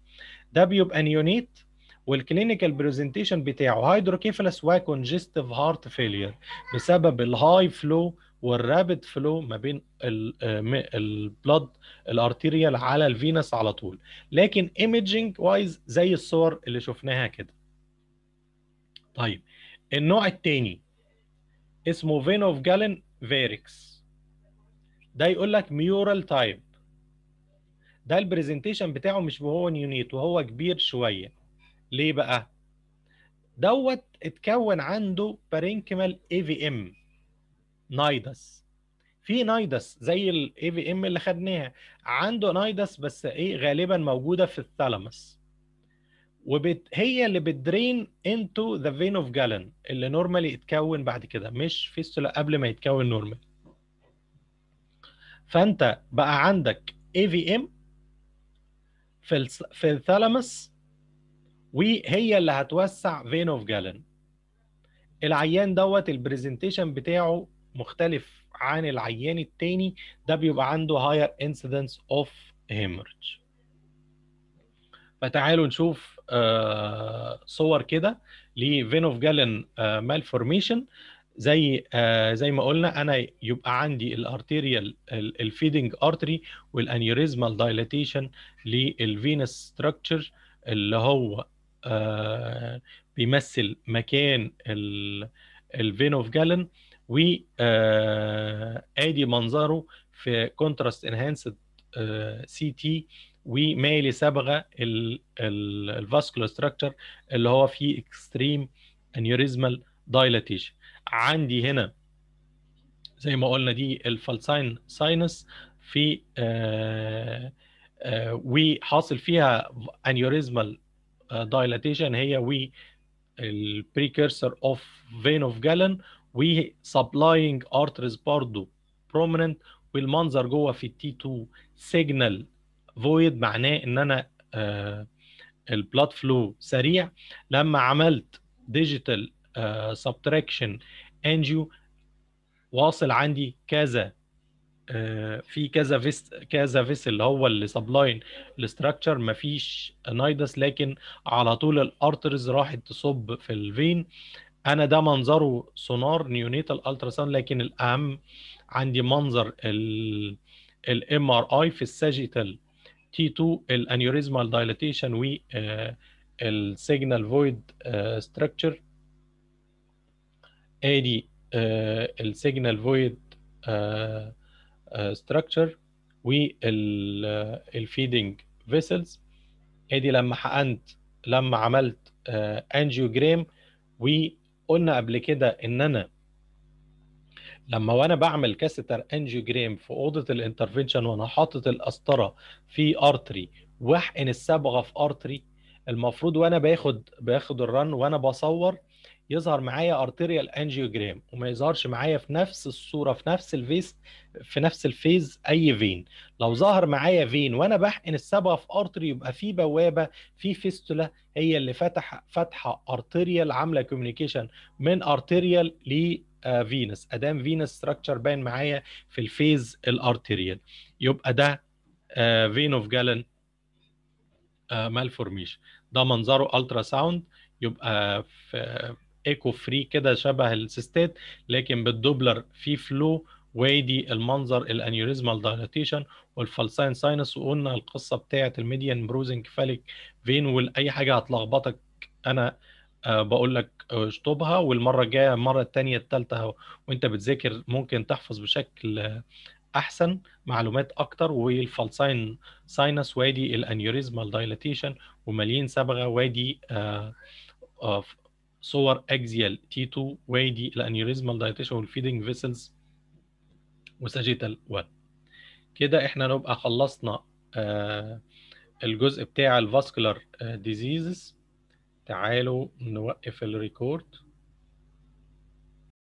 Speaker 1: ده بيبقى نيونيت والكلينيكال برزنتيشن بتاعه هيدروكيفالس وكونجستيف هارت فيلير بسبب الهاي فلو والرابد فلو ما بين البلد الارتيريال على الفينس على طول لكن ايمجينج وايز زي الصور اللي شفناها كده طيب النوع الثاني اسمه فين اوف جالن فيريكس ده يقول لك ميورال تايب ده البرزنتيشن بتاعه مش وهو نيونيت وهو كبير شويه ليه بقى دوت اتكون عنده بارينكمال اي في ام نايدس في نايدس زي الاي في ام اللي خدناها عنده نايدس بس ايه غالبا موجوده في الثالامس وبت هي اللي بتدرين انتو ذا فين اوف جالن اللي نورمالي اتكون بعد كده مش فيستولا قبل ما يتكون نورمال فانت بقى عندك اي في ام في ال في الثالاموس وهي اللي هتوسع فين اوف جالن العيان دوت البرزنتيشن بتاعه مختلف عن العيان التاني ده بيبقى عنده higher incidence of hemorrhage فتعالوا نشوف آه، صور كده لفين اوف جالن مالفورميشن زي آه، زي ما قلنا انا يبقى عندي الارتيريال الفيدنج ارتري والانيوريزمال دايلاتيشن للفينس ستراكشر اللي هو آه، بيمثل مكان الفين اوف جالن ادي منظره في كونتراست انهانسد سي تي وما صبغه الفاسكولار ستراكشر اللي هو فيه اكستريم انيوريزمال دايلاتيشن عندي هنا زي ما قلنا دي الفالساين ساينس في آه حاصل آه، وحاصل فيها انيوريزمال آه، دايلاتيشن هي و البريكيرسر اوف فين اوف جالن سبلاينج ارترز برضو برومننت والمنظر جوه في تي 2 سيجنال فويد معناه ان انا آه، البلاد فلو سريع لما عملت ديجيتال سبتراكشن انجيو واصل عندي كذا آه، في كذا فيس كذا فيس اللي هو اللي سبلاين الاستراكشر مفيش نايدس لكن على طول الارترز راحت تصب في الفين انا ده منظره سونار نيونيتال التراساوند لكن الاهم عندي منظر الام ار اي في الساجيتال T2 الانيوريزمال دايلاتيشن السيجنال فويد ستراكشر ادي السيجنال فويد ستراكشر الفيدنج فيسلز ادي لما حقنت لما عملت انجيوجرام آه، وقلنا قبل كده ان انا لما وانا بعمل كاستر انجيوجرام في اوضه الانترفنشن وانا حاطط القسطره في ارتري واحقن الصبغه في ارتري المفروض وانا باخد باخد الرن وانا بصور يظهر معايا ارتيريال انجيوجرام وما يظهرش معايا في نفس الصوره في نفس الفيس في نفس الفيز اي فين لو ظهر معايا فين وانا بحقن الصبغه في ارتري يبقى في بوابه في فيستولا هي اللي فتح فتحه ارتيريال عامله كوميونيكيشن من ارتيريال ل فينس آه، ادام فينس ستراكشر باين معايا في الفيز الارتيريال يبقى ده فين اوف جالن مالفورميشن ده منظره الترا ساوند يبقى في ايكو فري كده شبه السيستات لكن بالدوبلر في فلو وادي المنظر الانيوريزمال دايلاتيشن والفالساين ساينس وقلنا القصه بتاعه الميديان بروزنج فاليك فين واي حاجه هتلخبطك انا آه، بقول لك آه، اشطبها والمره الجايه المره الثانيه الثالثه وانت بتذاكر ممكن تحفظ بشكل احسن معلومات اكتر والفالساين ساينس وادي الانيوريزمال دايلاتيشن ومليين صبغه وادي آه، صور اكزيال تي 2 وادي الانيوريزمال دايلاتيشن والفيدنج فيسلز وساجيتال 1 كده احنا نبقى خلصنا الجزء بتاع الفاسكولار ديزيزز تعالوا نوقف الريكورد